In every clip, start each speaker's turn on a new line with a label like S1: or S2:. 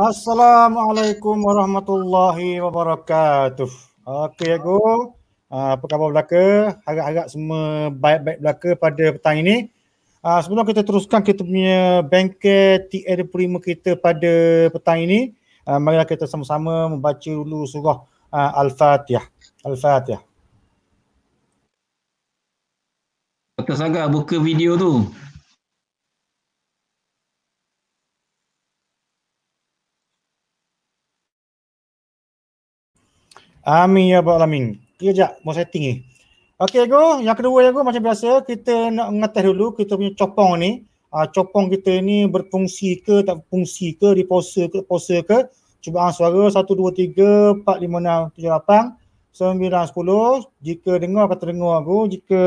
S1: Assalamualaikum warahmatullahi wabarakatuh. Okey, aku. Ah, apa khabar belaka? Harap-harap semua baik-baik belaka pada petang ini. Ah, sebelum kita teruskan kita punya bengkel TR Prima kita pada petang ini, ah, mari kita sama-sama membaca dulu surah Al-Fatihah. Al-Fatihah.
S2: Tak sangka buka video tu.
S1: Amin ya Rabbal Kita ya, Kejap, mau setting ni. Okey go, yang kedua ya go macam biasa kita nak ngetes dulu kita punya copong ni. Uh, copong kita ni berfungsi ke tak berfungsi ke, reposer ke, poser ke. Cuba ang suara 1, 2, 3, 4, 5, 6, 7, 8, 9, 10. Jika dengar kata dengar aku, jika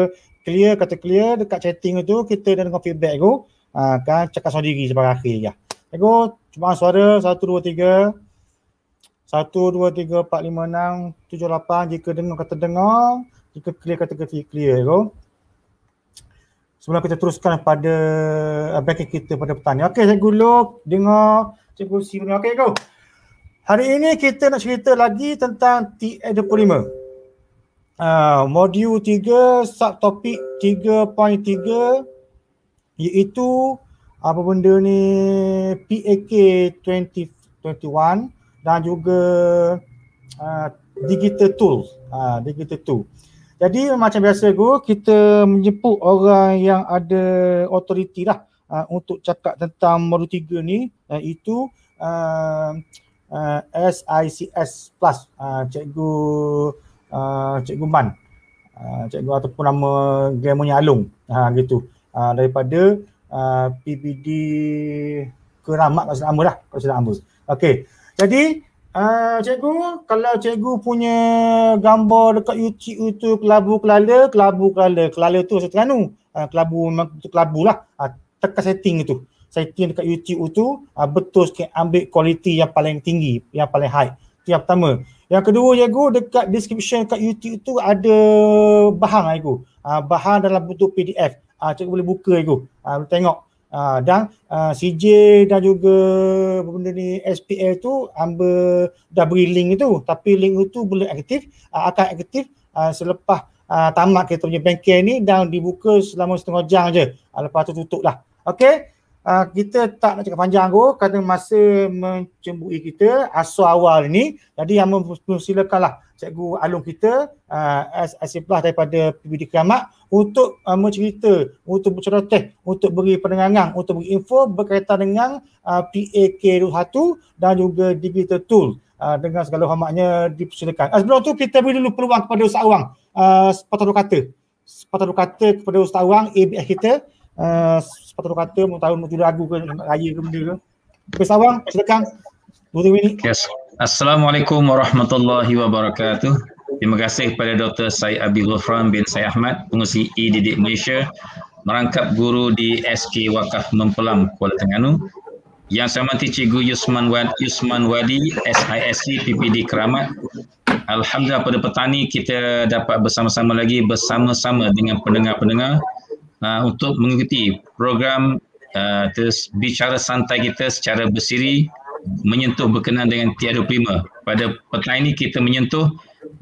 S1: clear kata clear dekat chatting tu kita dah dengar feedback aku. Uh, kan cakap sendiri sebagai akhir je. Ya. Aku cuba ang suara 1, 2, 3, 4, 5, 6, 7, 8. Satu, dua, tiga, empat, lima, enam, tujuh, lapan. Jika dengar kata dengar, jika clear kata clear clear. Go. Sebelum kita teruskan pada uh, eh, backing kita pada petani. Okey, saya Lok, dengar cikgu Si. Okey, go. Hari ini kita nak cerita lagi tentang T25. Uh, modul 3, subtopik 3.3 iaitu apa benda ni PAK 2021 20, dan juga uh, digital tool uh, digital tool jadi macam biasa guru kita menjemput orang yang ada authority lah uh, untuk cakap tentang modul tiga ni itu uh, uh, SICS plus uh, cikgu uh, cikgu Man uh, cikgu ataupun nama gamenya Alung uh, gitu uh, daripada uh, PBD Keramat kalau saya nak lah kalau saya nak Okey. Jadi uh, cikgu kalau cikgu punya gambar dekat YouTube itu kelabu kelala, kelabu kelala, kelala tu saya terganu. Uh, ah, kelabu memang itu kelabu lah. Uh, tekan setting itu. Setting dekat YouTube itu uh, betul sikit ambil kualiti yang paling tinggi, yang paling high. Itu yang pertama. Yang kedua cikgu dekat description dekat YouTube itu ada bahan cikgu. Uh, bahan dalam bentuk PDF. Uh, cikgu boleh buka cikgu. Uh, tengok. Uh, dan uh, ah, CJ dan juga benda ni SPL tu amba dah beri link itu tapi link itu belum aktif uh, akan aktif uh, selepas uh, tamat kita punya bengkel ni dan dibuka selama setengah jam je uh, lepas tu tutup lah okay? uh, kita tak nak cakap panjang tu, kata masa mencemburi kita asal awal ni jadi amba silakan lah cikgu alung kita uh, as asiplah daripada PBD Keramat untuk uh, mencerita, untuk berceroteh, untuk beri penerangan, untuk beri info berkaitan dengan uh, PAK 21 dan juga digital tool uh, dengan segala hormatnya dipersilakan. Uh, sebelum tu kita beri dulu peluang kepada Ustaz Awang uh, sepatah dua kata. Sepatah dua kata kepada Ustaz Awang, ABS kita. Uh, sepatah dua kata, mau tahu, mau tahu lagu ke, nak raya ke benda ke. Ustaz Awang, silakan.
S2: Yes. Assalamualaikum warahmatullahi wabarakatuh. Terima kasih kepada Dr. Syed Abi Ghufran bin Syed Ahmad, pengurusi E-Didik Malaysia, merangkap guru di SK Wakaf Mempelam Kuala Tengganu. Yang saya hormati Cikgu Yusman Wadi, Yusman Wadi SISC PPD Keramat. Alhamdulillah pada petani kita dapat bersama-sama lagi bersama-sama dengan pendengar-pendengar uh, untuk mengikuti program uh, terus bicara santai kita secara bersiri menyentuh berkenaan dengan tiada prima. Pada petang ini kita menyentuh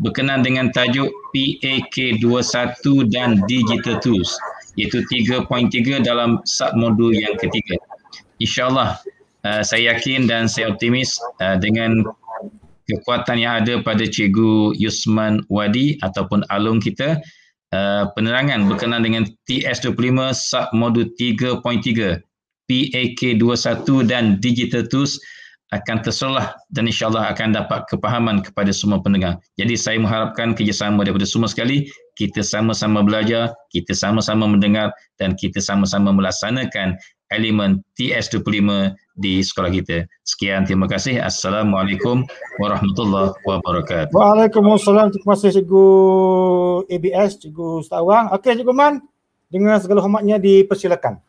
S2: berkenaan dengan tajuk PAK21 dan Digital Tools iaitu 3.3 dalam modul yang ketiga. InsyaAllah uh, saya yakin dan saya optimis uh, dengan kekuatan yang ada pada Cikgu Yusman Wadi ataupun Alung kita uh, penerangan berkenaan dengan TS25 submodul 3.3 PAK21 dan Digital Tools akan terserlah dan insyaAllah akan dapat kepahaman kepada semua pendengar. Jadi saya mengharapkan kerjasama daripada semua sekali, kita sama-sama belajar, kita sama-sama mendengar dan kita sama-sama melaksanakan elemen TS25 di sekolah kita. Sekian, terima kasih. Assalamualaikum warahmatullahi wabarakatuh.
S1: Waalaikumsalam. Terima kasih Cikgu ABS, Cikgu Ustaz Awang. Okey, Cikgu Man, dengan segala hormatnya dipersilakan.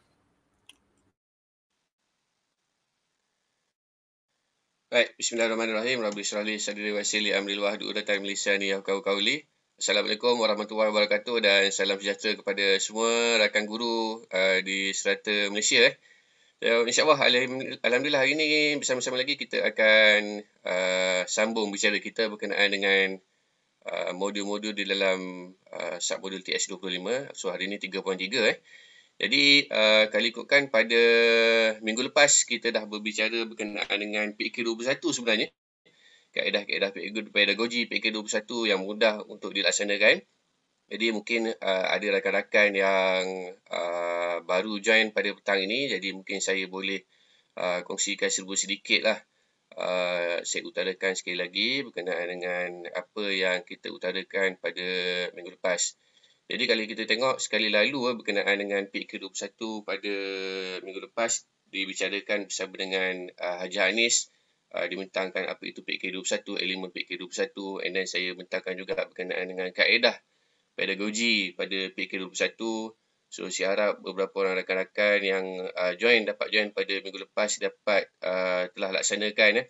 S3: Baik, bismillahirrahmanirrahim. Rabbi Israeli, Sadiri Wasili, Amri Wahdu, Uratan Malaysia, Ni Yahu Kauli. Assalamualaikum warahmatullahi wabarakatuh dan salam sejahtera kepada semua rakan guru uh, di serata Malaysia. Eh. So, ya, InsyaAllah, Alhamdulillah hari ini bersama-sama lagi kita akan uh, sambung bicara kita berkenaan dengan uh, modul-modul di dalam uh, modul TS25. So, hari ini 3.3. Eh. Jadi uh, eh, kalau ikutkan pada minggu lepas kita dah berbicara berkenaan dengan PK21 sebenarnya. Kaedah-kaedah pedagogi PK21 yang mudah untuk dilaksanakan. Jadi mungkin uh, ada rakan-rakan yang uh, baru join pada petang ini. Jadi mungkin saya boleh uh, kongsikan serbu sedikit lah. Uh, saya utarakan sekali lagi berkenaan dengan apa yang kita utarakan pada minggu lepas. Jadi kalau kita tengok sekali lalu eh, berkenaan dengan PIK ke-21 pada minggu lepas dibicarakan bersama dengan uh, Haji Anis uh, ah, dimentangkan apa itu PIK ke-21, elemen PIK ke-21 and then saya mentangkan juga berkenaan dengan kaedah pedagogi pada PIK ke-21 So saya harap beberapa orang rakan-rakan yang uh, join dapat join pada minggu lepas dapat uh, telah laksanakan eh.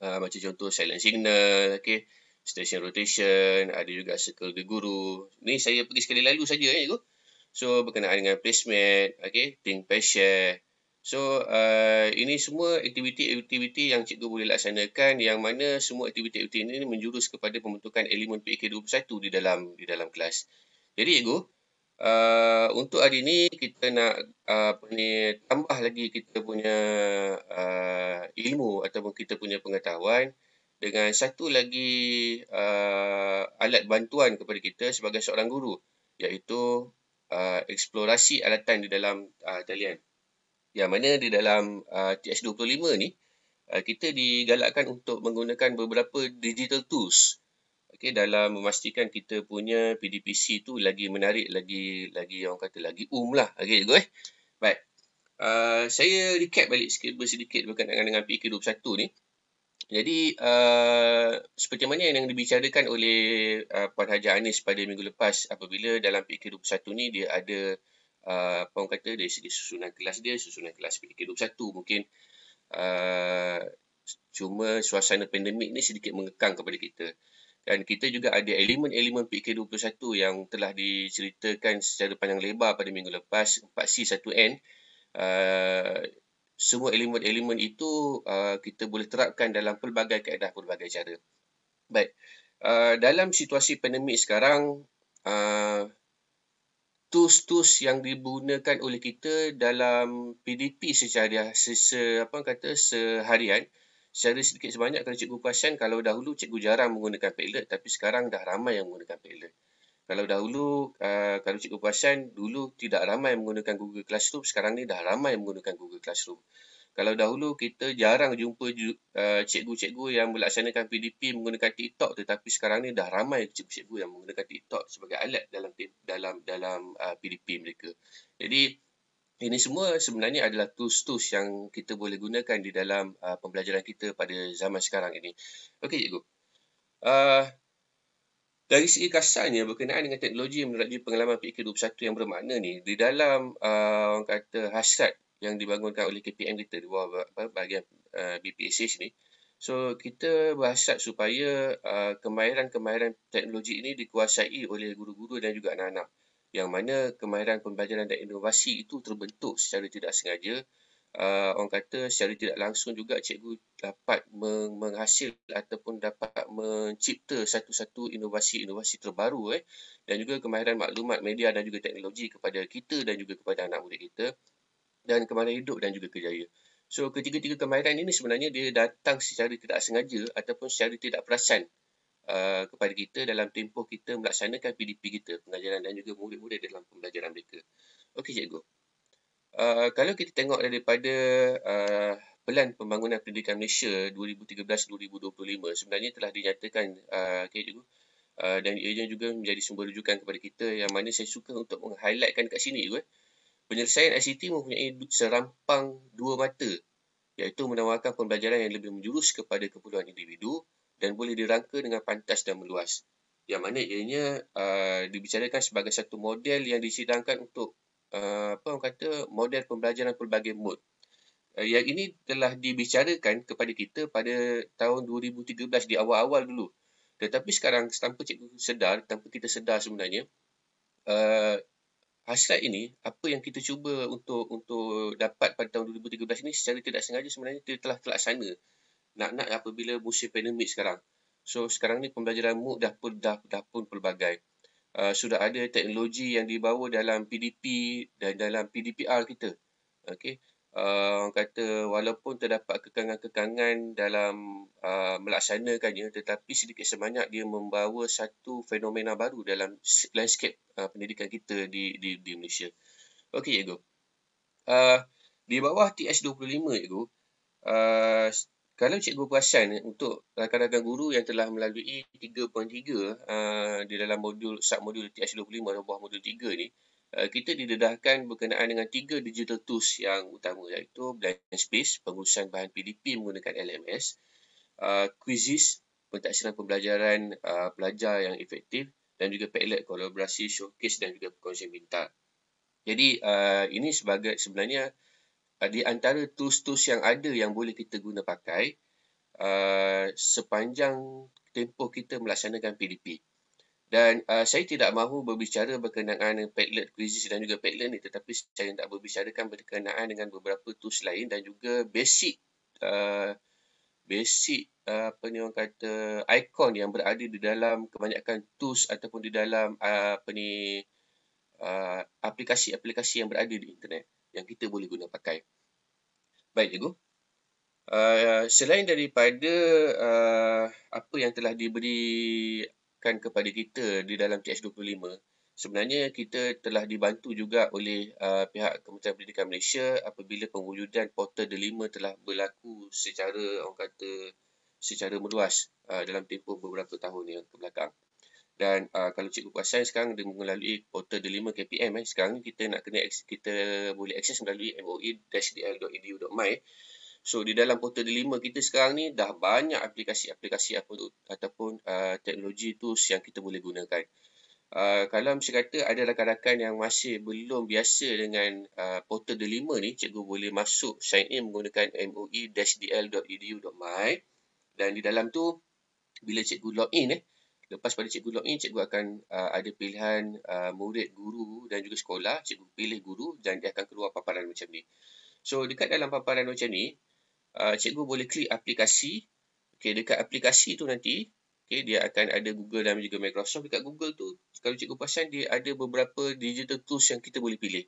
S3: uh, macam contoh silent signal okay station rotation, ada juga circle the guru. Ni saya pergi sekali lalu saja ya, eh, cikgu. So, berkenaan dengan placement, okay, think passion. So, uh, ini semua aktiviti-aktiviti yang cikgu boleh laksanakan yang mana semua aktiviti-aktiviti ini menjurus kepada pembentukan elemen PK21 di dalam di dalam kelas. Jadi, cikgu, uh, untuk hari ini kita nak uh, apa ni tambah lagi kita punya uh, ilmu ataupun kita punya pengetahuan dengan satu lagi uh, alat bantuan kepada kita sebagai seorang guru iaitu uh, eksplorasi alatan di dalam uh, talian yang mana di dalam uh, TS25 ni uh, kita digalakkan untuk menggunakan beberapa digital tools okay, dalam memastikan kita punya PDPC tu lagi menarik lagi lagi orang kata lagi um lah okay, cikgu eh baik uh, saya recap balik sikit bersedikit berkenaan dengan PK21 ni jadi uh, seperti mana yang dibicarakan oleh uh, Puan Haji Anis pada minggu lepas apabila dalam PK21 ni dia ada uh, orang kata dari segi susunan kelas dia, susunan kelas PK21 mungkin uh, cuma suasana pandemik ni sedikit mengekang kepada kita. Dan kita juga ada elemen-elemen PK21 yang telah diceritakan secara panjang lebar pada minggu lepas 4C1N uh, semua elemen-elemen itu uh, kita boleh terapkan dalam pelbagai keadaan, pelbagai cara. Baik, uh, dalam situasi pandemik sekarang, uh, tools-tools yang digunakan oleh kita dalam PDP secara se, se, apa kata seharian, secara sedikit sebanyak kalau cikgu pasien. kalau dahulu cikgu jarang menggunakan Padlet, tapi sekarang dah ramai yang menggunakan Padlet kalau dahulu uh, kalau cikgu perasan dulu tidak ramai menggunakan Google Classroom sekarang ni dah ramai menggunakan Google Classroom kalau dahulu kita jarang jumpa eh, cikgu-cikgu yang melaksanakan PDP menggunakan TikTok tetapi sekarang ni dah ramai cikgu-cikgu yang menggunakan TikTok sebagai alat dalam dalam dalam PDP eh, mereka. Jadi ini semua sebenarnya adalah tools-tools yang kita boleh gunakan di dalam pembelajaran kita pada zaman sekarang ini. Okey cikgu. Uh, dari segi kasarnya berkenaan dengan teknologi melalui pengalaman PK21 yang bermakna ni di dalam uh, orang kata hasrat yang dibangunkan oleh KPM kita di bawah bahagian uh, BPSH ni so kita berhasrat supaya uh, kemahiran-kemahiran teknologi ini dikuasai oleh guru-guru dan juga anak-anak yang mana kemahiran pembelajaran dan inovasi itu terbentuk secara tidak sengaja uh, orang kata secara tidak langsung juga cikgu dapat meng- menghasil ataupun dapat mencipta satu-satu inovasi-inovasi terbaru eh dan juga kemahiran maklumat media dan juga teknologi kepada kita dan juga kepada anak murid kita dan kemahiran hidup dan juga kerjaya. So ketiga-tiga kemahiran ini sebenarnya dia datang secara tidak sengaja ataupun secara tidak perasan uh, kepada kita dalam tempoh kita melaksanakan PDP kita pengajaran dan juga murid-murid dalam pembelajaran mereka. Okey cikgu. Uh, kalau kita tengok daripada uh, Pelan Pembangunan Pendidikan Malaysia 2013-2025 sebenarnya telah dinyatakan uh, cikgu, uh, dan ia juga menjadi sumber rujukan kepada kita yang mana saya suka untuk meng-highlightkan kat sini cikgu, eh. penyelesaian ICT mempunyai serampang dua mata iaitu menawarkan pembelajaran yang lebih menjurus kepada keperluan individu dan boleh dirangka dengan pantas dan meluas yang mana ianya uh, dibicarakan sebagai satu model yang disidangkan untuk Eh, apa orang kata model pembelajaran pelbagai mode. Eh, yang ini telah dibicarakan kepada kita pada tahun 2013 di awal-awal dulu. Tetapi sekarang tanpa kita sedar, tanpa kita sedar sebenarnya, uh, hasrat ini, apa yang kita cuba untuk untuk dapat pada tahun 2013 ini secara tidak sengaja sebenarnya kita telah terlaksana. Nak-nak apabila musim pandemik sekarang. So sekarang ni pembelajaran MOOC dah, dah, dah pun pelbagai. Uh, sudah ada teknologi yang dibawa dalam PDP dan dalam PDPR kita. Okey. Uh, orang kata walaupun terdapat kekangan-kekangan dalam uh, melaksanakannya tetapi sedikit sebanyak dia membawa satu fenomena baru dalam landscape uh, pendidikan kita di di, di Malaysia. Okey, Ego. Uh, di bawah TS25, Ego, uh, kalau cikgu perasan untuk rakan-rakan guru yang telah melalui 3.3 uh, di dalam modul modul TH25 atau buah modul 3 ni, uh, kita didedahkan berkenaan dengan tiga digital tools yang utama iaitu blank space, pengurusan bahan PDP menggunakan LMS, uh, quizzes, pentaksiran pembelajaran uh, pelajar yang efektif dan juga padlet kolaborasi showcase dan juga perkongsian bintang. Jadi uh, ini sebagai sebenarnya di antara tools-tools yang ada yang boleh kita guna pakai uh, sepanjang tempoh kita melaksanakan PDP. Dan uh, saya tidak mahu berbicara berkenaan dengan Padlet, Quizzes dan juga Padlet ni tetapi saya nak berbicarakan berkenaan dengan beberapa tools lain dan juga basic uh, basic uh, apa ni orang kata icon yang berada di dalam kebanyakan tools ataupun di dalam uh, apa ni uh, aplikasi-aplikasi yang berada di internet yang kita boleh guna pakai. Baik cikgu. Uh, selain daripada uh, apa yang telah diberikan kepada kita di dalam TH25, sebenarnya kita telah dibantu juga oleh uh, pihak Kementerian Pendidikan Malaysia apabila pengwujudan portal delima telah berlaku secara orang kata secara meluas uh, dalam tempoh beberapa tahun yang kebelakang dan uh, kalau cikgu puasan sekarang dia melalui portal delima KPM eh. sekarang kita nak kena kita boleh akses melalui moe-dl.edu.my so di dalam portal delima kita sekarang ni dah banyak aplikasi-aplikasi apa tu ataupun uh, teknologi tools yang kita boleh gunakan Uh, kalau saya kata ada rakan-rakan yang masih belum biasa dengan uh, portal delima ni, cikgu boleh masuk sign in menggunakan moe-dl.edu.my dan di dalam tu bila cikgu log in eh, lepas pada cikgu login cikgu akan uh, ada pilihan uh, murid guru dan juga sekolah cikgu pilih guru dan dia akan keluar paparan macam ni so dekat dalam paparan macam ni uh, cikgu boleh klik aplikasi okay dekat aplikasi tu nanti okay dia akan ada Google dan juga Microsoft dekat Google tu kalau cikgu pasal dia ada beberapa digital tools yang kita boleh pilih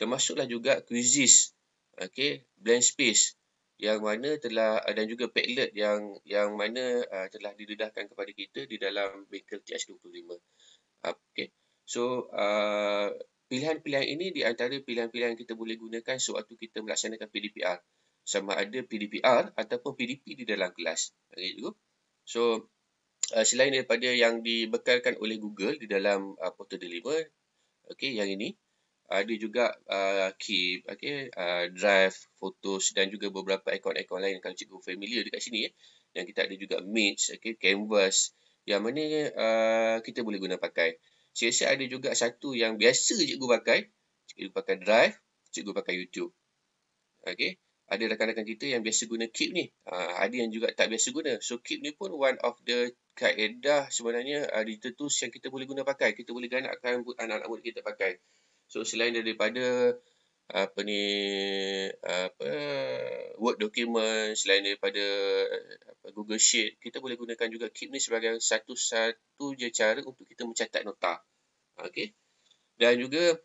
S3: termasuklah juga quizzes okay blank space yang mana telah ah, dan juga Padlet yang yang mana uh, telah didedahkan kepada kita di dalam Baker TH25. Uh, okay. So ah, pilihan-pilihan uh, ini di antara pilihan-pilihan kita boleh gunakan sewaktu kita melaksanakan PDPR sama ada PDPR ataupun PDP di dalam kelas. Okay, cukup. So uh, selain daripada yang dibekalkan oleh Google di dalam uh, portal delivery, okay, yang ini ada juga uh, key okay, uh, drive photos dan juga beberapa ikon-ikon lain kalau cikgu familiar dekat sini ya. dan kita ada juga mix, okay, canvas yang mana uh, kita boleh guna pakai saya ada juga satu yang biasa cikgu pakai cikgu pakai drive cikgu pakai youtube okay. ada rakan-rakan kita yang biasa guna keep ni uh, ada yang juga tak biasa guna so keep ni pun one of the kaedah sebenarnya uh, digital tools yang kita boleh guna pakai kita boleh ganakkan anak-anak murid kita pakai So selain daripada apa ni apa word document selain daripada apa Google Sheet kita boleh gunakan juga Keep ni sebagai satu-satu je cara untuk kita mencatat nota. Okey. Dan juga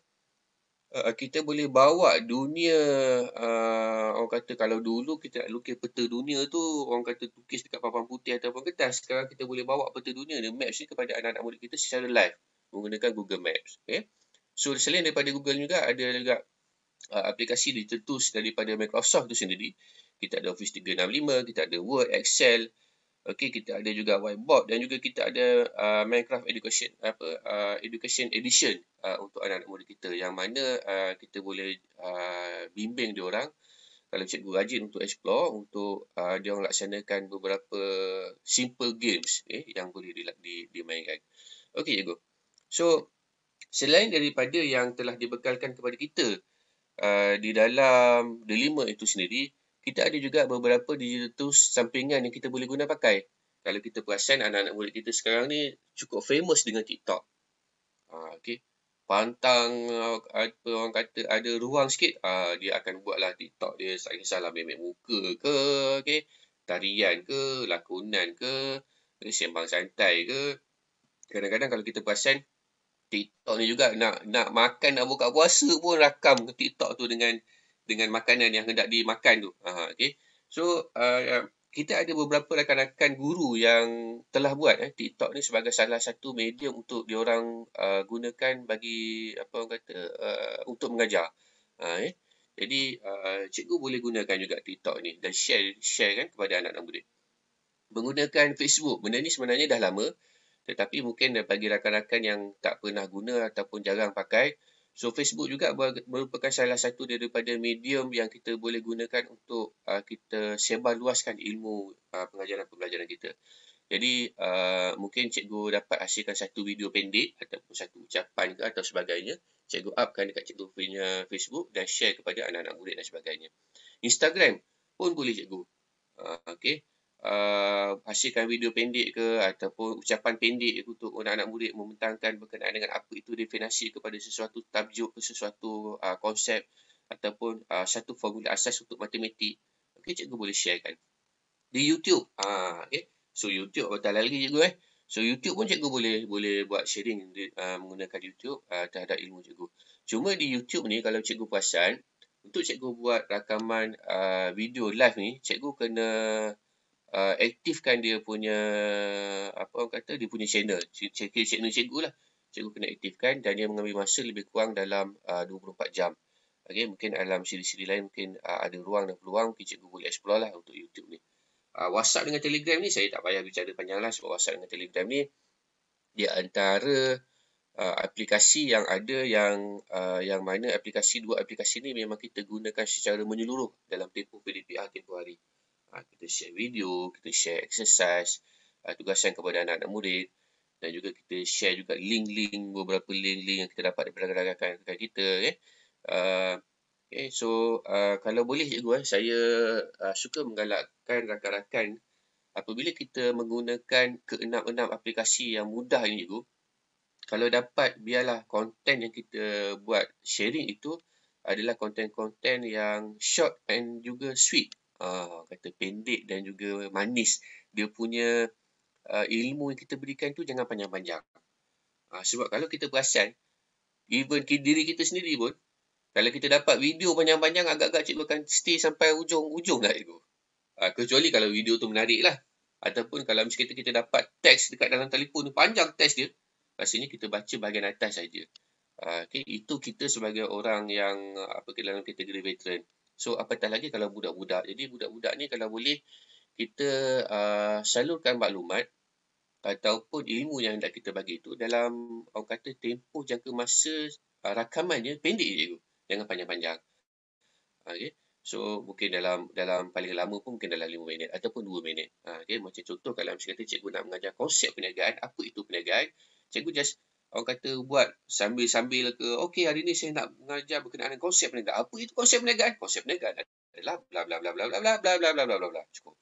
S3: uh, kita boleh bawa dunia uh, orang kata kalau dulu kita nak lukis peta dunia tu orang kata lukis dekat papan putih ataupun kertas sekarang kita boleh bawa peta dunia ni maps ni kepada anak-anak murid kita secara live menggunakan Google Maps. okay? So selain daripada Google juga ada juga uh, aplikasi digital tools daripada Microsoft tu sendiri. Kita ada Office 365, kita ada Word, Excel, okey kita ada juga Whiteboard dan juga kita ada uh, Minecraft Education apa uh, Education Edition uh, untuk anak-anak murid kita yang mana uh, kita boleh uh, bimbing dia orang kalau cikgu rajin untuk explore untuk uh, dia orang laksanakan beberapa simple games eh, yang boleh dimainkan. Okey cikgu. So selain daripada yang telah dibekalkan kepada kita uh, di dalam delima itu sendiri kita ada juga beberapa digital tools sampingan yang kita boleh guna pakai kalau kita perasan anak-anak murid kita sekarang ni cukup famous dengan TikTok uh, okey pantang apa orang kata ada ruang sikit uh, dia akan buatlah TikTok dia tak kisahlah memek muka ke okay, tarian ke lakonan ke eh, sembang santai ke kadang-kadang kalau kita perasan TikTok ni juga nak nak makan nak buka puasa pun rakam ke TikTok tu dengan dengan makanan yang hendak dimakan tu. Ha, okay. So uh, kita ada beberapa rakan-rakan guru yang telah buat eh, TikTok ni sebagai salah satu media untuk diorang uh, gunakan bagi apa orang kata uh, untuk mengajar. Ha, eh. Jadi uh, cikgu boleh gunakan juga TikTok ni dan share share kan kepada anak-anak murid. Menggunakan Facebook, benda ni sebenarnya dah lama tetapi mungkin bagi rakan-rakan yang tak pernah guna ataupun jarang pakai so Facebook juga merupakan salah satu daripada medium yang kita boleh gunakan untuk uh, kita sebar luaskan ilmu uh, pengajaran pembelajaran kita jadi uh, mungkin cikgu dapat hasilkan satu video pendek ataupun satu ucapan ke atau sebagainya cikgu upkan dekat cikgu punya Facebook dan share kepada anak-anak murid dan sebagainya Instagram pun boleh cikgu uh, okey uh, hasilkan video pendek ke ataupun ucapan pendek untuk anak-anak murid membentangkan berkenaan dengan apa itu definasi kepada sesuatu tabjuk ke sesuatu uh, konsep ataupun uh, satu formula asas untuk matematik okey cikgu boleh sharekan di YouTube uh, okey so YouTube betul lagi cikgu eh so YouTube pun cikgu boleh boleh buat sharing uh, menggunakan YouTube uh, terhadap ilmu cikgu cuma di YouTube ni kalau cikgu perasan untuk cikgu buat rakaman uh, video live ni cikgu kena uh, aktifkan dia punya apa orang kata dia punya channel cikgu channel cikgu lah cikgu kena aktifkan dan dia mengambil masa lebih kurang dalam uh, 24 jam okay, mungkin dalam siri-siri lain mungkin uh, ada ruang dan peluang mungkin cikgu boleh explore lah untuk YouTube ni uh, WhatsApp dengan Telegram ni saya tak payah bicara panjang lah sebab WhatsApp dengan Telegram ni dia antara uh, aplikasi yang ada yang uh, yang mana aplikasi dua aplikasi ni memang kita gunakan secara menyeluruh dalam tempoh PDPR tempoh hari ha, kita share video, kita share exercise, ha, tugasan kepada anak-anak murid dan juga kita share juga link-link, beberapa link-link yang kita dapat daripada rakan-rakan kita. Okay. Ya. Uh, ah, okay. So, uh, kalau boleh cikgu, eh, saya uh, suka menggalakkan rakan-rakan apabila kita menggunakan keenam-enam aplikasi yang mudah ini cikgu, kalau dapat biarlah konten yang kita buat sharing itu adalah konten-konten yang short and juga sweet uh, kata pendek dan juga manis dia punya uh, ilmu yang kita berikan tu jangan panjang-panjang. Uh, sebab kalau kita perasan even diri kita sendiri pun kalau kita dapat video panjang-panjang agak-agak cikgu akan stay sampai ujung-ujung lah cikgu. Uh, kecuali kalau video tu menarik lah. Ataupun kalau misalnya kita, kita dapat teks dekat dalam telefon tu panjang teks dia rasanya kita baca bahagian atas saja. Uh, okay. Itu kita sebagai orang yang apa ke dalam kategori veteran. So apatah lagi kalau budak-budak. Jadi budak-budak ni kalau boleh kita uh, salurkan maklumat ataupun ilmu yang nak kita bagi itu dalam orang kata tempoh jangka masa uh, rakamannya pendek je tu. Jangan panjang-panjang. Ah, okay. So mungkin dalam dalam paling lama pun mungkin dalam 5 minit ataupun 2 minit. Okay. Macam contoh kalau misalnya kata cikgu nak mengajar konsep perniagaan, apa itu perniagaan, cikgu just orang kata buat sambil-sambil ke okey hari ni saya nak mengajar berkenaan dengan konsep negara apa itu konsep negara konsep negara adalah bla bla bla bla bla bla bla bla bla bla bla bla cukup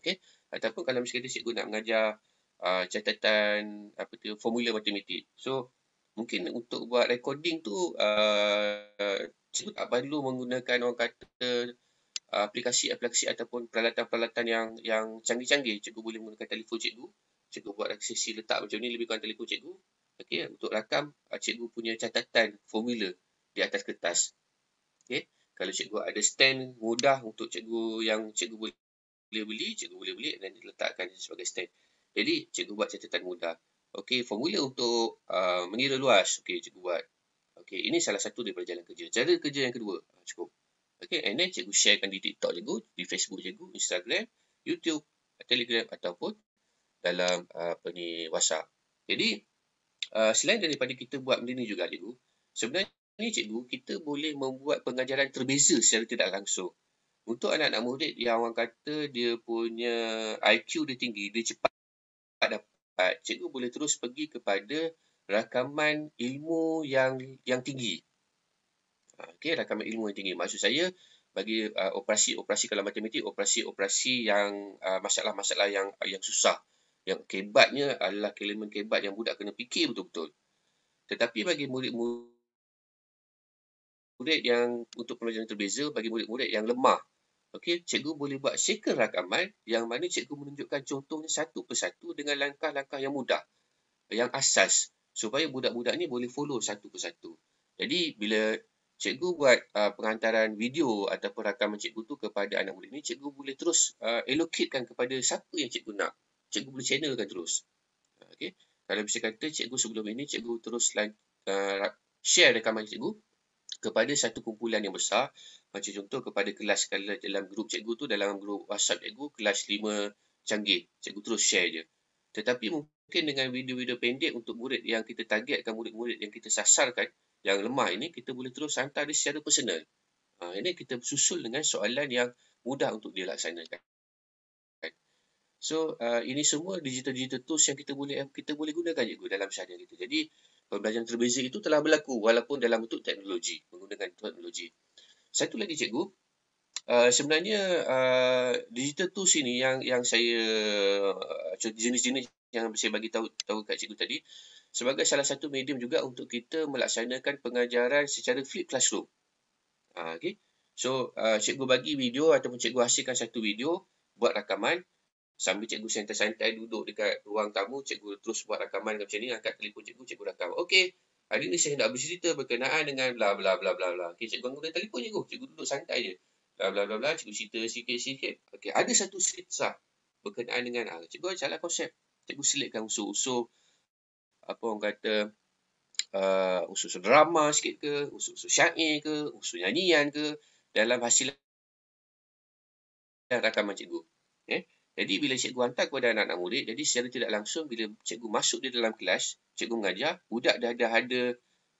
S3: okey ataupun kalau misalnya cikgu nak mengajar catatan apa tu formula matematik so mungkin untuk buat recording tu uh, cikgu tak perlu menggunakan orang kata aplikasi-aplikasi ataupun peralatan-peralatan yang yang canggih-canggih cikgu boleh menggunakan telefon cikgu cikgu buat sesi letak macam ni lebih kurang telefon cikgu okey untuk rakam ah, cikgu punya catatan formula di atas kertas okey kalau cikgu ada stand mudah untuk cikgu yang cikgu boleh beli cikgu boleh beli dan letakkan sebagai stand jadi cikgu buat catatan mudah okey formula untuk uh, mengira luas okey cikgu buat okey ini salah satu daripada jalan kerja cara kerja yang kedua ah, cukup okey and then cikgu sharekan di TikTok cikgu di Facebook cikgu Instagram YouTube Telegram ataupun dalam apa ni WhatsApp. Jadi Uh, selain daripada kita buat benda ni juga cikgu, sebenarnya cikgu kita boleh membuat pengajaran terbeza secara tidak langsung. Untuk anak-anak murid yang orang kata dia punya IQ dia tinggi, dia cepat dapat, cikgu boleh terus pergi kepada rakaman ilmu yang yang tinggi. Ah, okey, rakaman ilmu yang tinggi. Maksud saya, bagi uh, operasi-operasi kalau matematik, operasi-operasi yang ah, masalah-masalah uh, yang yang susah yang kebatnya adalah elemen kebat yang budak kena fikir betul-betul. Tetapi bagi murid-murid yang untuk pelajaran terbeza, bagi murid-murid yang lemah, okey, cikgu boleh buat circle rakaman yang mana cikgu menunjukkan contoh contohnya satu persatu dengan langkah-langkah yang mudah, yang asas supaya budak-budak ni boleh follow satu persatu. Jadi bila cikgu buat uh, pengantaran video ataupun rakaman cikgu tu kepada anak murid ni, cikgu boleh terus uh, allocatekan kepada siapa yang cikgu nak cikgu boleh channelkan terus. Ah, okey. Kalau bisa kata cikgu sebelum ini cikgu terus uh, share rekaman cikgu kepada satu kumpulan yang besar macam contoh kepada kelas dalam grup cikgu tu dalam grup WhatsApp cikgu kelas 5 canggih cikgu terus share je. Tetapi mungkin dengan video-video pendek untuk murid yang kita targetkan murid-murid yang kita sasarkan yang lemah ini kita boleh terus hantar dia secara personal. Ha, ini kita susul dengan soalan yang mudah untuk dilaksanakan. So uh, ini semua digital-digital tools yang kita boleh kita boleh gunakan juga dalam syariah itu. Jadi pembelajaran terbeza itu telah berlaku walaupun dalam bentuk teknologi, menggunakan teknologi. Saya tu lagi cikgu, uh, sebenarnya uh, digital tools ini yang yang saya uh, jenis-jenis yang saya bagi tahu tahu kat cikgu tadi sebagai salah satu medium juga untuk kita melaksanakan pengajaran secara flip classroom. Uh, ah, okay. So uh, cikgu bagi video ataupun cikgu hasilkan satu video buat rakaman Sambil cikgu santai-santai duduk dekat ruang tamu, cikgu terus buat rakaman macam ni, angkat telefon cikgu, cikgu rakam. Okey, hari ni saya nak bercerita berkenaan dengan bla bla bla bla bla. Okey, cikgu angkat telefon cikgu, cikgu duduk santai je. Bla bla bla bla, cikgu cerita sikit-sikit. Okey, ada satu sketsa berkenaan dengan ah, cikgu ada salah konsep. Cikgu selitkan usul-usul apa orang kata uh, ah, usul-usul drama sikit ke, usul-usul syair ke, usul nyanyian ke dalam hasil rakaman cikgu. Okey. Eh, jadi bila cikgu hantar kepada anak-anak murid, jadi secara tidak langsung bila cikgu masuk dia dalam kelas, cikgu mengajar, budak dah ada ada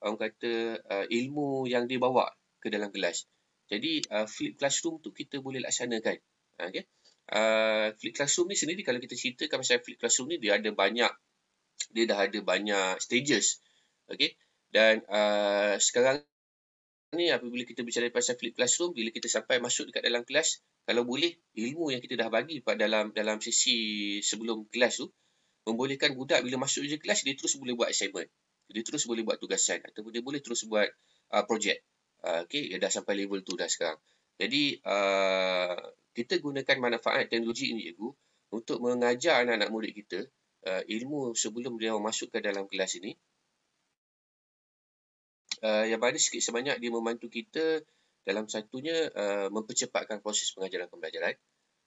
S3: orang kata uh, ilmu yang dia bawa ke dalam kelas. Jadi uh, flip classroom tu kita boleh laksanakan. Ha, okey. Uh, flip classroom ni sendiri kalau kita ceritakan pasal flip classroom ni dia ada banyak dia dah ada banyak stages. Okey. Dan uh, sekarang ni apabila kita bicara pasal flip classroom bila kita sampai masuk dekat dalam kelas kalau boleh ilmu yang kita dah bagi pada dalam dalam sesi sebelum kelas tu membolehkan budak bila masuk je kelas dia terus boleh buat assignment dia terus boleh buat tugasan ataupun dia boleh terus buat uh, projek uh, okey dia dah sampai level tu dah sekarang jadi uh, kita gunakan manfaat teknologi ini cikgu untuk mengajar anak-anak murid kita uh, ilmu sebelum dia masuk ke dalam kelas ini uh, yang mana sikit sebanyak dia membantu kita dalam satunya uh, mempercepatkan proses pengajaran pembelajaran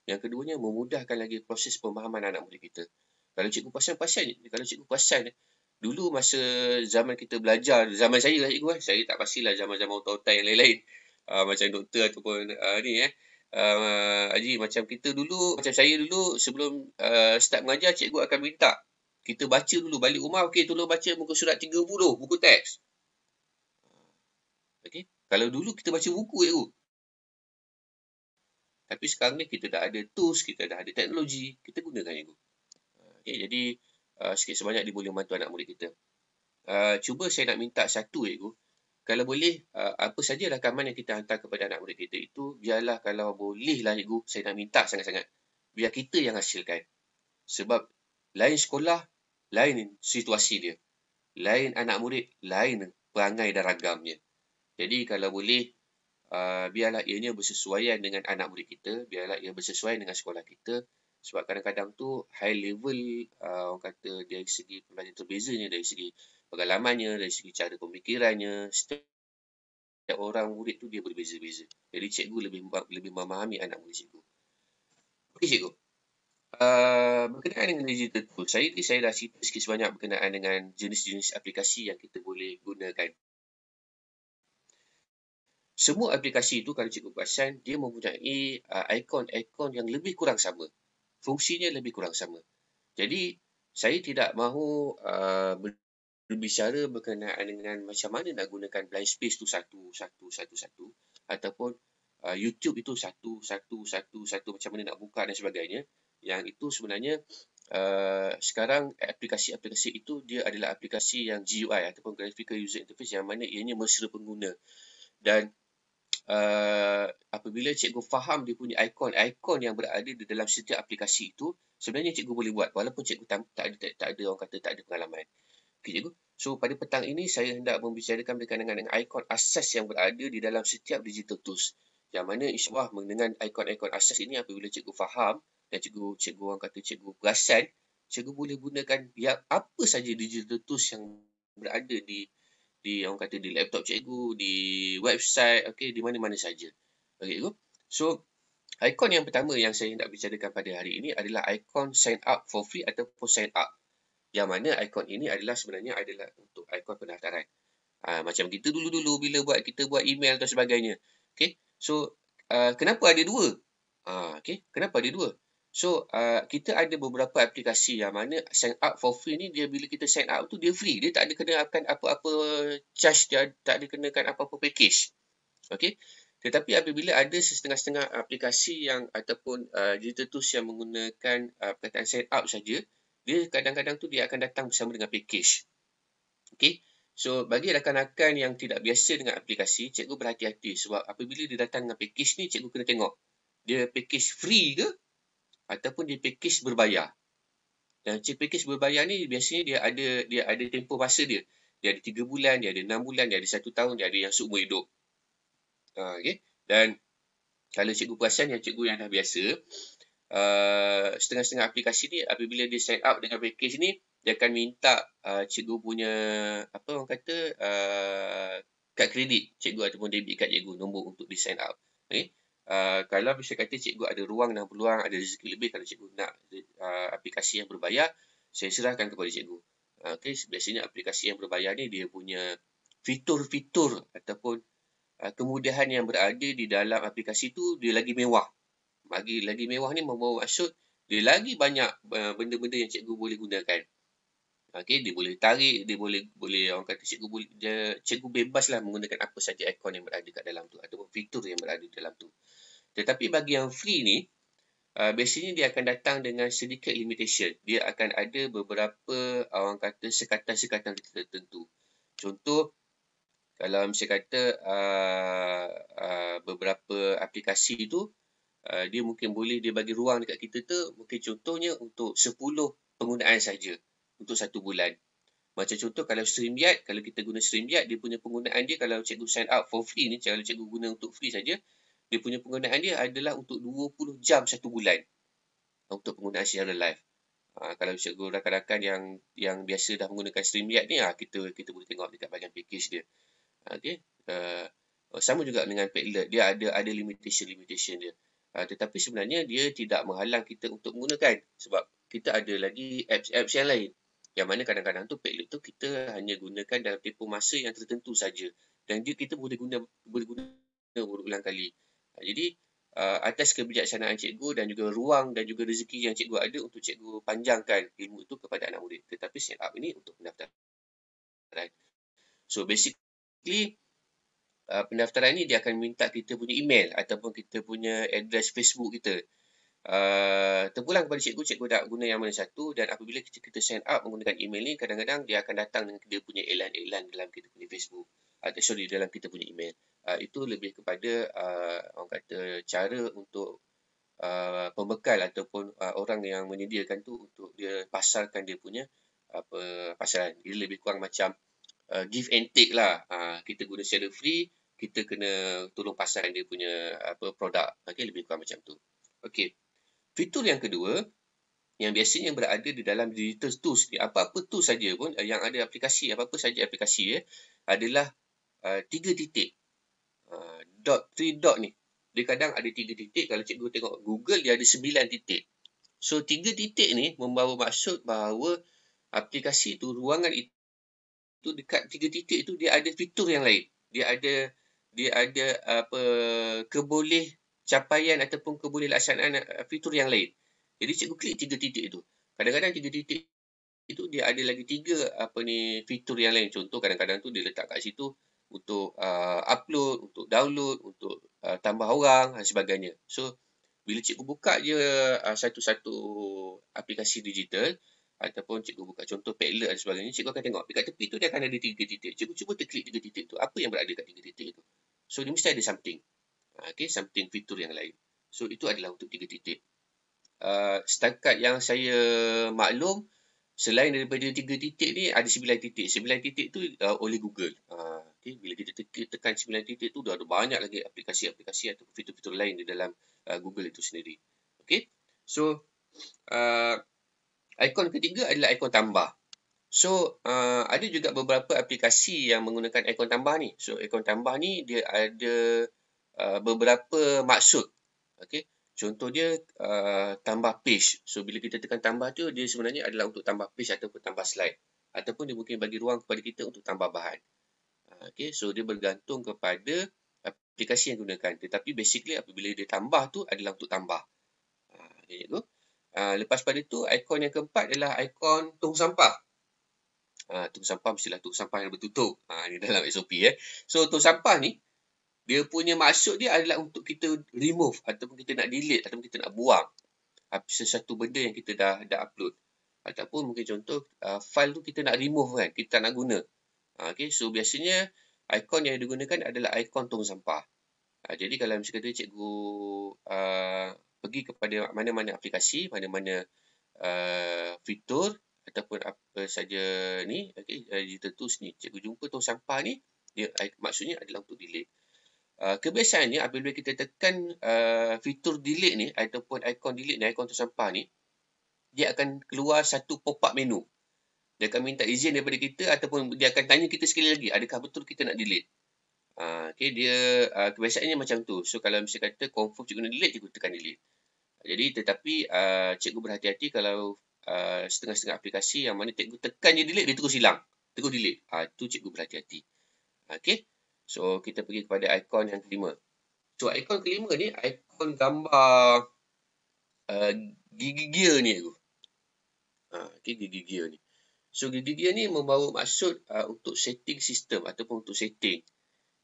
S3: yang keduanya memudahkan lagi proses pemahaman anak murid kita kalau cikgu pasal-pasal kalau cikgu pasal dulu masa zaman kita belajar zaman saya lah cikgu eh saya tak pastilah zaman-zaman otak-otak yang lain-lain uh, macam doktor ataupun uh, ni eh uh, Haji macam kita dulu macam saya dulu sebelum uh, start mengajar cikgu akan minta kita baca dulu balik rumah okey tolong baca muka surat 30 buku teks okay? Kalau dulu kita baca buku je tu. Oh. Tapi sekarang ni kita dah ada tools, kita dah ada teknologi, kita gunakan je tu. Okay, jadi uh, sikit sebanyak dia boleh membantu anak murid kita. Uh, cuba saya nak minta satu je tu. Kalau boleh, uh, apa sajalah kaman yang kita hantar kepada anak murid kita itu, biarlah kalau boleh lah cikgu, saya nak minta sangat-sangat. Biar kita yang hasilkan. Sebab lain sekolah, lain situasi dia. Lain anak murid, lain perangai dan ragamnya. Jadi kalau boleh, uh, biarlah ianya bersesuaian dengan anak murid kita, biarlah ia bersesuaian dengan sekolah kita. Sebab kadang-kadang tu high level uh, orang kata dari segi pembelajaran terbezanya, dari segi pengalamannya, dari segi cara pemikirannya, setiap orang murid tu dia berbeza-beza. Jadi cikgu lebih lebih memahami anak murid cikgu. Okey cikgu. Uh, berkenaan dengan digital tool, saya, saya dah cerita sikit sebanyak berkenaan dengan jenis-jenis aplikasi yang kita boleh gunakan semua aplikasi itu kalau cikgu perasan dia mempunyai uh, ikon-ikon yang lebih kurang sama fungsinya lebih kurang sama jadi saya tidak mahu uh, berbicara berkenaan dengan macam mana nak gunakan blind space tu satu satu satu satu ataupun uh, YouTube itu satu satu satu satu macam mana nak buka dan sebagainya yang itu sebenarnya uh, sekarang aplikasi-aplikasi itu dia adalah aplikasi yang GUI ataupun graphical user interface yang mana ianya mesra pengguna dan Eh, apabila cikgu faham dia punya ikon ikon yang berada di dalam setiap aplikasi itu sebenarnya cikgu boleh buat walaupun cikgu tak, tak ada tak, tak ada orang kata tak ada pengalaman okey cikgu so pada petang ini saya hendak membicarakan berkenaan dengan ikon akses yang berada di dalam setiap digital tools yang mana insyaallah mengenai ikon-ikon akses ini apabila cikgu faham dan cikgu cikgu orang kata cikgu perasan cikgu boleh gunakan biar apa saja digital tools yang berada di di orang kata di laptop cikgu, di website, okey, di mana-mana saja. Okey, go. So, ikon yang pertama yang saya nak bicarakan pada hari ini adalah ikon sign up for free atau ataupun sign up. Yang mana ikon ini adalah sebenarnya adalah untuk ikon pendaftaran. Ha, macam kita dulu-dulu bila buat kita buat email atau sebagainya. Okey. So, uh, kenapa ada dua? Ha, ah, okey, kenapa ada dua? So uh, kita ada beberapa aplikasi yang mana sign up for free ni dia bila kita sign up tu dia free. Dia tak ada kena akan apa-apa charge dia tak ada kena akan apa-apa package. Okay. Tetapi apabila ada setengah-setengah aplikasi yang ataupun uh, digital tools yang menggunakan uh, perkataan sign up saja, dia kadang-kadang tu dia akan datang bersama dengan package. Okay. So bagi rakan-rakan yang tidak biasa dengan aplikasi, cikgu berhati-hati sebab apabila dia datang dengan package ni cikgu kena tengok. Dia package free ke ataupun di package berbayar. Dan package berbayar ni biasanya dia ada dia ada tempoh masa dia. Dia ada 3 bulan, dia ada 6 bulan, dia ada 1 tahun, dia ada yang seumur hidup. Uh, ha, okay. Dan kalau cikgu perasan yang cikgu yang dah biasa, ha, setengah-setengah uh, aplikasi ni apabila dia sign up dengan package ni, dia akan minta uh, cikgu punya apa orang kata uh, kad kredit cikgu ataupun debit kad cikgu nombor untuk di sign up. Okay. Uh, kalau misalnya kata cikgu ada ruang dan peluang, ada rezeki lebih kalau cikgu nak uh, aplikasi yang berbayar, saya serahkan kepada cikgu. Uh, okay. Biasanya aplikasi yang berbayar ni dia punya fitur-fitur ataupun uh, kemudahan yang berada di dalam aplikasi tu dia lagi mewah. Bagi lagi mewah ni membawa maksud dia lagi banyak uh, benda-benda yang cikgu boleh gunakan. Okey, dia boleh tarik, dia boleh boleh orang kata cikgu boleh dia cikgu bebaslah menggunakan apa saja ikon yang berada kat dalam tu ataupun fitur yang berada dalam tu. Tetapi bagi yang free ni, uh, biasanya dia akan datang dengan sedikit limitation. Dia akan ada beberapa ah, orang kata sekatan-sekatan tertentu. Contoh kalau saya kata uh, uh, beberapa aplikasi tu uh, dia mungkin boleh dia bagi ruang dekat kita tu mungkin contohnya untuk 10 penggunaan saja untuk satu bulan. Macam contoh kalau StreamYard, kalau kita guna StreamYard, dia punya penggunaan dia kalau cikgu sign up for free ni, kalau cikgu guna untuk free saja, dia punya penggunaan dia adalah untuk 20 jam satu bulan untuk penggunaan secara live. Ha, kalau cikgu rakan-rakan yang yang biasa dah menggunakan StreamYard ni, ha, kita kita boleh tengok dekat bahagian package dia. Ha, okay. Uh, ha, oh, sama juga dengan Padlet, dia ada ada limitation-limitation dia. Ha, tetapi sebenarnya dia tidak menghalang kita untuk menggunakan sebab kita ada lagi apps-apps yang lain yang mana kadang-kadang tu Padlet tu kita hanya gunakan dalam tempoh masa yang tertentu saja dan dia kita boleh guna boleh guna berulang kali. Ha, jadi uh, atas kebijaksanaan cikgu dan juga ruang dan juga rezeki yang cikgu ada untuk cikgu panjangkan ilmu itu kepada anak murid. Tetapi set up ini untuk pendaftaran. So basically uh, pendaftaran ini dia akan minta kita punya email ataupun kita punya address Facebook kita. Eh, terpulang kepada cikgu, cikgu tak guna yang mana satu dan apabila kita, kita sign up menggunakan email ni, kadang-kadang dia akan datang dengan dia punya iklan-iklan dalam kita punya Facebook. Uh, sorry, dalam kita punya email. Uh, itu lebih kepada uh, orang kata cara untuk uh, pembekal ataupun uh, orang yang menyediakan tu untuk dia pasarkan dia punya apa pasaran. Dia lebih kurang macam uh, give and take lah. Uh, kita guna secara free, kita kena tolong pasarkan dia punya apa produk. Okay, lebih kurang macam tu. Okay. Fitur yang kedua, yang biasanya berada di dalam digital tools ni, apa-apa tools saja pun eh, yang ada aplikasi, apa-apa saja aplikasi ya, adalah uh, tiga titik. Uh, dot, three dot ni. Dia kadang ada tiga titik. Kalau cikgu tengok Google, dia ada sembilan titik. So, tiga titik ni membawa maksud bahawa aplikasi tu, ruangan itu, itu dekat tiga titik itu dia ada fitur yang lain. Dia ada dia ada apa keboleh capaian ataupun kebolehlaksanaan eh, fitur yang lain. Jadi cikgu klik tiga titik itu. Kadang-kadang tiga titik itu dia ada lagi tiga apa ni fitur yang lain. Contoh kadang-kadang tu dia letak kat situ untuk uh, upload, untuk download, untuk uh, tambah orang dan sebagainya. So bila cikgu buka je satu-satu uh, aplikasi digital ataupun cikgu buka contoh Padlet dan sebagainya, cikgu akan tengok dekat tepi tu dia akan ada tiga titik. Cikgu cuba terklik tiga titik tu. Apa yang berada dekat tiga titik itu. So dia mesti ada something. Okay, something fitur yang lain. So, itu adalah untuk tiga titik. Uh, setakat yang saya maklum, selain daripada tiga titik ni, ada sembilan titik. Sembilan titik tu uh, oleh Google. Uh, okay, bila kita tekan sembilan titik tu, dah ada banyak lagi aplikasi-aplikasi atau fitur-fitur lain di dalam uh, Google itu sendiri. Okay, so uh, ikon ketiga adalah ikon tambah. So, uh, ada juga beberapa aplikasi yang menggunakan ikon tambah ni. So, ikon tambah ni dia ada... Uh, beberapa maksud. Okey. Contohnya uh, tambah page. So bila kita tekan tambah tu dia sebenarnya adalah untuk tambah page ataupun tambah slide ataupun dia mungkin bagi ruang kepada kita untuk tambah bahan. Uh, okey, so dia bergantung kepada aplikasi yang gunakan. Tetapi basically apabila dia tambah tu adalah untuk tambah. Ah, uh, okay, uh, lepas pada tu ikon yang keempat adalah ikon tong sampah. Ah, uh, tong sampah mestilah tong sampah yang bertutup. Ah, uh, ni dalam SOP eh. So tong sampah ni dia punya maksud dia adalah untuk kita remove ataupun kita nak delete ataupun kita nak buang ah, sesuatu benda yang kita dah dah upload ataupun mungkin contoh uh, file tu kita nak remove kan kita tak nak guna uh, ah, okey so biasanya ikon yang digunakan adalah ikon tong sampah uh, jadi kalau misalnya kata cikgu uh, pergi kepada mana-mana aplikasi mana-mana uh, fitur ataupun apa saja ni okay? uh, digital tools ni cikgu jumpa tong sampah ni dia maksudnya adalah untuk delete Uh, kebiasaannya apabila kita tekan uh, fitur delete ni ataupun ikon delete ni, ikon tu sampah ni, dia akan keluar satu pop-up menu. Dia akan minta izin daripada kita ataupun dia akan tanya kita sekali lagi adakah betul kita nak delete. Uh, okay, dia uh, kebiasaannya macam tu. So, kalau misalnya kata confirm cikgu nak delete, cikgu tekan delete. Jadi, tetapi uh, cikgu berhati-hati kalau uh, setengah-setengah uh, aplikasi yang mana cikgu tekan je delete, dia terus hilang. Terus delete. Itu ah, uh, cikgu berhati-hati. Okay. So, kita pergi kepada ikon yang kelima. So, ikon kelima ni, ikon gambar uh, gigi gear ni aku. Ha, gigi gear ni. So, gigi gear ni membawa maksud uh, untuk setting sistem ataupun untuk setting.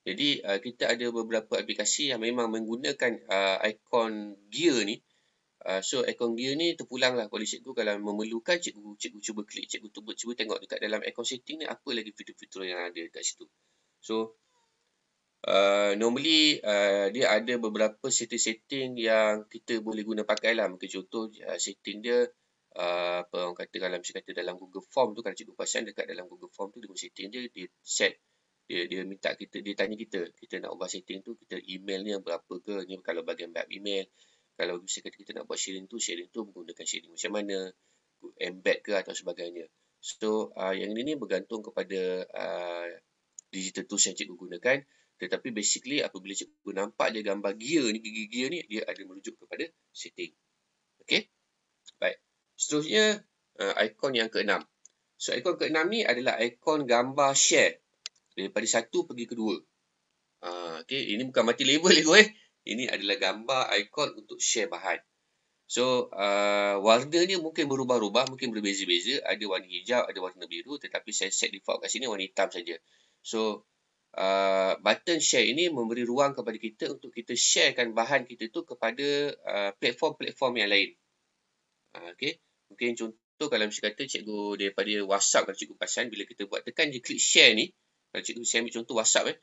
S3: Jadi, uh, kita ada beberapa aplikasi yang memang menggunakan uh, ikon gear ni. Uh, so, ikon gear ni terpulang lah kalau cikgu kalau memerlukan, cikgu, cikgu cuba klik, cikgu cuba, cuba tengok dekat dalam ikon setting ni apa lagi fitur-fitur yang ada dekat situ. So, uh, normally uh, dia ada beberapa setting-setting yang kita boleh guna pakai lah. Mungkin contoh uh, setting dia uh, apa orang kata kalau misalnya kata dalam Google Form tu kalau cikgu pasang dekat dalam Google Form tu dengan setting dia dia set dia, dia minta kita dia tanya kita kita nak ubah setting tu kita email ni yang berapa ke ni kalau bagian back email kalau misalnya kata kita nak buat sharing tu sharing tu menggunakan sharing macam mana embed ke atau sebagainya so uh, yang ini ni bergantung kepada uh, digital tools yang cikgu gunakan tetapi basically apabila cikgu nampak dia gambar gear ni, gigi gear ni, dia ada merujuk kepada setting. Okay. Baik. Seterusnya, uh, ikon yang keenam. So, ikon keenam ni adalah ikon gambar share. Daripada satu pergi kedua. Uh, ah, okay. Ini bukan mati label ni eh. Ini adalah gambar ikon untuk share bahan. So, uh, warna ni mungkin berubah-ubah, mungkin berbeza-beza. Ada warna hijau, ada warna biru. Tetapi saya set default kat sini warna hitam saja. So, uh, button share ini memberi ruang kepada kita untuk kita sharekan bahan kita itu kepada uh, platform-platform uh, yang lain. Uh, okay. Mungkin contoh kalau misalkan kata cikgu daripada WhatsApp kalau cikgu pasan, bila kita buat tekan je klik share ni, kalau cikgu saya ambil contoh WhatsApp eh,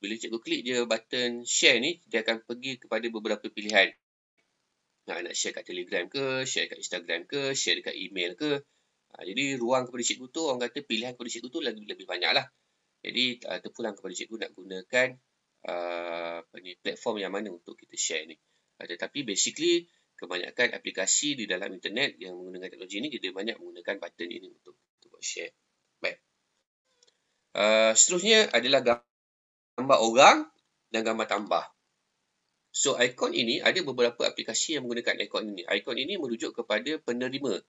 S3: bila cikgu klik dia button share ni, dia akan pergi kepada beberapa pilihan. Nah, nak share kat Telegram ke, share kat Instagram ke, share dekat email ke. Ha, jadi ruang kepada cikgu tu, orang kata pilihan kepada cikgu tu lebih, lebih banyak lah. Jadi uh, ah, terpulang kepada cikgu nak gunakan uh, apa ni, platform yang mana untuk kita share ni. Uh, tetapi basically kebanyakan aplikasi di dalam internet yang menggunakan teknologi ni dia banyak menggunakan button ini untuk untuk buat share. Baik. Uh, seterusnya adalah gambar orang dan gambar tambah. So ikon ini ada beberapa aplikasi yang menggunakan ikon ini. Ikon ini merujuk kepada penerima.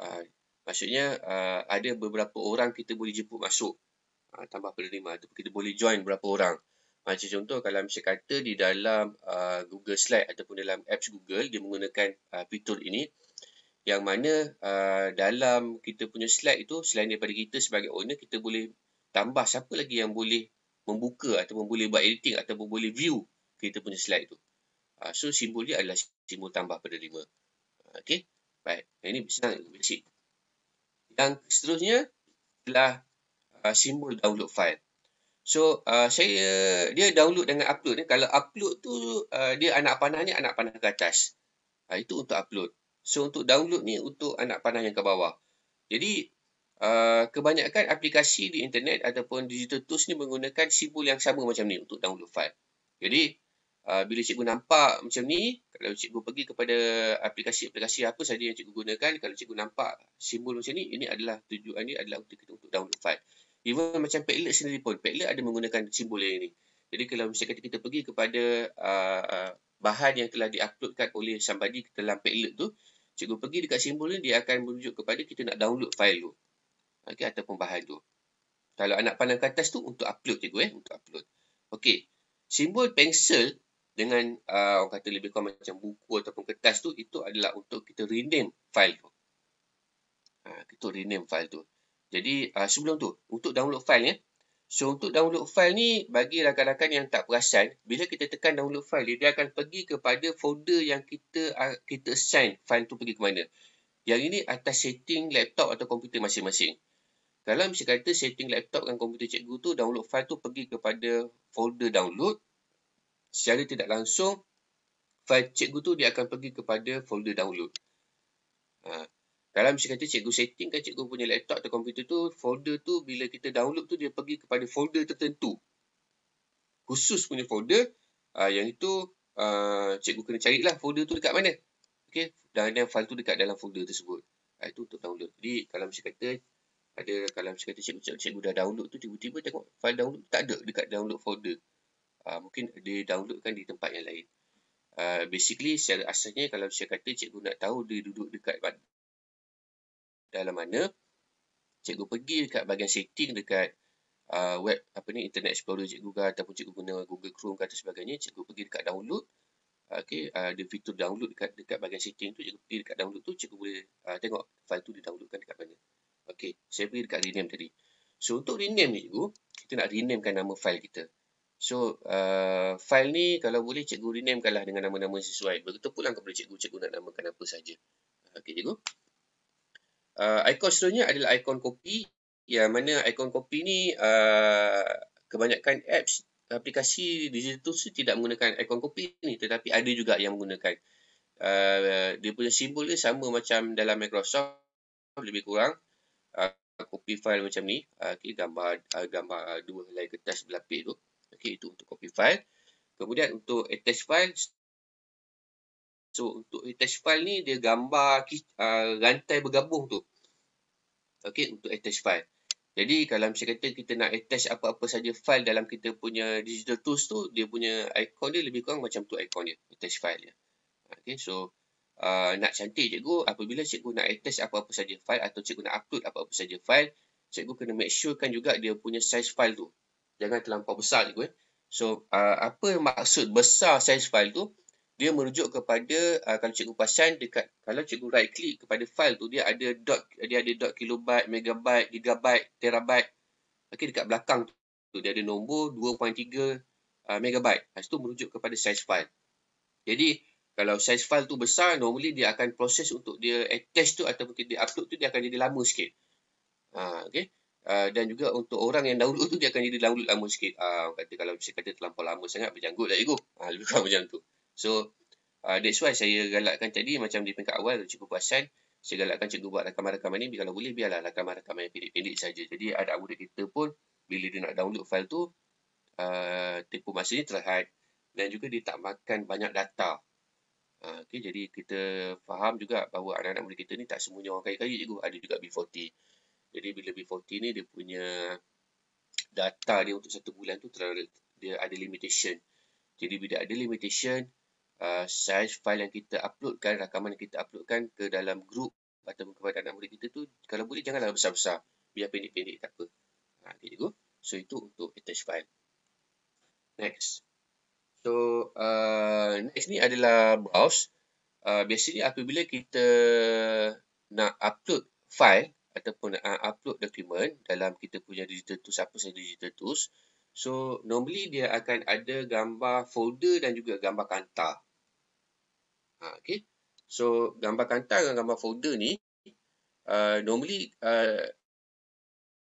S3: Uh, maksudnya uh, ada beberapa orang kita boleh jemput masuk ha, ah, tambah penerima tu kita boleh join berapa orang macam contoh kalau saya kata di dalam uh, Google Slide ataupun dalam apps Google dia menggunakan uh, fitur ini yang mana uh, dalam kita punya slide itu selain daripada kita sebagai owner kita boleh tambah siapa lagi yang boleh membuka ataupun boleh buat editing ataupun boleh view kita punya slide itu uh, so simbol dia adalah simbol tambah penerima Okay, baik ini senang basic yang seterusnya adalah uh, simbol download file. So uh, saya dia download dengan upload ni kalau upload tu uh, dia anak panah ni anak panah ke atas. Uh, itu untuk upload. So untuk download ni untuk anak panah yang ke bawah. Jadi uh, kebanyakan aplikasi di internet ataupun digital tools ni menggunakan simbol yang sama macam ni untuk download file. Jadi uh, bila cikgu nampak macam ni, kalau cikgu pergi kepada aplikasi-aplikasi apa saja yang cikgu gunakan, kalau cikgu nampak simbol macam ni, ini adalah tujuan ni adalah untuk kita untuk download file. Even macam Padlet sendiri pun, Padlet ada menggunakan simbol ini. Jadi kalau misalkan kita pergi kepada uh, bahan yang telah diuploadkan oleh somebody dalam Padlet tu, cikgu pergi dekat simbol ni, dia akan menunjuk kepada kita nak download file tu. Okey, ataupun bahan tu. Kalau anak pandang ke atas tu, untuk upload cikgu eh, untuk upload. Okey, simbol pencil dengan uh, orang kata lebih kurang macam buku ataupun kertas tu, itu adalah untuk kita rename file tu. Ha, kita rename file tu. Jadi uh, sebelum tu, untuk download file ya. So untuk download file ni, bagi rakan-rakan yang tak perasan, bila kita tekan download file dia, dia akan pergi kepada folder yang kita uh, kita assign file tu pergi ke mana. Yang ini atas setting laptop atau komputer masing-masing. Kalau misalkan kata setting laptop dan komputer cikgu tu, download file tu pergi kepada folder download. Secara tidak langsung, file cikgu tu dia akan pergi kepada folder download. Uh, dalam kata cikgu setting kan cikgu punya laptop atau komputer tu, folder tu bila kita download tu dia pergi kepada folder tertentu. Khusus punya folder uh, yang itu uh, cikgu kena carilah folder tu dekat mana. Okay. Dan, dan file tu dekat dalam folder tersebut. Uh, itu untuk download. Jadi kalau misalkan kata ada kalau misalkan kata cikgu, cikgu, cikgu dah download tu tiba-tiba tengok file download tak ada dekat download folder. Uh, mungkin dia downloadkan di tempat yang lain. Uh, basically secara asalnya kalau saya kata cikgu nak tahu dia duduk dekat dalam mana cikgu pergi dekat bahagian setting dekat uh, web apa ni internet explorer cikgu ke ataupun cikgu guna Google Chrome ke atau sebagainya cikgu pergi dekat download okey uh, ada uh, fitur download dekat dekat bahagian setting tu cikgu pergi dekat download tu cikgu boleh uh, tengok file tu di downloadkan dekat mana okey saya pergi dekat rename tadi so untuk rename ni cikgu kita nak renamekan nama file kita So, uh, file ni kalau boleh cikgu rename kalah dengan nama-nama sesuai. Begitu pulang kepada cikgu, cikgu nak namakan apa sahaja. Okey, cikgu uh, ikon seterusnya adalah icon kopi yang mana icon kopi ni uh, kebanyakan apps aplikasi digital tu tidak menggunakan icon kopi ni tetapi ada juga yang menggunakan uh, dia punya simbol dia sama macam dalam Microsoft lebih kurang uh, copy file macam ni uh, okay, gambar uh, gambar dua helai kertas berlapis tu okey itu untuk copy file kemudian untuk attach file So untuk attach file ni dia gambar uh, rantai bergabung tu. Okey untuk attach file. Jadi kalau macam kata kita nak attach apa-apa saja file dalam kita punya digital tools tu dia punya icon dia lebih kurang macam tu icon dia attach file dia. Okey so uh, nak cantik cikgu apabila cikgu nak attach apa-apa saja file atau cikgu nak upload apa-apa saja file cikgu kena make sure kan juga dia punya size file tu. Jangan terlampau besar cikgu eh. So uh, apa maksud besar size file tu? dia merujuk kepada uh, kalau cikgu pasang dekat kalau cikgu right click kepada file tu dia ada dot dia ada dot kilobyte, megabyte, gigabyte, terabyte. Okey dekat belakang tu, tu dia ada nombor 2.3 uh, megabyte. Lepas tu merujuk kepada size file. Jadi kalau size file tu besar normally dia akan proses untuk dia attach tu ataupun dia upload tu dia akan jadi lama sikit. Ha uh, okey. Uh, dan juga untuk orang yang download tu dia akan jadi download lama sikit. uh, kata kalau saya kata terlampau lama sangat berjanggut tak lah, cikgu. Ah uh, lebih kurang macam tu. So, uh, that's why saya galakkan tadi macam di peringkat awal cikgu puasan, saya galakkan cikgu buat rakaman-rakaman ni, kalau boleh biarlah rakaman-rakaman yang pendek-pendek saja. Jadi, ada budak kita pun, bila dia nak download file tu, uh, tempoh ni terhad dan juga dia tak makan banyak data. Uh, okay, jadi, kita faham juga bahawa anak-anak murid kita ni tak semuanya orang kaya-kaya cikgu, ada juga B40. Jadi, bila B40 ni dia punya data dia untuk satu bulan tu terlalu, dia ada limitation. Jadi, bila ada limitation, uh, size file yang kita uploadkan, rakaman yang kita uploadkan ke dalam grup atau kepada anak murid kita tu, kalau boleh janganlah besar-besar. Biar pendek-pendek, tak apa. Ha, okay, cikgu. So, itu untuk attach file. Next. So, uh, next ni adalah browse. Uh, biasanya apabila kita nak upload file ataupun uh, upload dokumen dalam kita punya digital tools, apa sahaja digital tools, So normally dia akan ada gambar folder dan juga gambar kanta. Ha, okay. So gambar kanta dan gambar folder ni uh, normally uh,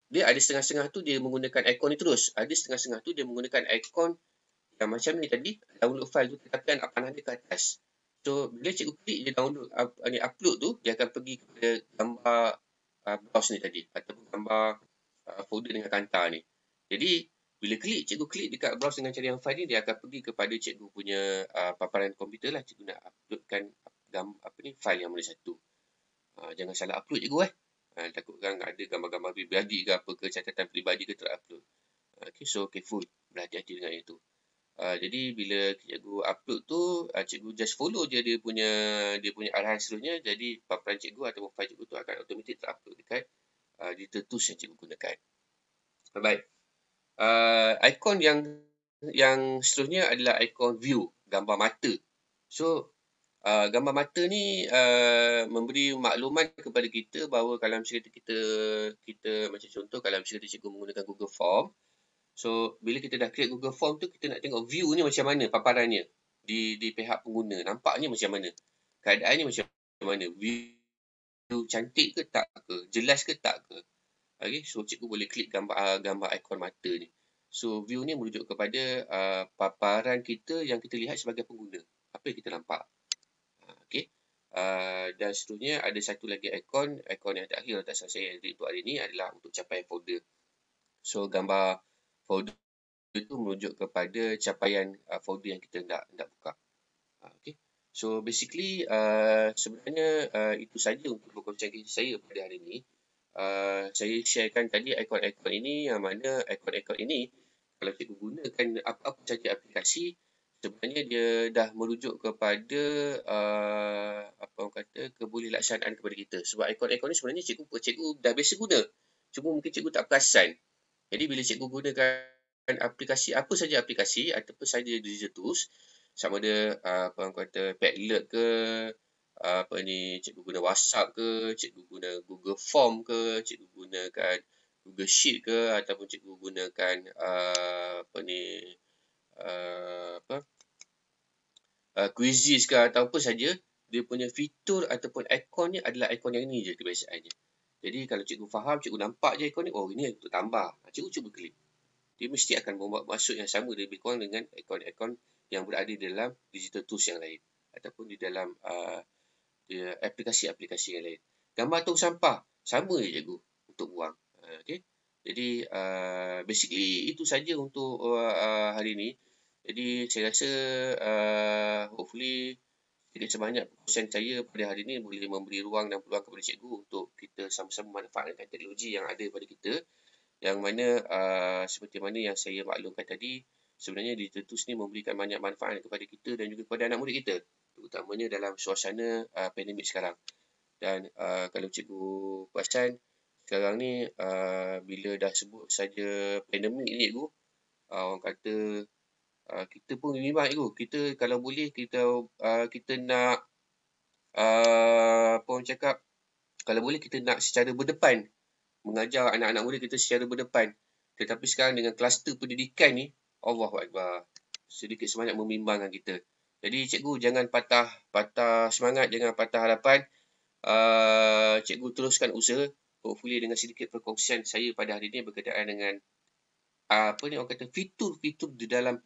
S3: dia ada setengah-setengah tu dia menggunakan ikon ni terus. Ada setengah-setengah tu dia menggunakan ikon yang macam ni tadi download file tu tetapkan apa nanti ke atas. So bila cikgu klik dia download uh, eh, ni upload tu dia akan pergi ke gambar uh, browse ni tadi ataupun gambar uh, folder dengan kanta ni. Jadi bila klik, cikgu klik dekat browse dengan cari yang file ni, dia akan pergi kepada cikgu punya uh, paparan komputer lah. Cikgu nak uploadkan apa ni, file yang mana satu. Uh, jangan salah upload cikgu eh. Uh, takutkan ada gambar-gambar pribadi ke apa ke, catatan pribadi ke terupload. Okay, so careful, belajar Berhati-hati dengan itu. Uh, jadi bila cikgu upload tu, uh, cikgu just follow je dia punya dia punya arahan seterusnya. Jadi paparan cikgu atau file cikgu tu akan automatik terupload dekat uh, digital tools yang cikgu gunakan. Bye-bye uh, ikon yang yang seterusnya adalah ikon view gambar mata so uh, gambar mata ni uh, memberi makluman kepada kita bahawa kalau misalnya kita kita macam contoh kalau misalnya cikgu menggunakan Google Form so bila kita dah create Google Form tu kita nak tengok view ni macam mana paparannya di di pihak pengguna nampaknya macam mana keadaannya macam mana view cantik ke tak ke jelas ke tak ke Okay, so cikgu boleh klik gambar uh, gambar ikon mata ni. So, view ni merujuk kepada uh, paparan kita yang kita lihat sebagai pengguna. Apa yang kita nampak. Ah, okay. Uh, dan seterusnya ada satu lagi ikon. Ikon yang terakhir atas saya untuk hari ni adalah untuk capai folder. So, gambar folder tu merujuk kepada capaian uh, folder yang kita nak, nak buka. Uh, okay. So, basically uh, sebenarnya uh, itu saja untuk berkongsi saya pada hari ini. Ah, saya sharekan tadi ikon-ikon ini yang mana ikon-ikon ini kalau kita gunakan apa-apa saja aplikasi sebenarnya dia dah merujuk kepada uh, apa orang kata kebolehlaksanaan kepada kita sebab ikon-ikon ni sebenarnya cikgu cikgu dah biasa guna cuma mungkin cikgu tak perasan jadi bila cikgu gunakan aplikasi apa saja aplikasi ataupun saja digital tools sama ada uh, apa orang kata padlet ke apa ni cikgu guna WhatsApp ke, cikgu guna Google Form ke, cikgu gunakan Google Sheet ke ataupun cikgu gunakan uh, apa ni uh, apa uh, quizzes ke ataupun saja dia punya fitur ataupun ikon ni adalah ikon yang ni je kebiasaannya. Jadi kalau cikgu faham, cikgu nampak je ikon ni, oh ini untuk tambah. Ha, cikgu cuba klik. Dia mesti akan membuat masuk yang sama lebih kurang dengan ikon-ikon yang berada dalam digital tools yang lain. Ataupun di dalam uh, aplikasi-aplikasi yang lain. Gambar tong sampah, sama je cikgu untuk buang. Ah, okay. Jadi, uh, basically itu saja untuk uh, hari ini. Jadi, saya rasa uh, hopefully sedikit sebanyak persen saya pada hari ini boleh memberi ruang dan peluang kepada cikgu untuk kita sama-sama manfaatkan teknologi yang ada pada kita. Yang mana, uh, seperti mana yang saya maklumkan tadi, sebenarnya digital tools ni memberikan banyak manfaat kepada kita dan juga kepada anak murid kita terutamanya dalam suasana uh, pandemik sekarang. Dan uh, kalau Cikgu perasan, sekarang ni uh, bila dah sebut saja pandemik ni Cikgu, uh, orang kata uh, kita pun memang Cikgu, kita kalau boleh kita uh, kita nak uh, apa orang cakap, kalau boleh kita nak secara berdepan mengajar anak-anak muda kita secara berdepan. Tetapi sekarang dengan kluster pendidikan ni, Allah Akbar, sedikit sebanyak membimbangkan kita. Jadi cikgu jangan patah patah semangat, jangan patah harapan. Uh, cikgu teruskan usaha. Hopefully dengan sedikit perkongsian saya pada hari ini berkaitan dengan uh, apa ni orang kata fitur-fitur di dalam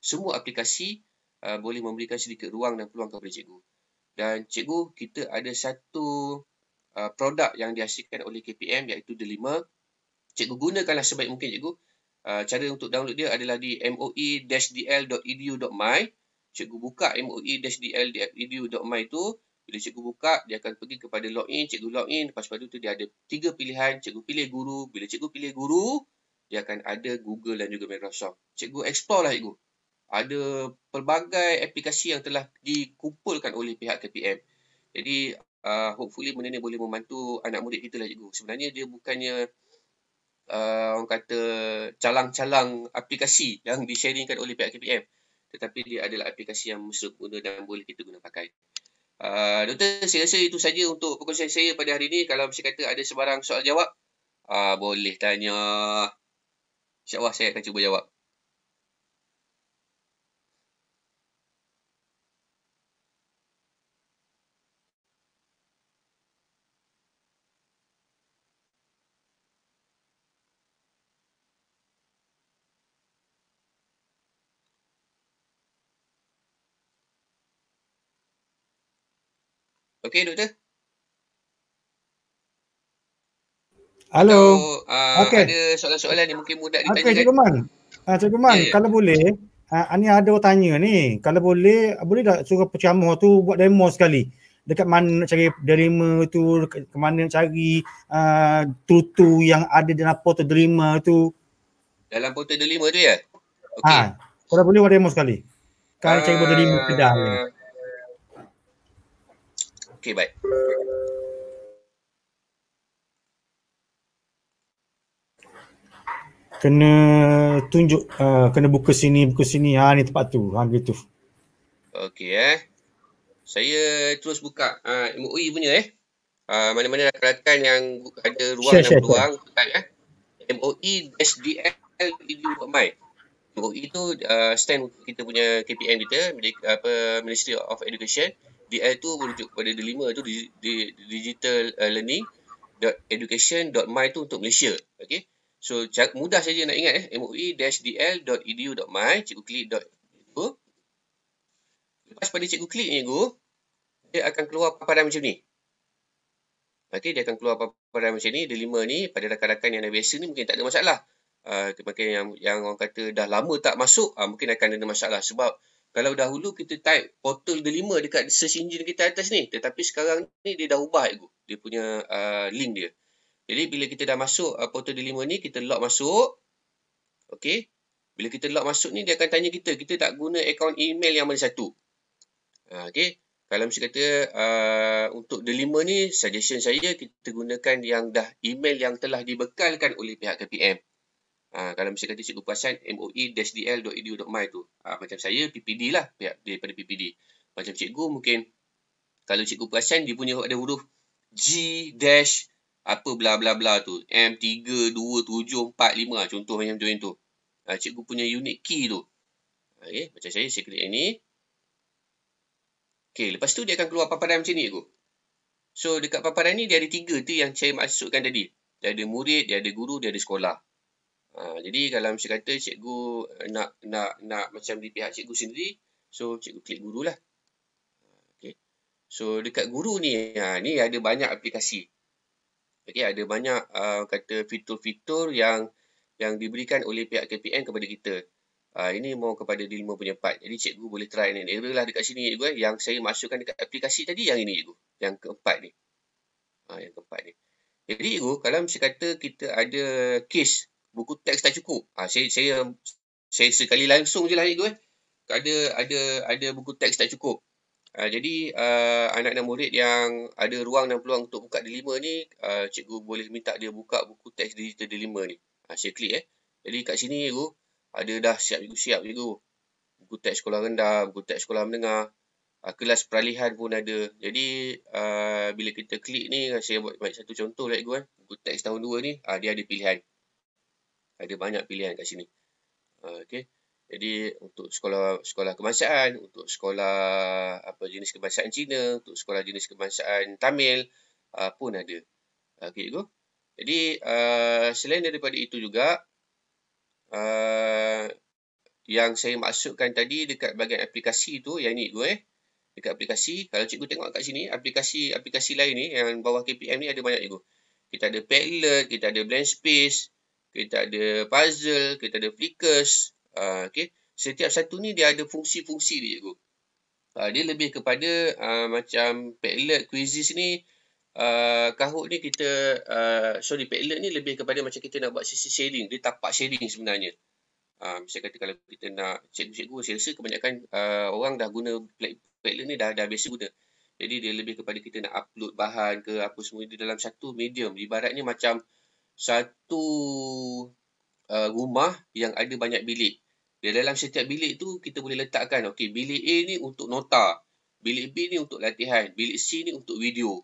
S3: semua aplikasi uh, boleh memberikan sedikit ruang dan peluang kepada cikgu. Dan cikgu, kita ada satu uh, produk yang dihasilkan oleh KPM iaitu Delima. Cikgu gunakanlah sebaik mungkin cikgu. Uh, cara untuk download dia adalah di moe-dl.edu.my. Uh, cikgu buka moe-dldu.my tu, bila cikgu buka, dia akan pergi kepada login, cikgu login. Lepas pada tu, dia ada tiga pilihan. Cikgu pilih guru. Bila cikgu pilih guru, dia akan ada Google dan juga Microsoft. Cikgu explore lah, cikgu. Ada pelbagai aplikasi yang telah dikumpulkan oleh pihak KPM. Jadi, uh, hopefully benda ni boleh membantu anak murid kita lah, cikgu. Sebenarnya, dia bukannya uh, orang kata calang-calang aplikasi yang di-sharingkan oleh pihak KPM tetapi dia adalah aplikasi yang mesti guna dan boleh kita guna pakai. Uh, Doktor, saya rasa itu saja untuk perkongsian saya pada hari ini. Kalau saya kata ada sebarang soal jawab, uh, boleh tanya. InsyaAllah saya akan cuba jawab. Okey, doktor.
S1: Hello. uh, ah, okay. Ada
S3: soalan-soalan ni mungkin
S1: mudah ditanya. Okey, Cikgu Man. Ah, Cikgu Man, yeah, ya. kalau yeah. boleh, ah, ni ada orang tanya ni. Kalau boleh, boleh tak suruh pencamah tu buat demo sekali? Dekat mana nak cari derima tu, ke mana nak cari uh, ah, tutu yang ada dalam portal derima tu.
S3: Dalam portal derima tu ya?
S1: Okey. Ah, kalau boleh buat demo sekali. Kalau uh, cari portal derima ke Uh, Okey, baik. Kena tunjuk, uh, kena buka sini, buka sini. Ha, ni tempat tu. Ha, gitu.
S3: Okey, eh. Saya terus buka uh, MOE punya, eh. Uh, mana-mana nak kerajaan yang ada ruang share, dan share, peluang. Share. Eh. MOE-DL.my MOE tu uh, stand untuk kita punya KPM kita, Ministry of Education. DL tu merujuk kepada delima tu di, di, di digital uh, learning dot education dot my tu untuk Malaysia. Okay. So mudah saja nak ingat eh. MOE dash DL dot edu dot my. Cikgu klik dot edu. Lepas pada cikgu klik ni go. Dia akan keluar paparan macam ni. Okay. Dia akan keluar paparan macam ni. Delima ni pada rakan-rakan yang dah biasa ni mungkin tak ada masalah. Uh, mungkin yang, yang orang kata dah lama tak masuk. Uh, mungkin akan ada masalah sebab kalau dahulu kita type portal kelima dekat search engine kita atas ni. Tetapi sekarang ni dia dah ubah ego. Dia punya uh, link dia. Jadi bila kita dah masuk uh, portal kelima ni, kita log masuk. Okay. Bila kita log masuk ni, dia akan tanya kita. Kita tak guna akaun email yang mana satu. Uh, ha, okay. Kalau mesti kata uh, untuk kelima ni, suggestion saya kita gunakan yang dah email yang telah dibekalkan oleh pihak KPM. Ah, kalau misalkan kata cikgu puasan moe-dl.edu.my tu. Ha, macam saya PPD lah pihak daripada PPD. Macam cikgu mungkin kalau cikgu puasan dia punya ada huruf G- dash apa bla bla bla tu. M3, 2, 7, 4, 5 contoh macam tu. tu. Ah, ha, cikgu punya unit key tu. Okay, macam saya, saya klik yang ni. Okay, lepas tu dia akan keluar paparan macam ni cikgu. So, dekat paparan ni dia ada tiga tu yang saya masukkan tadi. Dia ada murid, dia ada guru, dia ada sekolah. Ha, jadi kalau misalnya kata cikgu eh, nak nak nak macam di pihak cikgu sendiri, so cikgu klik guru lah. Ha, okay. So dekat guru ni, ha, ni ada banyak aplikasi. Okay, ada banyak uh, kata fitur-fitur yang yang diberikan oleh pihak KPN kepada kita. Uh, ini mau kepada D5 punya part. Jadi cikgu boleh try ni. Ini adalah dekat sini cikgu eh. Yang saya masukkan dekat aplikasi tadi yang ini cikgu. Yang keempat ni. Uh, yang keempat ni. Jadi cikgu kalau misalkan kata kita ada case buku teks tak cukup. Ha, saya, saya saya sekali langsung je lah cikgu eh. Ada ada ada buku teks tak cukup. Ha, jadi uh, anak dan murid yang ada ruang dan peluang untuk buka delima ni, uh, cikgu boleh minta dia buka buku teks digital delima ni. Ha, saya klik eh. Jadi kat sini cikgu ada dah siap cikgu siap cikgu. Buku teks sekolah rendah, buku teks sekolah menengah. Uh, kelas peralihan pun ada. Jadi uh, bila kita klik ni, saya buat, satu contoh lah cikgu eh. Buku teks tahun 2 ni, uh, dia ada pilihan ada banyak pilihan kat sini. Ah, okay, Jadi untuk sekolah sekolah kebangsaan, untuk sekolah apa jenis kebangsaan Cina, untuk sekolah jenis kebangsaan Tamil uh, pun ada. Ah, okay, cikgu. Jadi uh, selain daripada itu juga uh, yang saya maksudkan tadi dekat bahagian aplikasi tu yang ni cikgu eh dekat aplikasi kalau cikgu tengok kat sini aplikasi aplikasi lain ni yang bawah KPM ni ada banyak cikgu kita ada Padlet kita ada Blend Space kita ada puzzle, kita ada flickers. Uh, ha, okay. Setiap satu ni dia ada fungsi-fungsi dia cikgu. Uh, dia lebih kepada uh, macam padlet quizzes ni. Uh, kahut ni kita, uh, sorry padlet ni lebih kepada macam kita nak buat sisi sharing. Dia tapak sharing sebenarnya. Uh, misalnya kata kalau kita nak cikgu-cikgu, saya rasa kebanyakan uh, orang dah guna padlet ni dah, dah biasa guna. Jadi dia lebih kepada kita nak upload bahan ke apa semua di dalam satu medium. Ibaratnya macam satu uh, rumah yang ada banyak bilik. Di dalam setiap bilik tu kita boleh letakkan okay, bilik A ni untuk nota, bilik B ni untuk latihan, bilik C ni untuk video.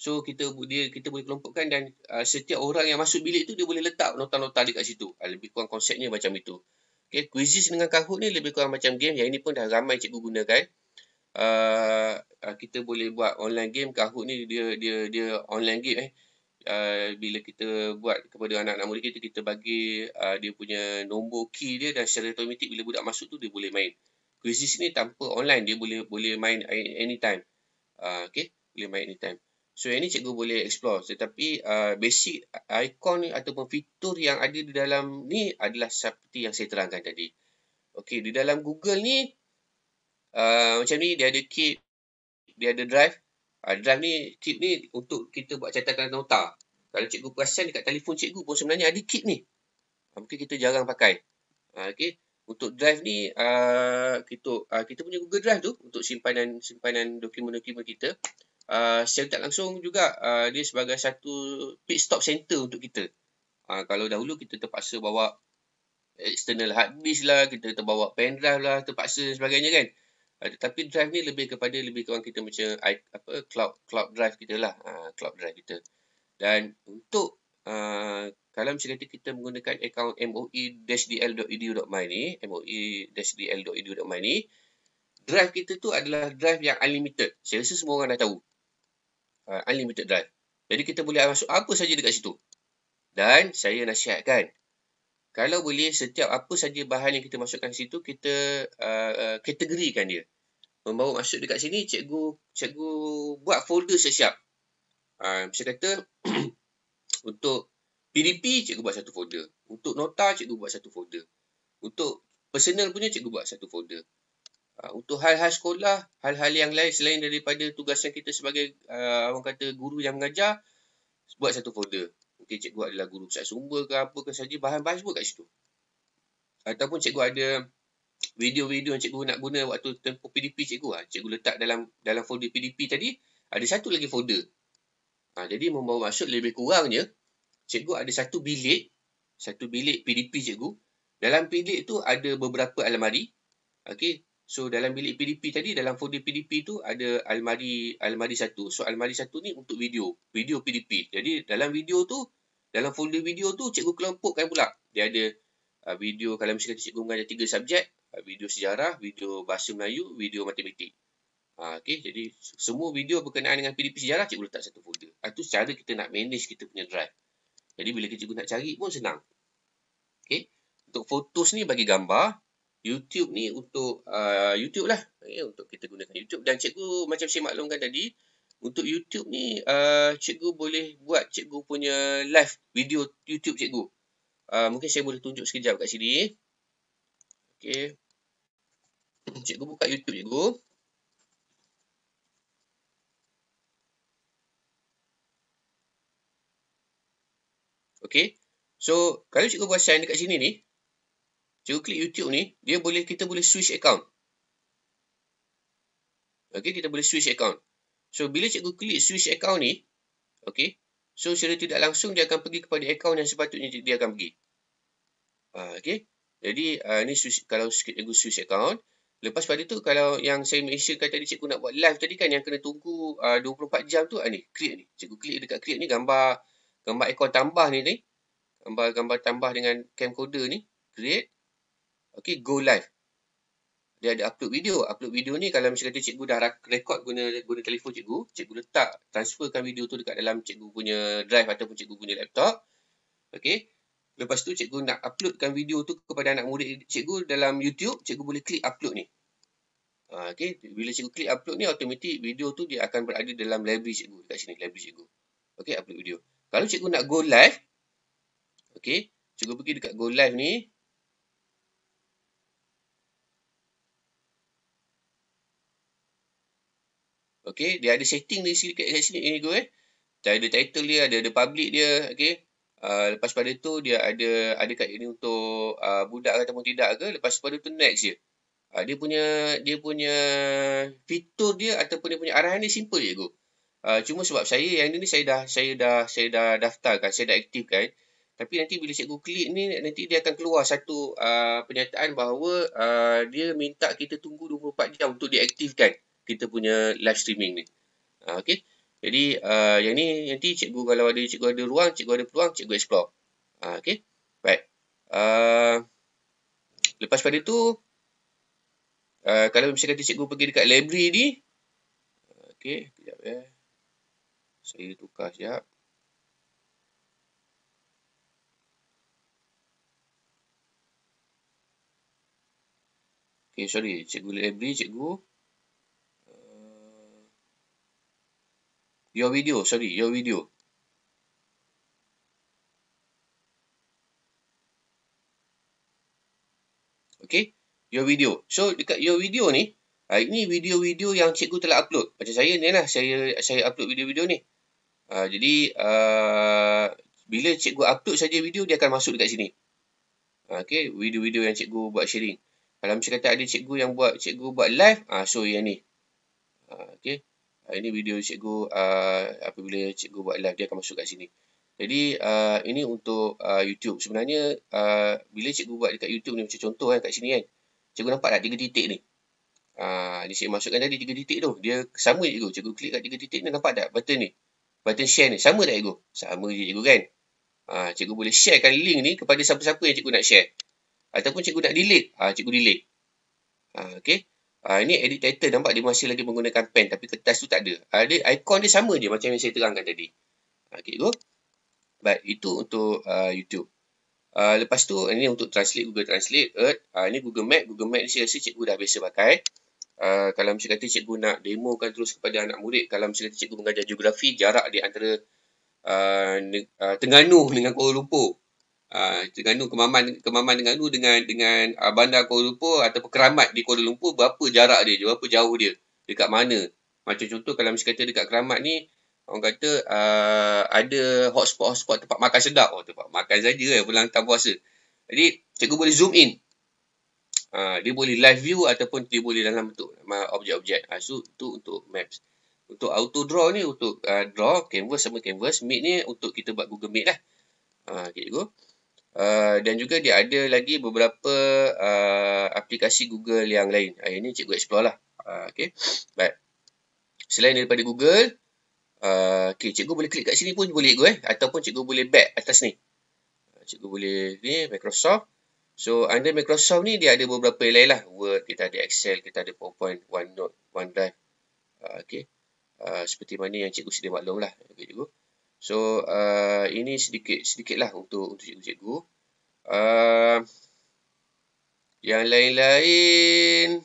S3: So kita dia kita boleh kelompokkan dan uh, setiap orang yang masuk bilik tu dia boleh letak nota-nota dekat situ. Uh, lebih kurang konsepnya macam itu. Okay, Quizzes dengan Kahoot ni lebih kurang macam game yang ini pun dah ramai cikgu gunakan. Uh, uh, kita boleh buat online game Kahoot ni dia dia dia online game eh uh, bila kita buat kepada anak-anak murid kita, kita bagi uh, dia punya nombor key dia dan secara automatik bila budak masuk tu dia boleh main. Quizzes ni tanpa online dia boleh boleh main anytime. Uh, okay, boleh main anytime. So ini cikgu boleh explore tetapi uh, basic icon ni ataupun fitur yang ada di dalam ni adalah seperti yang saya terangkan tadi. Okay, di dalam Google ni uh, macam ni dia ada kit, dia ada drive, Ha, ah, drive ni, chip ni untuk kita buat catatan nota. Kalau cikgu perasan dekat telefon cikgu pun sebenarnya ada kit ni. Ha, mungkin kita jarang pakai. Ha, ah, okay. Untuk drive ni, uh, kita uh, kita punya Google Drive tu untuk simpanan simpanan dokumen-dokumen kita. Uh, secara tak langsung juga uh, dia sebagai satu pit stop center untuk kita. Uh, kalau dahulu kita terpaksa bawa external hard disk lah, kita terbawa pen drive lah, terpaksa dan sebagainya kan. Tapi drive ni lebih kepada lebih kurang kita macam i, apa cloud cloud drive kita lah uh, cloud drive kita dan untuk uh, kalau macam kata kita menggunakan akaun moe-dl.edu.my ni moe-dl.edu.my ni drive kita tu adalah drive yang unlimited saya rasa semua orang dah tahu uh, unlimited drive jadi kita boleh masuk apa saja dekat situ dan saya nasihatkan kalau boleh setiap apa saja bahan yang kita masukkan situ kita uh, uh, kategorikan dia membawa masuk dekat sini cikgu cikgu buat folder sesiap uh, ah, saya kata untuk PDP cikgu buat satu folder untuk nota cikgu buat satu folder untuk personal punya cikgu buat satu folder uh, untuk hal-hal sekolah hal-hal yang lain selain daripada tugasan kita sebagai uh, orang kata guru yang mengajar buat satu folder mungkin cikgu adalah guru Ustaz Sumber ke apa ke saja, bahan-bahan semua kat situ. Ataupun cikgu ada video-video yang cikgu nak guna waktu tempoh PDP cikgu. Ha, cikgu letak dalam dalam folder PDP tadi, ada satu lagi folder. Ha, jadi membawa maksud lebih kurangnya, cikgu ada satu bilik, satu bilik PDP cikgu. Dalam bilik tu ada beberapa almari. Okay. So dalam bilik PDP tadi, dalam folder PDP tu ada almari almari satu. So almari satu ni untuk video. Video PDP. Jadi dalam video tu, dalam folder video tu, cikgu kelompokkan pula. Dia ada uh, video, kalau misalnya kata cikgu mengajar tiga subjek, uh, video sejarah, video bahasa Melayu, video matematik. Uh, ah, okay, jadi semua video berkenaan dengan PDP sejarah, cikgu letak satu folder. Uh, ah, itu cara kita nak manage kita punya drive. Jadi, bila cikgu nak cari pun senang. Okay, untuk photos ni bagi gambar, YouTube ni untuk uh, YouTube lah. Okay, ya, untuk kita gunakan YouTube. Dan cikgu macam saya maklumkan tadi, untuk YouTube ni, uh, cikgu boleh buat cikgu punya live video YouTube cikgu. Uh, mungkin saya boleh tunjuk sekejap kat sini. Okay. Cikgu buka YouTube cikgu. Okay. So, kalau cikgu buat sign dekat sini ni, cikgu klik YouTube ni, dia boleh kita boleh switch account. Okay, kita boleh switch account. So, bila cikgu klik switch account ni, okay, so secara tidak langsung dia akan pergi kepada account yang sepatutnya dia akan pergi. Uh, okay, jadi uh, ni switch, kalau cikgu switch account. Lepas pada tu, kalau yang saya mentionkan tadi cikgu nak buat live tadi kan, yang kena tunggu ah, uh, 24 jam tu, uh, ni, create ni. Cikgu klik dekat create ni, gambar gambar account tambah ni ni. Gambar-gambar tambah dengan camcorder ni, create. Okay, go live dia ada upload video. Upload video ni kalau macam kata cikgu dah rekod guna guna telefon cikgu, cikgu letak transferkan video tu dekat dalam cikgu punya drive ataupun cikgu punya laptop. Okey. Lepas tu cikgu nak uploadkan video tu kepada anak murid cikgu dalam YouTube, cikgu boleh klik upload ni. Ah okey, bila cikgu klik upload ni automatik video tu dia akan berada dalam library cikgu dekat sini library cikgu. Okey, upload video. Kalau cikgu nak go live, okey, cikgu pergi dekat go live ni, Okay, dia ada setting di sini kat sini ini go eh. Dia ada title dia, ada ada public dia, okay. Uh, ah, lepas pada tu dia ada ada kat ini untuk uh, budak ataupun tidak ke? Lepas pada tu next je. Uh, dia punya dia punya fitur dia ataupun dia punya arahan ni simple je go. Uh, cuma sebab saya yang ini saya dah saya dah saya dah daftarkan, saya dah aktifkan. Tapi nanti bila cikgu klik ni, nanti dia akan keluar satu uh, pernyataan bahawa uh, dia minta kita tunggu 24 jam untuk diaktifkan. aktifkan kita punya live streaming ni. Ha, ah, okay. Jadi uh, yang ni nanti cikgu kalau ada cikgu ada ruang, cikgu ada peluang, cikgu explore. Ha, ah, okay. Baik. Uh, lepas pada tu, uh, kalau misalnya kata cikgu pergi dekat library ni. Okay. Sekejap ya. Saya tukar sekejap. Okay, sorry. Cikgu library, cikgu. Your video, sorry, your video. Okay, your video. So, dekat your video ni, ha, ini video-video yang cikgu telah upload. Macam saya ni lah, saya, saya upload video-video ni. Ha, jadi, uh, bila cikgu upload saja video, dia akan masuk dekat sini. okay, video-video yang cikgu buat sharing. Kalau macam kata ada cikgu yang buat, cikgu buat live, ha, so yang ni. Ha, okay ini video cikgu uh, apabila cikgu buat live dia akan masuk kat sini jadi uh, ini untuk uh, YouTube sebenarnya uh, bila cikgu buat dekat YouTube ni macam contoh eh, kat sini kan cikgu nampak tak 3 titik ni ni ah, uh, cikgu masukkan tadi 3 titik tu dia sama cikgu cikgu klik kat 3 titik ni nampak tak button ni button share ni sama tak cikgu sama je cikgu kan uh, cikgu boleh sharekan link ni kepada siapa-siapa yang cikgu nak share ataupun cikgu nak delete uh, cikgu delete uh, okay Uh, ini edit nampak dia masih lagi menggunakan pen tapi kertas tu tak ada. Uh, dia, icon dia sama je macam yang saya terangkan tadi. Ah, okay, go. Baik, itu untuk uh, YouTube. Uh, lepas tu, ini untuk translate Google Translate Earth. Uh, ini Google Map. Google Map ni saya rasa cikgu dah biasa pakai. Uh, kalau misalnya kata cikgu nak demokan terus kepada anak murid, kalau misalnya kata cikgu mengajar geografi, jarak di antara uh, uh, Tengganu dengan Kuala Lumpur dengan ah, Nu Kemaman Kemaman dengan Nu dengan dengan uh, bandar Kuala Lumpur atau Keramat di Kuala Lumpur berapa jarak dia berapa jauh dia dekat mana macam contoh kalau mesti kata dekat Keramat ni orang kata uh, ada hotspot hotspot tempat makan sedap oh, tempat makan saja eh, pulang tak puasa jadi cikgu boleh zoom in uh, dia boleh live view ataupun dia boleh dalam bentuk objek-objek uh, so itu untuk maps untuk auto draw ni untuk uh, draw canvas sama canvas meet ni untuk kita buat google meet lah uh, okay, go. Uh, dan juga dia ada lagi beberapa uh, aplikasi Google yang lain. Uh, ini cikgu explore lah. Uh, okay. Baik. Selain daripada Google, uh, okay, cikgu boleh klik kat sini pun boleh ikut eh. Ataupun cikgu boleh back atas ni. Ah, cikgu boleh ni Microsoft. So, under Microsoft ni dia ada beberapa yang lain lah. Word, kita ada Excel, kita ada PowerPoint, OneNote, OneDrive. Uh, okay. Uh, seperti mana yang cikgu sedia maklum lah. Okay, cikgu. Uh, So uh, ini sedikit sedikitlah untuk untuk cikgu-cikgu. Uh, yang lain-lain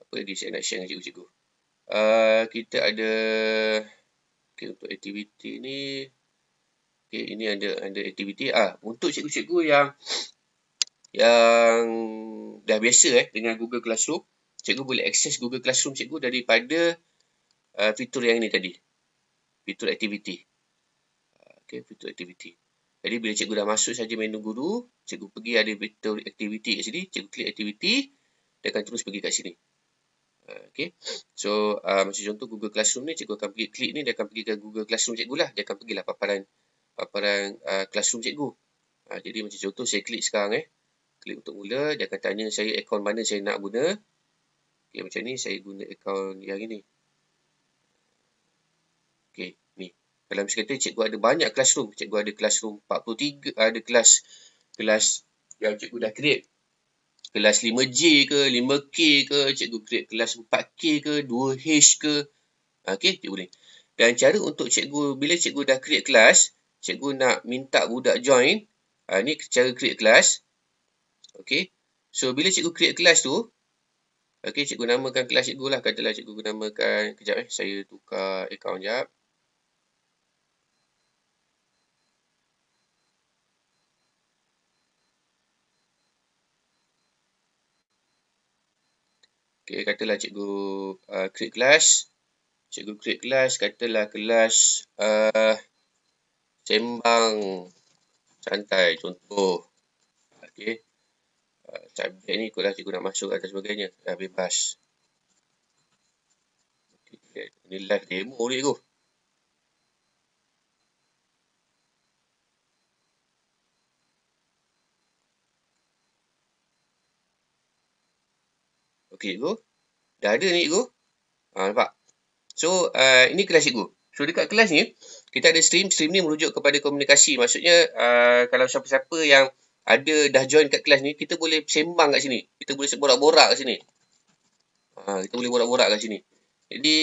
S3: apa lagi saya nak share dengan cikgu-cikgu? Uh, kita ada okay, untuk aktiviti ni okay, ini ada ada aktiviti ah untuk cikgu-cikgu yang yang dah biasa eh dengan Google Classroom, cikgu boleh access Google Classroom cikgu daripada uh, fitur yang ini tadi fitur aktiviti. Ah, okey, fitur aktiviti. Jadi bila cikgu dah masuk saja menu guru, cikgu pergi ada fitur aktiviti kat sini, cikgu klik aktiviti dia akan terus pergi kat sini. Ah, okey. So, uh, macam contoh Google Classroom ni cikgu akan pergi klik ni dia akan pergi ke Google Classroom cikgu lah. Dia akan pergi lah paparan paparan uh, classroom cikgu. Uh, jadi macam contoh saya klik sekarang eh. Klik untuk mula, dia akan tanya saya akaun mana saya nak guna. Okey, macam ni saya guna akaun yang ini. Okey, ni. Dalam sekolah tu cikgu ada banyak classroom. Cikgu ada classroom 43, ada kelas kelas yang cikgu dah create. Kelas 5 J ke, 5K ke, cikgu create kelas 4K ke, 2H ke. Ah, okey, cikgu ni. Dan cara untuk cikgu, bila cikgu dah create kelas, cikgu nak minta budak join. Uh, ni cara create kelas. Okey. So, bila cikgu create kelas tu, Okey, cikgu namakan kelas cikgu lah. Katalah cikgu namakan, kejap eh, saya tukar account jap. Okay, katalah cikgu uh, create kelas. Cikgu create kelas, katalah kelas uh, sembang santai, contoh. Okay. Uh, ni ikutlah cikgu nak masuk atau sebagainya. Dah bebas. Okay, ni live demo ni cikgu. Okey, cikgu. Dah ada ni, cikgu. Ha, nampak? So, uh, ini kelas cikgu. So, dekat kelas ni, kita ada stream. Stream ni merujuk kepada komunikasi. Maksudnya, uh, kalau siapa-siapa yang ada dah join kat kelas ni, kita boleh sembang kat sini. Kita boleh borak-borak kat sini. Ha, kita boleh borak-borak kat sini. Jadi,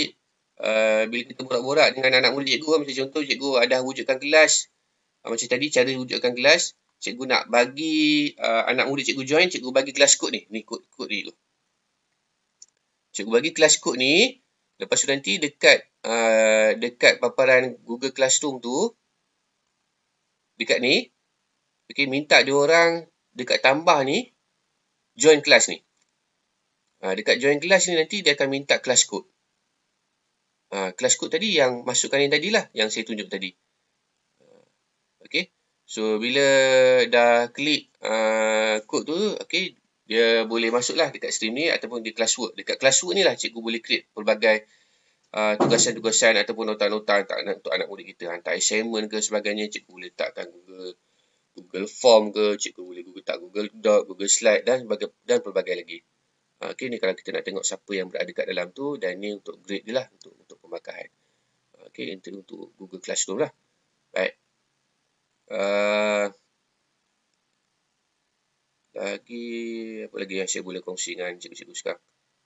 S3: uh, bila kita borak-borak dengan anak murid cikgu, kan, macam contoh cikgu ada wujudkan kelas. Uh, macam tadi, cara wujudkan kelas. Cikgu nak bagi uh, anak murid cikgu join, cikgu bagi kelas kod ni. Ni kod, kod ni cikgu cikgu bagi kelas kod ni lepas tu nanti dekat uh, dekat paparan Google Classroom tu dekat ni okey minta dia orang dekat tambah ni join kelas ni uh, dekat join kelas ni nanti dia akan minta kelas kod kelas ah, uh, kod tadi yang masukkan yang tadilah yang saya tunjuk tadi ah, Okay, so bila dah klik kod uh, tu okay dia boleh masuklah dekat stream ni ataupun di kelas classwork. Dekat classwork ni lah cikgu boleh create pelbagai tugasan uh, tugasan-tugasan ataupun nota-nota untuk anak anak murid kita. Hantar assignment ke sebagainya, cikgu boleh letakkan Google, Google Form ke, cikgu boleh Google tak Google Doc, Google Slide dan sebagai, dan pelbagai lagi. Uh, ah, okay, ni kalau kita nak tengok siapa yang berada dekat dalam tu dan ni untuk grade dia lah, untuk, untuk pemakaian. Ah, okay, untuk Google Classroom lah. Baik. Uh, lagi apa lagi yang saya boleh kongsi dengan cikgu-cikgu sekarang.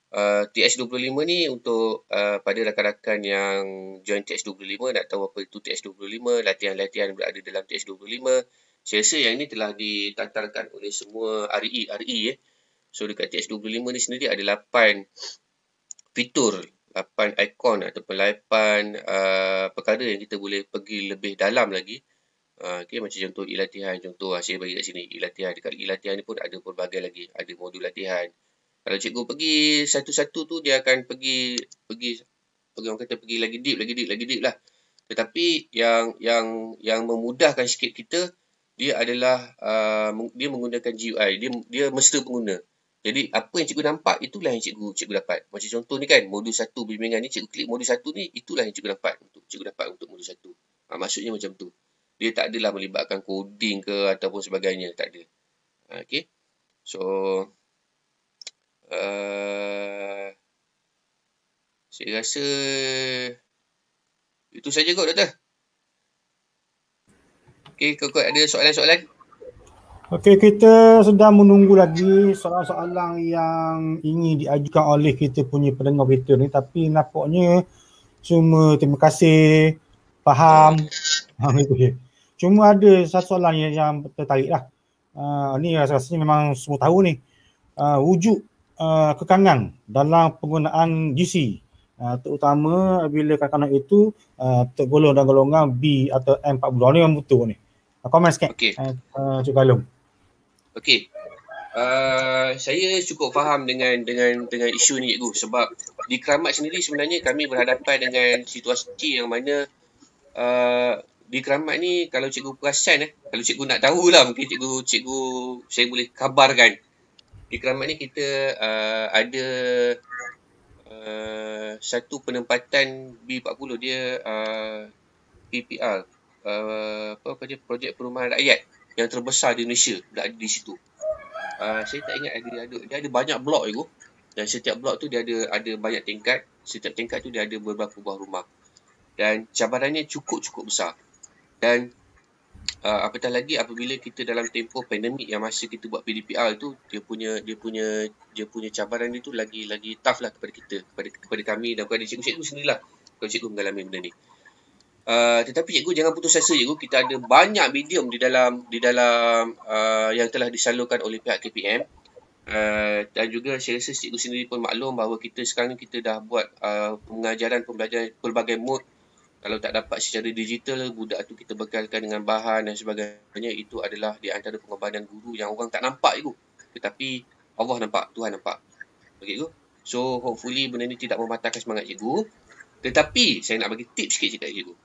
S3: Eh, uh, TS25 ni untuk uh, pada rakan-rakan yang join TS25 nak tahu apa itu TS25, latihan-latihan berada dalam TS25. Saya rasa yang ini telah ditantarkan oleh semua RE, RE eh. So dekat TS25 ni sendiri ada 8 fitur, 8 ikon ataupun 8 uh, eh, perkara yang kita boleh pergi lebih dalam lagi. Ah, okay, macam contoh e-latihan, contoh saya bagi kat sini, e-latihan. Dekat e-latihan ni pun ada pelbagai lagi, ada modul latihan. Kalau cikgu pergi satu-satu tu, dia akan pergi, pergi, pergi orang kata pergi lagi deep, lagi deep, lagi deep lah. Tetapi yang yang yang memudahkan sikit kita, dia adalah, uh, dia menggunakan GUI, dia, dia mesra pengguna. Jadi apa yang cikgu nampak itulah yang cikgu cikgu dapat. Macam contoh ni kan modul satu bimbingan ni cikgu klik modul satu ni itulah yang cikgu dapat untuk cikgu dapat untuk modul satu. Ha, maksudnya macam tu dia tak adalah melibatkan coding ke ataupun sebagainya tak ada okay. so uh, saya rasa itu saja kot doktor Okay, kau ada soalan-soalan
S1: Okay, kita sedang menunggu lagi soalan-soalan yang ingin diajukan oleh kita punya pendengar kita ni tapi nampaknya cuma terima kasih, faham. Faham itu je. Cuma ada satu soalan yang, yang tertarik lah. Uh, ah, ni rasa rasanya memang semua tahu ni. Uh, wujud uh, kekangan dalam penggunaan GC. Uh, terutama bila kekangan itu uh, tergolong dalam golongan B atau M40. Ini yang butuh ni. Komen sikit. Okay. Uh, Cik Galum.
S3: Okay. Uh, saya cukup faham dengan dengan dengan isu ni cikgu sebab di Keramat sendiri sebenarnya kami berhadapan dengan situasi yang mana uh, di keramat ni kalau cikgu perasan eh kalau cikgu nak tahu lah mungkin cikgu cikgu saya boleh kabarkan di keramat ni kita uh, ada uh, satu penempatan B40 dia uh, PPR uh, apa kata projek perumahan rakyat yang terbesar di Indonesia dah ada di situ uh, saya tak ingat ada, ada dia ada banyak blok itu dan setiap blok tu dia ada ada banyak tingkat setiap tingkat tu dia ada beberapa buah rumah dan cabarannya cukup-cukup besar dan uh, apatah lagi apabila kita dalam tempoh pandemik yang masa kita buat PDPR itu dia punya dia punya dia punya cabaran itu lagi lagi tough lah kepada kita kepada kepada kami dan kepada cikgu-cikgu sendirilah kalau cikgu mengalami benda ni. Uh, tetapi cikgu jangan putus asa cikgu kita ada banyak medium di dalam di dalam uh, yang telah disalurkan oleh pihak KPM uh, dan juga saya rasa cikgu sendiri pun maklum bahawa kita sekarang kita dah buat uh, pengajaran pembelajaran pelbagai mode kalau tak dapat secara digital budak tu kita bekalkan dengan bahan dan sebagainya itu adalah di antara pengorbanan guru yang orang tak nampak itu tetapi Allah nampak Tuhan nampak okey tu so hopefully benda ni tidak mematahkan semangat cikgu tetapi saya nak bagi tips sikit cakap cikgu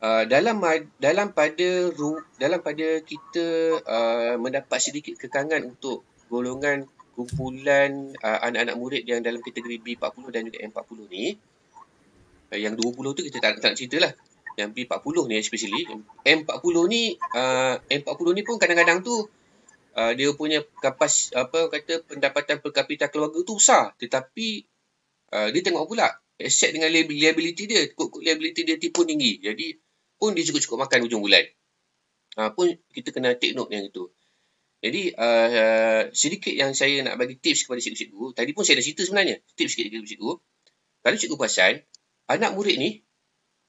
S3: Uh, dalam dalam pada dalam pada kita uh, mendapat sedikit kekangan untuk golongan kumpulan uh, anak-anak murid yang dalam kategori B40 dan juga M40 ni Eh, yang 20 tu kita tak, tak nak cerita lah. Yang B40 ni especially. M40 ni, uh, M40 ni pun kadang-kadang tu uh, dia punya kapas, apa kata, pendapatan per kapita keluarga tu besar. Tetapi uh, dia tengok pula aset dengan liability dia, kot-kot liability dia tipu tinggi. Jadi pun dia cukup-cukup makan hujung bulan. Uh, pun kita kena take note yang itu. Jadi uh, uh, sedikit yang saya nak bagi tips kepada cikgu-cikgu, tadi pun saya dah cerita sebenarnya, tips sikit kepada cikgu-cikgu. Kalau cikgu perasan, anak murid ni,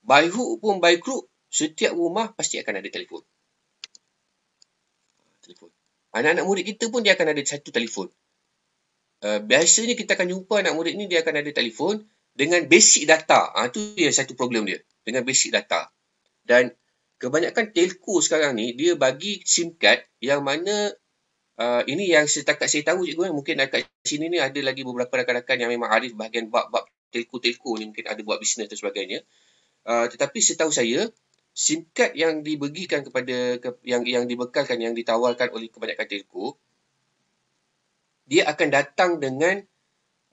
S3: by hook pun by crook, setiap rumah pasti akan ada telefon. Ah, telefon. Anak-anak murid kita pun dia akan ada satu telefon. Uh, biasanya kita akan jumpa anak murid ni, dia akan ada telefon dengan basic data. Ha, tu dia satu problem dia. Dengan basic data. Dan kebanyakan telco sekarang ni, dia bagi SIM card yang mana Uh, ini yang setakat saya tahu cikgu mungkin dekat sini ni ada lagi beberapa rakan-rakan yang memang arif bahagian bab-bab telco-telco ni mungkin ada buat bisnes dan sebagainya. Uh, tetapi setahu saya, SIM card yang diberikan kepada ke, yang yang dibekalkan yang ditawarkan oleh kebanyakan telco dia akan datang dengan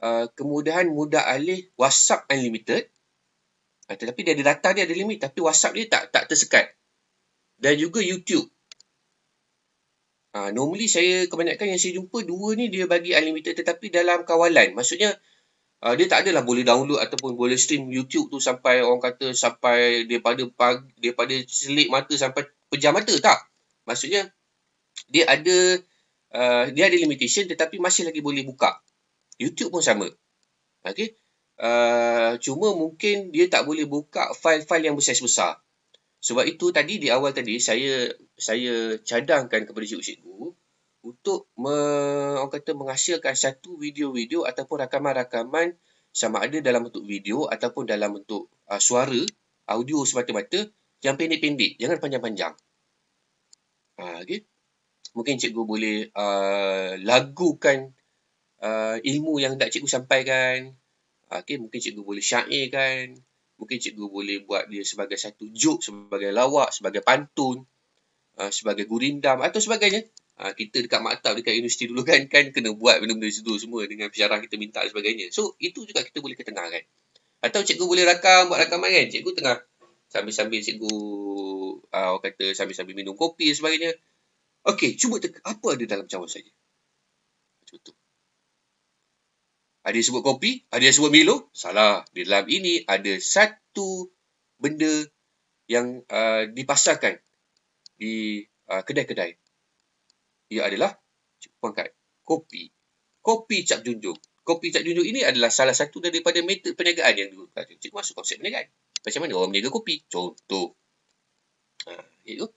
S3: uh, kemudahan mudah alih WhatsApp unlimited. Uh, tetapi dia ada data dia ada limit tapi WhatsApp dia tak tak tersekat. Dan juga YouTube. Uh, normally saya kebanyakan yang saya jumpa dua ni dia bagi unlimited tetapi dalam kawalan. Maksudnya Uh, dia tak adalah boleh download ataupun boleh stream YouTube tu sampai orang kata sampai daripada pag, daripada selit mata sampai pejam mata tak. Maksudnya dia ada uh, dia ada limitation tetapi masih lagi boleh buka. YouTube pun sama. okay? Uh, ah, cuma mungkin dia tak boleh buka fail-fail yang besar-besar. Sebab itu tadi di awal tadi saya saya cadangkan kepada cikgu-cikgu untuk me, orang kata menghasilkan satu video-video ataupun rakaman-rakaman sama ada dalam bentuk video ataupun dalam bentuk uh, suara audio semata-mata yang pendek-pendek jangan panjang-panjang. Ha okay. Mungkin cikgu boleh uh, lagukan uh, ilmu yang tak cikgu sampaikan. Ha, okay. mungkin cikgu boleh syairkan, mungkin cikgu boleh buat dia sebagai satu joke, sebagai lawak, sebagai pantun, uh, sebagai gurindam atau sebagainya. Ha, kita dekat maktab dekat universiti dulu kan kan kena buat benda-benda situ semua dengan syarah kita minta dan sebagainya. So itu juga kita boleh ketengahkan. Atau cikgu boleh rakam buat rakaman kan. Cikgu tengah sambil-sambil cikgu ah uh, kata sambil-sambil minum kopi dan sebagainya. Okey, cuba teka, apa ada dalam cawan saya. Contoh. Ada sebut kopi, ada yang sebut Milo. Salah. Di dalam ini ada satu benda yang uh, dipasarkan di uh, kedai-kedai ia adalah pangkat kopi. Kopi cap junjung. Kopi cap junjung ini adalah salah satu daripada metod perniagaan yang dulu. Cikgu masuk konsep perniagaan. Macam mana orang meniaga kopi? Contoh. Ha, itu.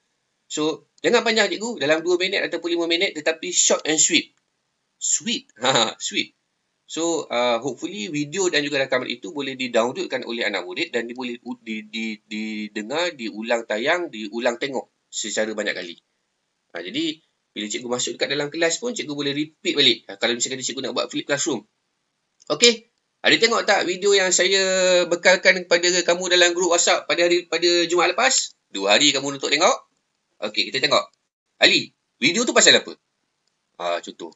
S3: So, jangan panjang cikgu. Dalam 2 minit ataupun 5 minit tetapi short and sweet. Sweet. Ha, sweet. So, uh, hopefully video dan juga rakaman itu boleh didownloadkan oleh anak murid dan dia boleh di, di, didengar, diulang tayang, diulang tengok secara banyak kali. Ha, jadi, bila cikgu masuk dekat dalam kelas pun, cikgu boleh repeat balik. Ha, kalau misalkan cikgu nak buat flip classroom. Okey. Ada ha, tengok tak video yang saya bekalkan kepada kamu dalam grup WhatsApp pada hari pada Jumaat lepas? Dua hari kamu untuk tengok. Okey, kita tengok. Ali, video tu pasal apa? Ha, contoh.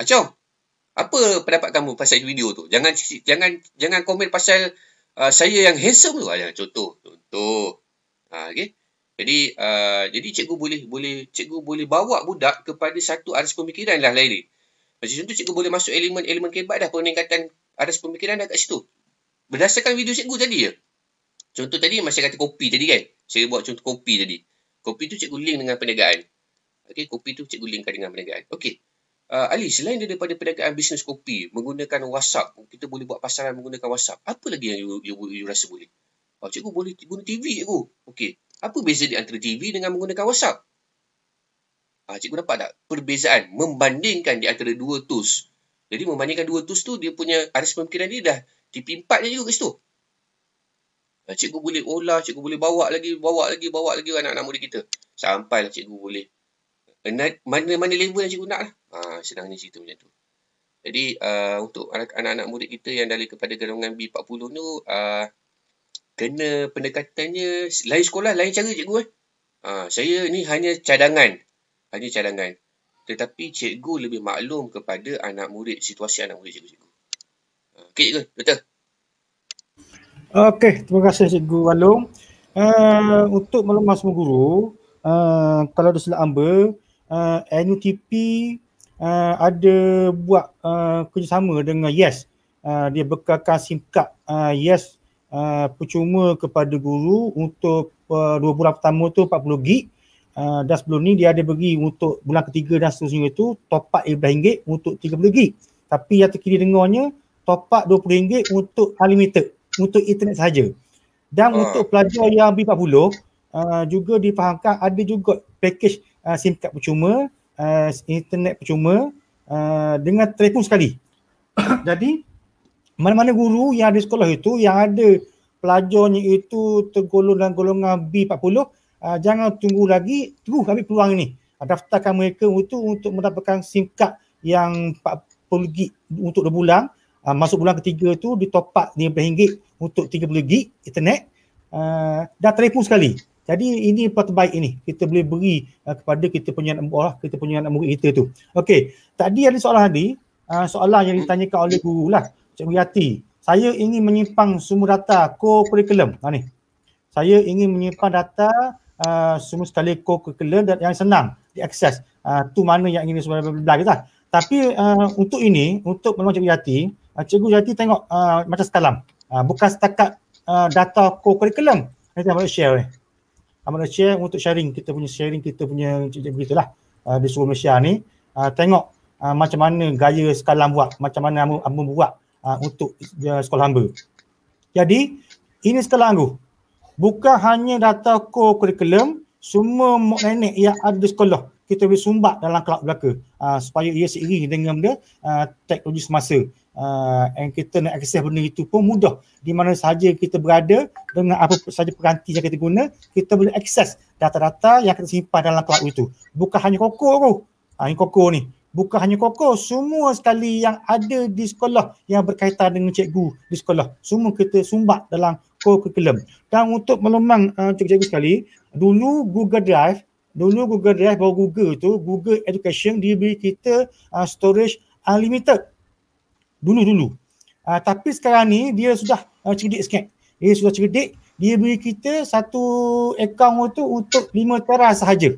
S3: Acong, apa pendapat kamu pasal video tu? Jangan jangan jangan komen pasal uh, saya yang handsome tu. Ha, contoh. Contoh. Ha, okay. Jadi uh, jadi cikgu boleh boleh cikgu boleh bawa budak kepada satu aras pemikiran lah lain Macam contoh cikgu boleh masuk elemen-elemen kebat dah peningkatan aras pemikiran dah kat situ. Berdasarkan video cikgu tadi ya. Contoh tadi masih kata kopi tadi kan. Saya buat contoh kopi tadi. Kopi tu cikgu link dengan perniagaan. Okey, kopi tu cikgu linkkan dengan perniagaan. Okey. Uh, Ali, selain daripada perniagaan bisnes kopi, menggunakan WhatsApp, kita boleh buat pasaran menggunakan WhatsApp. Apa lagi yang you, you, you rasa boleh? Oh, cikgu boleh guna TV, cikgu. Okey. Apa beza di antara TV dengan menggunakan WhatsApp? Ah, cikgu dapat tak perbezaan membandingkan di antara dua tools? Jadi, membandingkan dua tools tu, dia punya aris pemikiran dia dah TP4 je juga kat situ. Ah, cikgu boleh olah, cikgu boleh bawa lagi, bawa lagi, bawa lagi anak-anak murid kita. Sampailah cikgu boleh. Mana-mana level yang cikgu nak lah. Ah, ni cerita macam tu. Jadi, uh, untuk anak-anak murid kita yang dari kepada gerungan B40 tu, uh, kena pendekatannya lain sekolah lain cara cikgu eh ha, saya ni hanya cadangan hanya cadangan tetapi cikgu lebih maklum kepada anak murid situasi anak murid cikgu cikgu ha, okey cikgu betul
S1: okey terima kasih cikgu Walung uh, untuk maklumat semua guru uh, kalau ada silap amba uh, eh, NUTP uh, ada buat uh, kerjasama dengan YES uh, dia bekalkan SIM card uh, YES uh, percuma kepada guru untuk uh, dua bulan pertama tu 40 gig uh, dan sebelum ni dia ada bagi untuk bulan ketiga dan seterusnya tu top up RM11 untuk 30 gig tapi yang terkini dengarnya top up RM20 untuk unlimited untuk internet saja. dan uh. untuk pelajar yang B40 uh, juga difahamkan ada juga package uh, SIM card percuma uh, internet percuma uh, dengan telefon sekali jadi mana-mana guru yang ada sekolah itu yang ada pelajarnya itu tergolong dalam golongan B40 uh, ah, jangan tunggu lagi terus ambil peluang ini uh, ah, daftarkan mereka itu untuk mendapatkan SIM card yang 40 gig untuk 2 bulan uh, ah, masuk bulan ketiga itu ditopak RM50 untuk 30 gig internet uh, dah telefon sekali jadi ini part baik ini kita boleh beri uh, kepada kita punya anak murid kita punya anak murid kita tu. Okey, tadi ada soalan tadi, uh, soalan yang ditanyakan oleh guru lah. Cikgu Yati, saya ingin menyimpang semua data co-curriculum. Ha, Saya ingin menyimpang data uh, semua sekali co-curriculum dan yang senang diakses. Uh, tu mana yang ingin semua bla kita. Tapi uh, untuk ini, untuk menolong Cikgu Yati, uh, Cikgu Yati tengok uh, macam sekalam. Uh, bukan setakat uh, data co-curriculum. Kita nak share ni. Eh. Amat share untuk sharing kita punya sharing kita punya cikgu kita lah uh, di seluruh Malaysia ni. Uh, tengok uh, macam mana gaya sekalam buat, macam mana Amu, Amu buat uh, untuk uh, sekolah hamba. Jadi ini sekolah angguh. Bukan hanya data core curriculum, semua mok nenek yang ada sekolah kita boleh sumbat dalam kelab belaka uh, supaya ia seiring dengan benda uh, ah, teknologi semasa uh, and kita nak akses benda itu pun mudah di mana sahaja kita berada dengan apa sahaja peranti yang kita guna kita boleh akses data-data yang kita simpan dalam kelab itu bukan hanya koko tu uh, yang koko ni bukan hanya koko, semua sekali yang ada di sekolah yang berkaitan dengan cikgu di sekolah semua kita sumbat dalam kurikulum dan untuk melemang eh, uh, cikgu-cikgu sekali dulu Google Drive dulu Google Drive bawa Google tu Google Education dia beri kita uh, storage unlimited dulu-dulu uh, tapi sekarang ni dia sudah uh, cerdik sikit dia sudah cerdik dia beri kita satu account tu untuk lima tera sahaja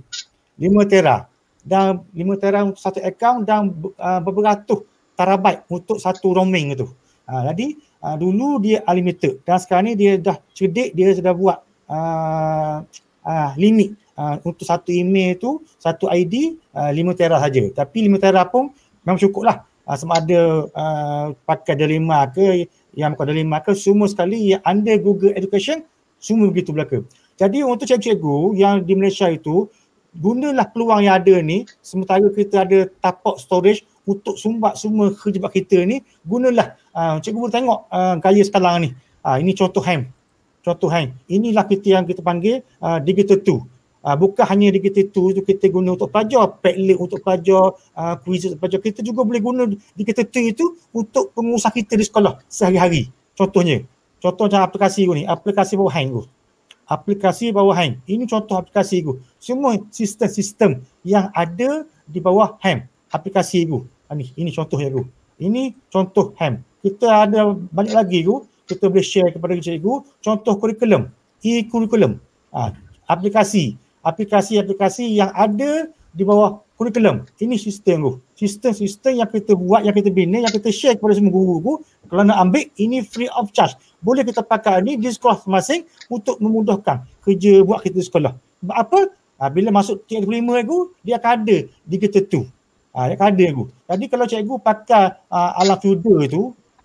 S1: lima tera dan lima tera untuk satu account dan uh, ah, beberatus terabyte untuk satu roaming itu. Uh, ah, jadi uh, dulu dia unlimited dan sekarang ni dia dah cerdik dia sudah buat uh, uh, limit uh, untuk satu email tu satu ID uh, 5 tera saja. Tapi lima tera pun memang cukup lah uh, sama ada uh, pakai lima ke yang dari lima ke semua sekali yang under Google Education semua begitu belakang. Jadi untuk cikgu-cikgu yang di Malaysia itu gunalah peluang yang ada ni sementara kita ada tapak storage untuk sumbat semua kerja kita ni gunalah uh, cikgu boleh tengok uh, gaya sekarang ni uh, ini contoh ham contoh ham inilah kita yang kita panggil uh, digital tool uh, bukan hanya digital tool tu kita guna untuk pelajar padlet untuk pelajar kuis uh, untuk pelajar kita juga boleh guna digital tool itu untuk pengusaha kita di sekolah sehari-hari contohnya contoh macam aplikasi ni aplikasi bawah hand tu aplikasi bawah HAM. Ini contoh aplikasi itu. Semua sistem-sistem yang ada di bawah HAM. Aplikasi itu. Ini, ah, ini contoh ya, itu. Ini contoh HAM. Kita ada banyak lagi itu. Kita boleh share kepada cikgu. Contoh kurikulum. E-kurikulum. Ha, aplikasi. Aplikasi-aplikasi yang ada di bawah kurikulum. Ini sistem tu. Sistem-sistem yang kita buat, yang kita bina, yang kita share kepada semua guru tu. Kalau nak ambil, ini free of charge. Boleh kita pakai ni di sekolah masing untuk memudahkan kerja buat kita di sekolah. Sebab apa? Ha, bila masuk T25 tu, dia akan ada di kita tu. Ha, dia akan ada tu. Jadi kalau cikgu pakai ah, ala alam tu,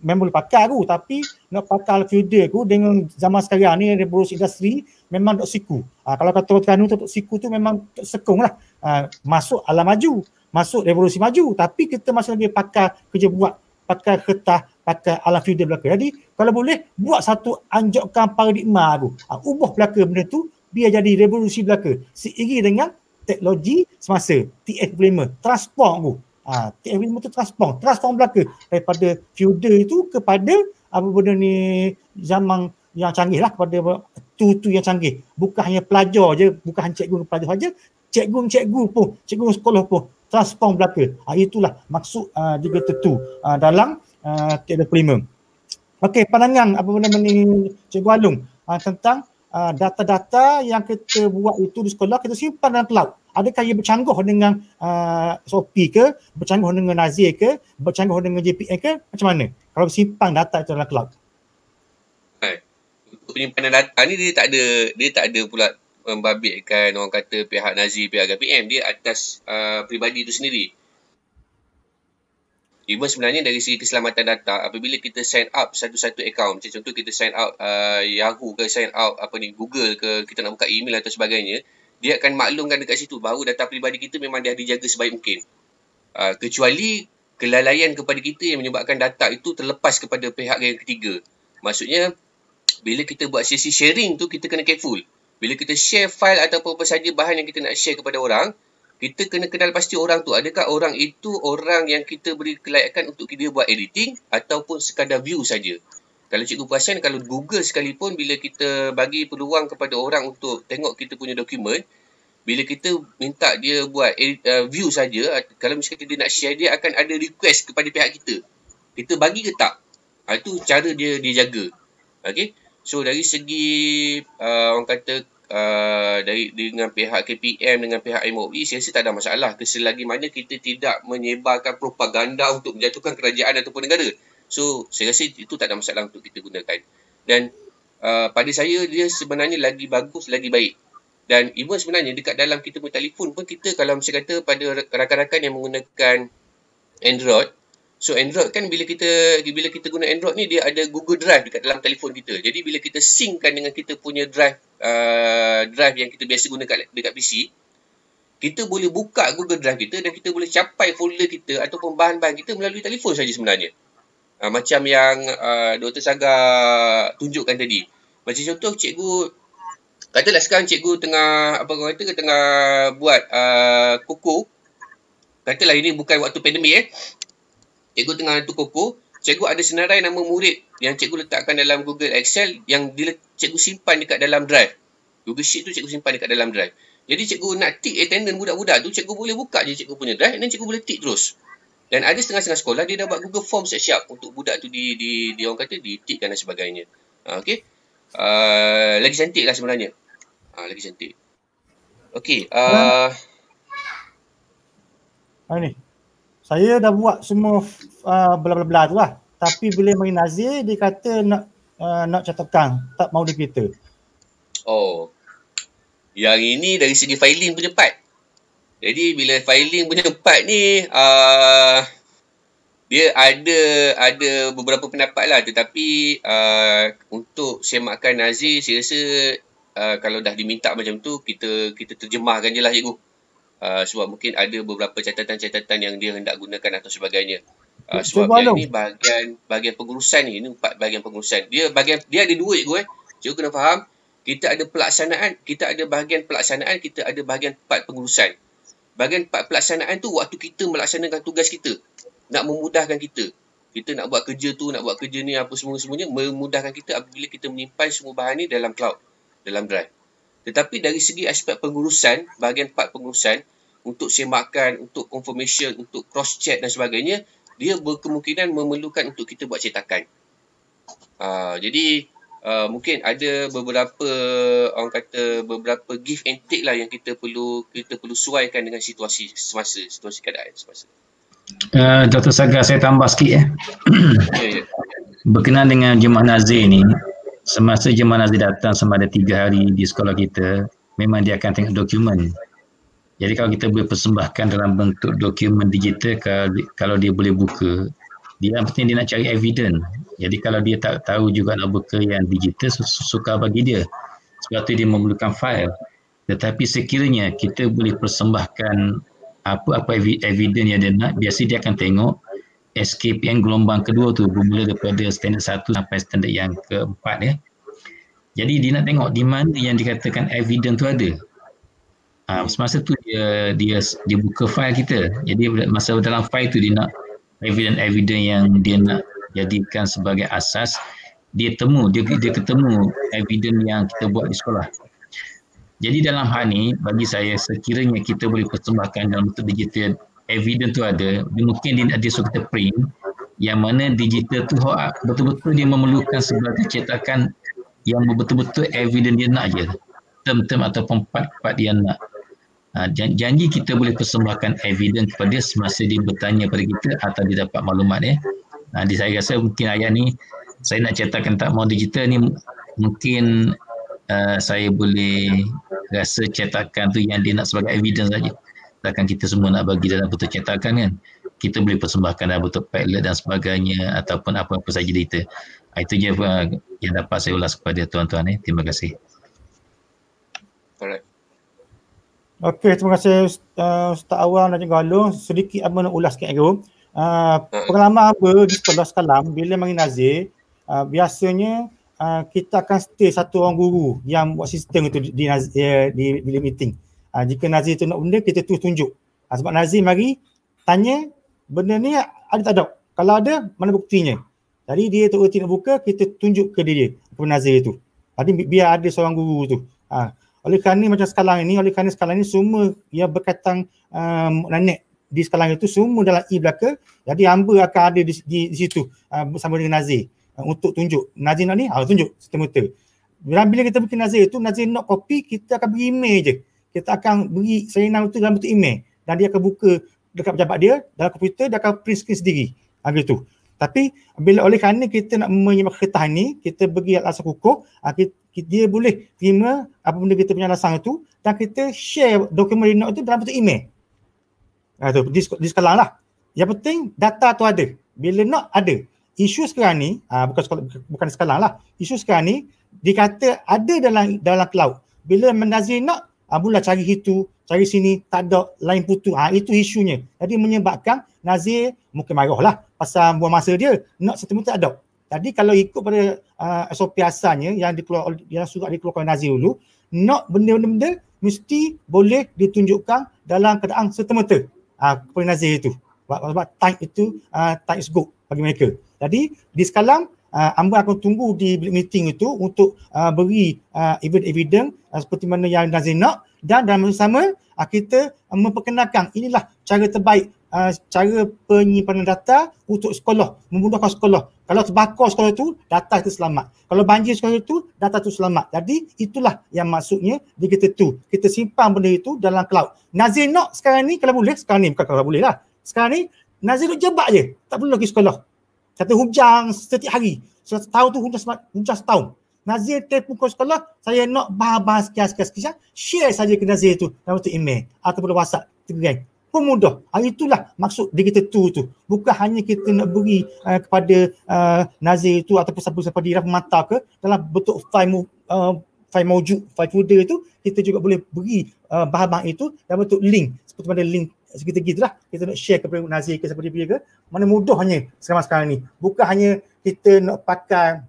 S1: memang boleh pakai aku tapi nak pakai feudal aku dengan zaman sekarang ni revolusi industri memang tak siku. Ha, kalau kata Terengganu tu tak siku tu memang tak sekung lah. Ha, masuk alam maju, masuk revolusi maju tapi kita masih lagi pakai kerja buat, pakai kertas, pakai alam feudal belakang. Jadi kalau boleh buat satu anjokkan paradigma aku. Ha, ubah belaka benda tu biar jadi revolusi belaka seiring dengan teknologi semasa TS5 transport aku ha, Edwin Mutu transform transform Melaka daripada feudal itu kepada apa benda ni zaman yang canggih lah kepada tu tu yang canggih bukan hanya pelajar je bukan hanya cikgu pelajar saja cikgu cikgu pun cikgu sekolah pun transform Melaka ha, itulah maksud uh, juga tertu uh, dalam uh, kelima Okey, pandangan apa benda ni Cikgu Alung uh, tentang uh, data-data yang kita buat itu di sekolah kita simpan dalam cloud adakah ia bercanggah dengan uh, SOP ke, bercanggah dengan Nazir ke, bercanggah dengan JPN ke, macam mana? Kalau simpan data itu dalam cloud.
S3: Untuk penyimpanan data ni dia tak ada dia tak ada pula membabitkan orang kata pihak Nazir, pihak JPN. Dia atas uh, peribadi itu sendiri. Even sebenarnya dari segi keselamatan data, apabila kita sign up satu-satu account, macam contoh kita sign up uh, Yahoo ke sign up apa ni Google ke kita nak buka email atau sebagainya, dia akan maklumkan dekat situ bahawa data peribadi kita memang dia dijaga sebaik mungkin. Uh, kecuali kelalaian kepada kita yang menyebabkan data itu terlepas kepada pihak yang ketiga. Maksudnya, bila kita buat sesi sharing tu, kita kena careful. Bila kita share file atau apa-apa saja bahan yang kita nak share kepada orang, kita kena kenal pasti orang tu. Adakah orang itu orang yang kita beri kelayakan untuk dia buat editing ataupun sekadar view saja. Kalau cikgu perasan, kalau Google sekalipun bila kita bagi peluang kepada orang untuk tengok kita punya dokumen, bila kita minta dia buat eh, uh, view saja, kalau misalnya dia nak share dia akan ada request kepada pihak kita. Kita bagi ke tak? Ha, itu cara dia dijaga. Okay? So dari segi uh, orang kata uh, dari dengan pihak KPM dengan pihak MOE saya rasa tak ada masalah selagi mana kita tidak menyebarkan propaganda untuk menjatuhkan kerajaan ataupun negara. So saya rasa itu tak ada masalah untuk kita gunakan. Dan uh, pada saya dia sebenarnya lagi bagus, lagi baik. Dan even sebenarnya dekat dalam kita punya telefon pun kita kalau macam kata pada rakan-rakan yang menggunakan Android. So Android kan bila kita bila kita guna Android ni dia ada Google Drive dekat dalam telefon kita. Jadi bila kita synckan dengan kita punya drive uh, drive yang kita biasa guna dekat, dekat PC, kita boleh buka Google Drive kita dan kita boleh capai folder kita ataupun bahan-bahan kita melalui telefon saja sebenarnya. Uh, macam yang uh, ah, Dr. Saga tunjukkan tadi. Macam contoh cikgu, katalah sekarang cikgu tengah, apa kau kata, tengah buat uh, koko. Katalah ini bukan waktu pandemik eh. Cikgu tengah tu koko. Cikgu ada senarai nama murid yang cikgu letakkan dalam Google Excel yang dilet- cikgu simpan dekat dalam drive. Google Sheet tu cikgu simpan dekat dalam drive. Jadi cikgu nak tick attendance budak-budak tu, cikgu boleh buka je cikgu punya drive dan cikgu boleh tick terus. Dan ada setengah-setengah sekolah dia dah buat Google Form siap-siap untuk budak tu di di dia orang kata ditikkan dan sebagainya. Ha, okay. Uh, ha, lagi cantik lah sebenarnya. Ha, lagi cantik. Okay. Uh, ha.
S1: ha, ni. Saya dah buat semua uh, bla bla bla tu lah. Tapi boleh main Nazir, dia kata nak uh, nak catatkan. Tak mau dia kereta.
S3: Oh. Yang ini dari segi filing pun cepat. Jadi bila filing punya empat ni uh, dia ada ada beberapa pendapat lah tetapi uh, untuk semakkan Nazir saya rasa uh, kalau dah diminta macam tu kita kita terjemahkan je lah cikgu. Uh, sebab mungkin ada beberapa catatan-catatan yang dia hendak gunakan atau sebagainya. Uh, sebab bagian ni bahagian bahagian pengurusan ni ini empat bahagian pengurusan. Dia bahagian dia ada dua cikgu eh. Cikgu kena faham kita ada pelaksanaan, kita ada bahagian pelaksanaan, kita ada bahagian part pengurusan bahagian part pelaksanaan tu waktu kita melaksanakan tugas kita nak memudahkan kita kita nak buat kerja tu nak buat kerja ni apa semua-semuanya memudahkan kita apabila kita menyimpan semua bahan ni dalam cloud dalam drive tetapi dari segi aspek pengurusan bahagian part pengurusan untuk semakan untuk confirmation untuk cross check dan sebagainya dia berkemungkinan memerlukan untuk kita buat cetakan uh, jadi Uh, mungkin ada beberapa orang kata beberapa give and take lah yang kita perlu kita perlu suaikan dengan situasi semasa situasi keadaan semasa.
S2: Uh, Dr. Saga saya tambah sikit eh. yeah, yeah. Berkenaan dengan Jemaah Nazir ni semasa Jemaah Nazir datang sama ada tiga hari di sekolah kita memang dia akan tengok dokumen jadi kalau kita boleh persembahkan dalam bentuk dokumen digital kalau dia boleh buka dia penting dia nak cari evidence jadi kalau dia tak tahu juga nak buka yang digital, suka bagi dia. Sebab tu dia memerlukan file. Tetapi sekiranya kita boleh persembahkan apa-apa evidence yang dia nak, biasa dia akan tengok escape yang gelombang kedua tu bermula daripada standard satu sampai standard yang keempat ya. Jadi dia nak tengok di mana yang dikatakan evidence tu ada. Ha, semasa tu dia, dia dia buka file kita. Jadi masa dalam file tu dia nak evidence-evidence yang dia nak jadikan sebagai asas dia temu dia dia ketemu evidence yang kita buat di sekolah. Jadi dalam hal ni bagi saya sekiranya kita boleh persembahkan dalam bentuk digital evidence tu ada dia mungkin dia ada suruh kita print yang mana digital tu betul-betul dia memerlukan sebagai cetakan yang betul-betul evidence dia nak je term-term atau pempat pempat dia nak ha, janji kita boleh persembahkan evidence kepada dia semasa dia bertanya pada kita atau dia dapat maklumat eh jadi saya rasa mungkin ayat ni saya nak ceritakan tak mau digital ni mungkin uh, saya boleh rasa cetakan tu yang dia nak sebagai evidence saja. Takkan kita semua nak bagi dalam bentuk cetakan kan. Kita boleh persembahkan dalam bentuk pilot dan sebagainya ataupun apa-apa saja kita. Ah, itu je uh, yang dapat saya ulas kepada tuan-tuan. Eh. Terima kasih.
S1: Alright. Okey, terima kasih uh, Ustaz Awang dan Cikgu Alung. Sedikit apa nak ulas sikit lagi uh, pengalaman hamba di sekolah sekalam bila menginazir uh, ah, biasanya uh, kita akan stay satu orang guru yang buat sistem itu di, di, di, di, eh, di, di meeting. Uh, jika nazir itu nak benda kita tu tunjuk. Uh, sebab nazir mari tanya benda ni ada tak ada? Kalau ada mana buktinya? Jadi dia tak reti nak buka kita tunjuk ke dia penazir itu. Jadi biar ada seorang guru tu. Ha. Oleh kerana macam sekarang ini, oleh kerana sekarang ini semua yang berkaitan um, nenek di sekalang itu semua dalam i belaka jadi hamba akan ada di, di, di situ uh, bersama dengan nazir uh, untuk tunjuk nazir nak ni ha uh, tunjuk semata bila bila kita bikin nazir itu nazir nak kopi kita akan bagi email je kita akan beri salinan itu dalam bentuk email dan dia akan buka dekat pejabat dia dalam komputer dia akan print screen sendiri ha ah, itu tapi bila oleh kerana kita nak menyebab kertas ni kita bagi alasan kukuh uh, kita, dia boleh terima apa benda kita punya alasan itu dan kita share dokumen renok itu dalam bentuk email Ah tu di, di sekarang lah. Yang penting data tu ada. Bila nak ada. Isu sekarang ni ah bukan bukan sekarang lah. Isu sekarang ni dikata ada dalam dalam cloud. Bila Menazir nak Abdullah cari itu, cari sini, tak ada lain putu. Ah ha, itu isunya. Jadi menyebabkan Nazir mungkin marah lah pasal buah masa dia nak setemu tak ada. Jadi kalau ikut pada uh, ah, SOP asalnya yang dikeluar yang surat dikeluarkan Nazir dulu, nak benda-benda mesti boleh ditunjukkan dalam keadaan setemu uh, ah, penazir itu sebab time itu uh, time is good bagi mereka jadi di sekalang uh, ah, Amba akan tunggu di meeting itu untuk uh, beri uh, evidence-evidence uh, seperti mana yang Nazir nak dan dalam masa sama uh, kita uh, memperkenalkan inilah cara terbaik Ah, cara penyimpanan data untuk sekolah, memudahkan sekolah. Kalau terbakar sekolah itu, data itu selamat. Kalau banjir sekolah itu, data itu selamat. Jadi itulah yang maksudnya digital itu. Kita simpan benda itu dalam cloud. Nazir nak sekarang ni kalau boleh, sekarang ni bukan kalau boleh lah. Sekarang ni Nazir duduk jebak je, tak perlu lagi sekolah. Satu hujan setiap hari. Setiap tahun tu hujan, hujan setahun. Nazir telefon kau sekolah, saya nak bahas bahan sekian-sekian Share saja ke Nazir tu dalam tu email ataupun WhatsApp. Tiga pun mudah. Hal ah, itulah maksud digital tool tu. Bukan hanya kita nak beri uh, kepada uh, nazir tu ataupun siapa-siapa di rahmat mata ke dalam bentuk file mu, uh, file mawujud, file folder tu kita juga boleh beri uh, bahan-bahan itu dalam bentuk link seperti mana link segitu gitu lah kita nak share kepada nazir ke siapa dia ke mana mudahnya sekarang sekarang ni bukan hanya kita nak pakai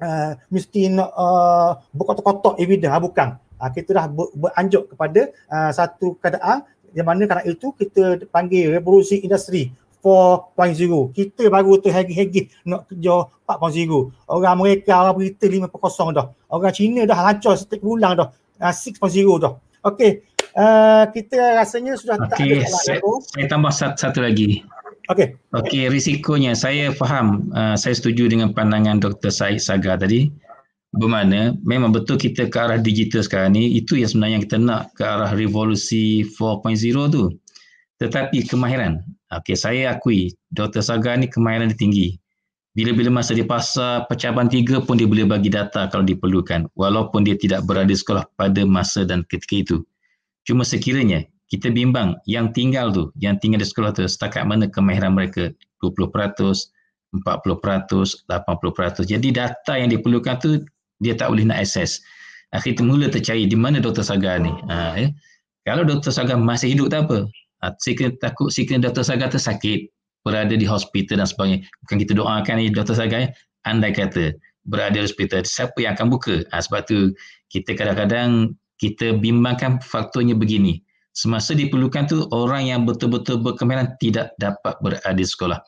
S1: uh, mesti nak uh, berkotak-kotak evidence ha, bukan Uh, kita dah ber- beranjak kepada uh, satu keadaan di mana kerana itu kita panggil revolusi industri 4.0. Kita baru tu hegi-hegi nak kerja 4.0. Orang mereka orang Britain 5.0 dah. Orang Cina dah lancar setiap bulan dah. Uh, ah, 6.0 dah. Okey. Uh, kita rasanya sudah okay. tak ada saya, saya
S2: tambah satu, satu lagi. Okey. Okey, risikonya saya faham. Uh, saya setuju dengan pandangan Dr. Said Saga tadi. Uh, bermakna memang betul kita ke arah digital sekarang ni itu yang sebenarnya kita nak ke arah revolusi 4.0 tu tetapi kemahiran Okay, saya akui Dr Saga ni kemahiran dia tinggi bila-bila masa di pasar pecahan tiga pun dia boleh bagi data kalau diperlukan walaupun dia tidak berada sekolah pada masa dan ketika itu cuma sekiranya kita bimbang yang tinggal tu yang tinggal di sekolah tu setakat mana kemahiran mereka 20% 40%, 80%. Jadi data yang diperlukan tu dia tak boleh nak akses. Akhirnya mula tercari di mana Dr. Sagar ni. Ha, ya. Kalau Dr. Sagar masih hidup tak apa. Ha, sekiranya takut sekiranya Dr. Sagar tersakit, berada di hospital dan sebagainya. Bukan kita doakan ni Dr. Sagar, ya. andai kata berada di hospital, siapa yang akan buka? Ha, sebab tu kita kadang-kadang kita bimbangkan faktornya begini. Semasa diperlukan tu orang yang betul-betul berkemahiran tidak dapat berada di sekolah.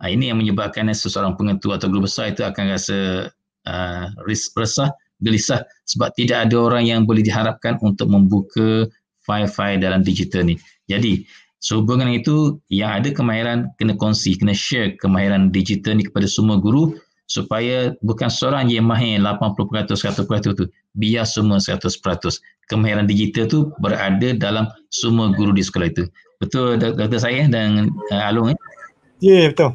S2: Ha, ini yang menyebabkan eh, seseorang pengetua atau guru besar itu akan rasa uh, resah, gelisah sebab tidak ada orang yang boleh diharapkan untuk membuka file-file dalam digital ni. Jadi, sehubungan itu yang ada kemahiran kena kongsi, kena share kemahiran digital ni kepada semua guru supaya bukan seorang yang mahir 80% 100% tu biar semua 100% kemahiran digital tu berada dalam semua guru di sekolah itu betul kata saya dan uh, Alung eh? ya yeah, betul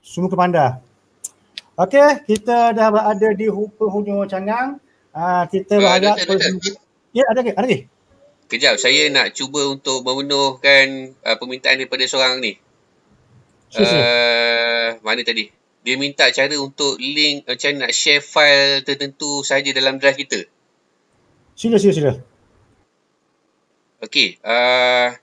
S1: semua kepandai Okey, kita dah berada di Hujung Cangang. Ah uh, kita uh, ada persen... Ya, ada lagi, ada lagi.
S3: Kejap, saya nak cuba untuk memenuhkan uh, ah, permintaan daripada seorang ni. Uh, mana tadi? Dia minta cara untuk link macam uh, nak share file tertentu saja dalam drive kita. Sila, sila, sila. Okey, uh,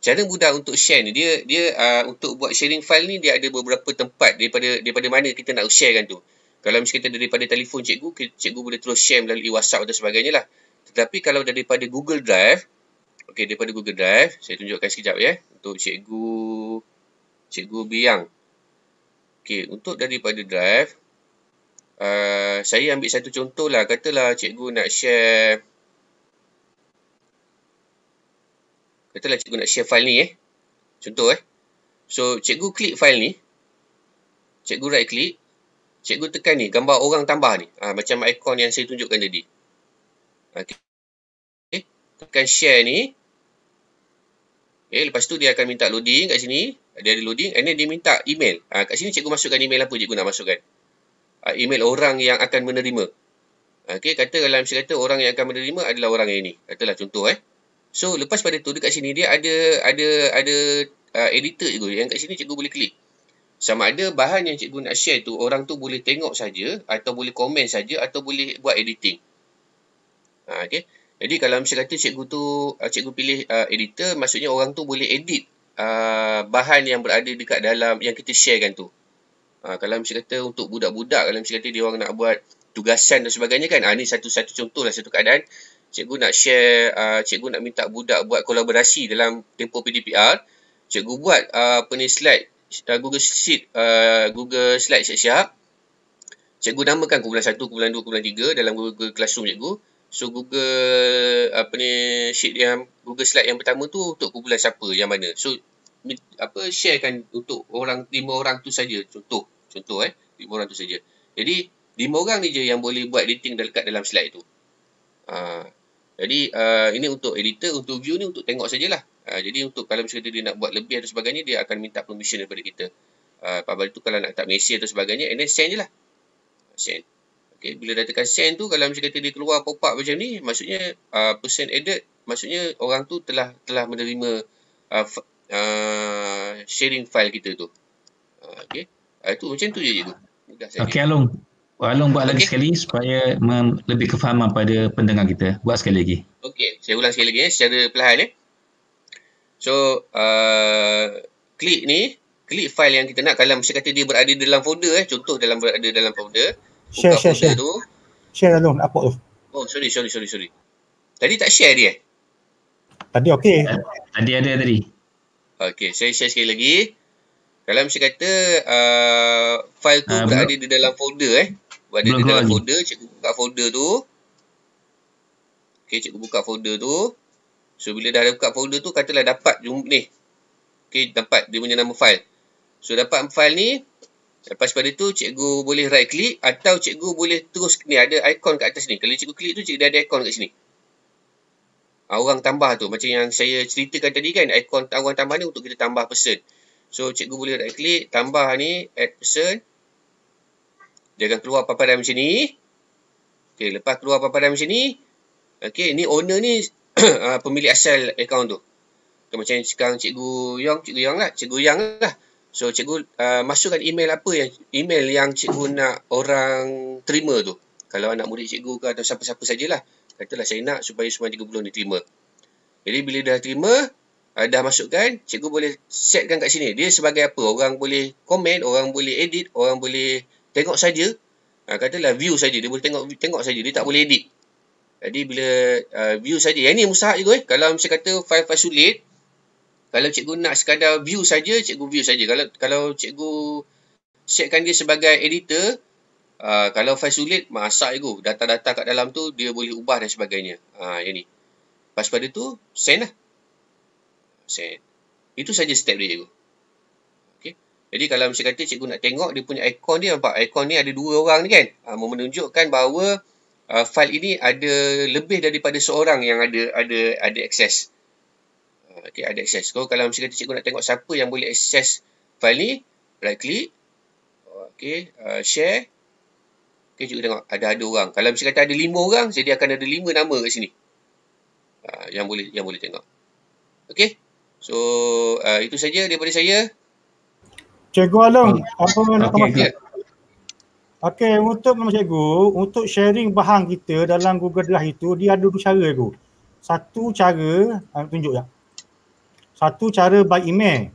S3: cara mudah untuk share ni dia dia uh, untuk buat sharing file ni dia ada beberapa tempat daripada daripada mana kita nak share kan tu kalau misalnya kita daripada telefon cikgu cikgu boleh terus share melalui WhatsApp atau sebagainya lah tetapi kalau daripada Google Drive okey daripada Google Drive saya tunjukkan sekejap ya untuk cikgu cikgu Biang okey untuk daripada drive uh, saya ambil satu contoh contohlah katalah cikgu nak share Katalah cikgu nak share file ni eh. Contoh eh. So, cikgu klik file ni. Cikgu right click. Cikgu tekan ni, gambar orang tambah ni. Ha, macam ikon yang saya tunjukkan tadi. Okay. okay. Tekan share ni. Okay, eh, lepas tu dia akan minta loading kat sini. Dia ada loading. And then dia minta email. Ha, kat sini cikgu masukkan email apa cikgu nak masukkan. Ha, email orang yang akan menerima. Okay, kata dalam saya kata orang yang akan menerima adalah orang yang ini. Katalah contoh eh. So lepas pada tu dekat sini dia ada ada ada uh, editor cikgu yang kat sini cikgu boleh klik. Sama ada bahan yang cikgu nak share tu orang tu boleh tengok saja atau boleh komen saja atau boleh buat editing. Ha, okay. Jadi kalau misalnya kata cikgu tu uh, cikgu pilih uh, editor maksudnya orang tu boleh edit uh, bahan yang berada dekat dalam yang kita sharekan tu. Ha, kalau misalnya kata untuk budak-budak kalau misalnya kata dia orang nak buat tugasan dan sebagainya kan. Ha, ni satu-satu contoh lah satu keadaan cikgu nak share, uh, cikgu nak minta budak buat kolaborasi dalam tempo PDPR, cikgu buat uh, apa ni slide, uh, Google Sheet, uh, Google Slide siap-siap. Cikgu namakan kumpulan 1, kumpulan 2, kumpulan 3 dalam Google Classroom cikgu. So Google apa uh, ni sheet yang Google slide yang pertama tu untuk kumpulan siapa yang mana. So apa sharekan untuk orang lima orang tu saja contoh. Contoh eh lima orang tu saja. Jadi lima orang ni je yang boleh buat editing dekat dalam slide tu. Ah uh, jadi uh, ini untuk editor, untuk view ni untuk tengok sajalah. Uh, jadi untuk kalau misalnya dia nak buat lebih atau sebagainya, dia akan minta permission daripada kita. Uh, Pada itu kalau nak tak mesej atau sebagainya, and then send je lah. Send. Okay, bila dah tekan send tu, kalau misalnya dia keluar pop-up macam ni, maksudnya uh, person added, maksudnya orang tu telah telah menerima uh, uh, sharing file kita tu. Uh, okay. Uh, itu macam tu je je tu. okay,
S2: Alung. Walong buat okay. lagi sekali supaya lebih kefahaman pada pendengar kita. Buat sekali lagi.
S3: Okey, saya ulang sekali lagi eh, secara perlahan. Eh. So, uh, klik ni, klik file yang kita nak. Kalau mesti kata dia berada dalam folder, eh. contoh dalam berada dalam folder.
S1: Share, share, folder share. Tu. Share dulu, lah, nak upload tu.
S3: Oh, sorry, sorry, sorry, sorry. Tadi tak share dia?
S1: Tadi okey.
S2: Tadi ada tadi.
S3: Okey, saya share sekali lagi. Kalau mesti kata uh, file tu uh, berada di dalam folder eh. Buat dia dalam folder, cikgu buka folder tu. Okey, cikgu buka folder tu. So, bila dah buka folder tu, katalah dapat jumpa ni. Okey, dapat dia punya nama file. So, dapat file ni. Lepas pada tu, cikgu boleh right click atau cikgu boleh terus ni. Ada icon kat atas ni. Kalau cikgu klik tu, cikgu dah ada icon kat sini. Ah, orang tambah tu. Macam yang saya ceritakan tadi kan. Icon orang tambah ni untuk kita tambah person. So, cikgu boleh right click, tambah ni, add person. Dia akan keluar papan macam ni. Okey, lepas keluar papan macam ni, okey, ni owner ni ah, pemilik asal account tu. Okay, macam sekarang cikgu Yong, cikgu Yong lah, cikgu Yong lah. So cikgu uh, masukkan email apa yang email yang cikgu nak orang terima tu. Kalau anak murid cikgu ke atau siapa-siapa sajalah. Katalah saya nak supaya semua 30 diterima. Jadi bila dah terima, uh, dah masukkan, cikgu boleh setkan kat sini. Dia sebagai apa? Orang boleh komen, orang boleh edit, orang boleh tengok saja ha, katalah view saja dia boleh tengok tengok saja dia tak boleh edit jadi bila uh, view saja yang ni mustahak juga eh kalau macam kata file-file sulit kalau cikgu nak sekadar view saja cikgu view saja kalau kalau cikgu setkan dia sebagai editor uh, kalau file sulit masak cikgu data-data kat dalam tu dia boleh ubah dan sebagainya ha yang ni pas pada tu send lah send itu saja step dia cikgu jadi kalau macam kata cikgu nak tengok dia punya ikon ni nampak ikon ni ada dua orang ni kan. Uh, menunjukkan bahawa uh, file ini ada lebih daripada seorang yang ada ada ada akses. Uh, ah, okay, ada akses. So, kalau macam kata cikgu nak tengok siapa yang boleh akses file ni, right click. Okay, uh, share. Okay, cikgu tengok ada-ada orang. Kalau macam kata ada lima orang, jadi akan ada lima nama kat sini. Uh, yang boleh yang boleh tengok. Okay, so uh, itu saja daripada saya.
S1: Cikgu Along, oh. apa yang nak okay, Okey, untuk memang cikgu, untuk sharing bahan kita dalam Google Drive itu, dia ada dua cara cikgu. Satu cara, saya ah, tunjuk ya. Satu cara by email.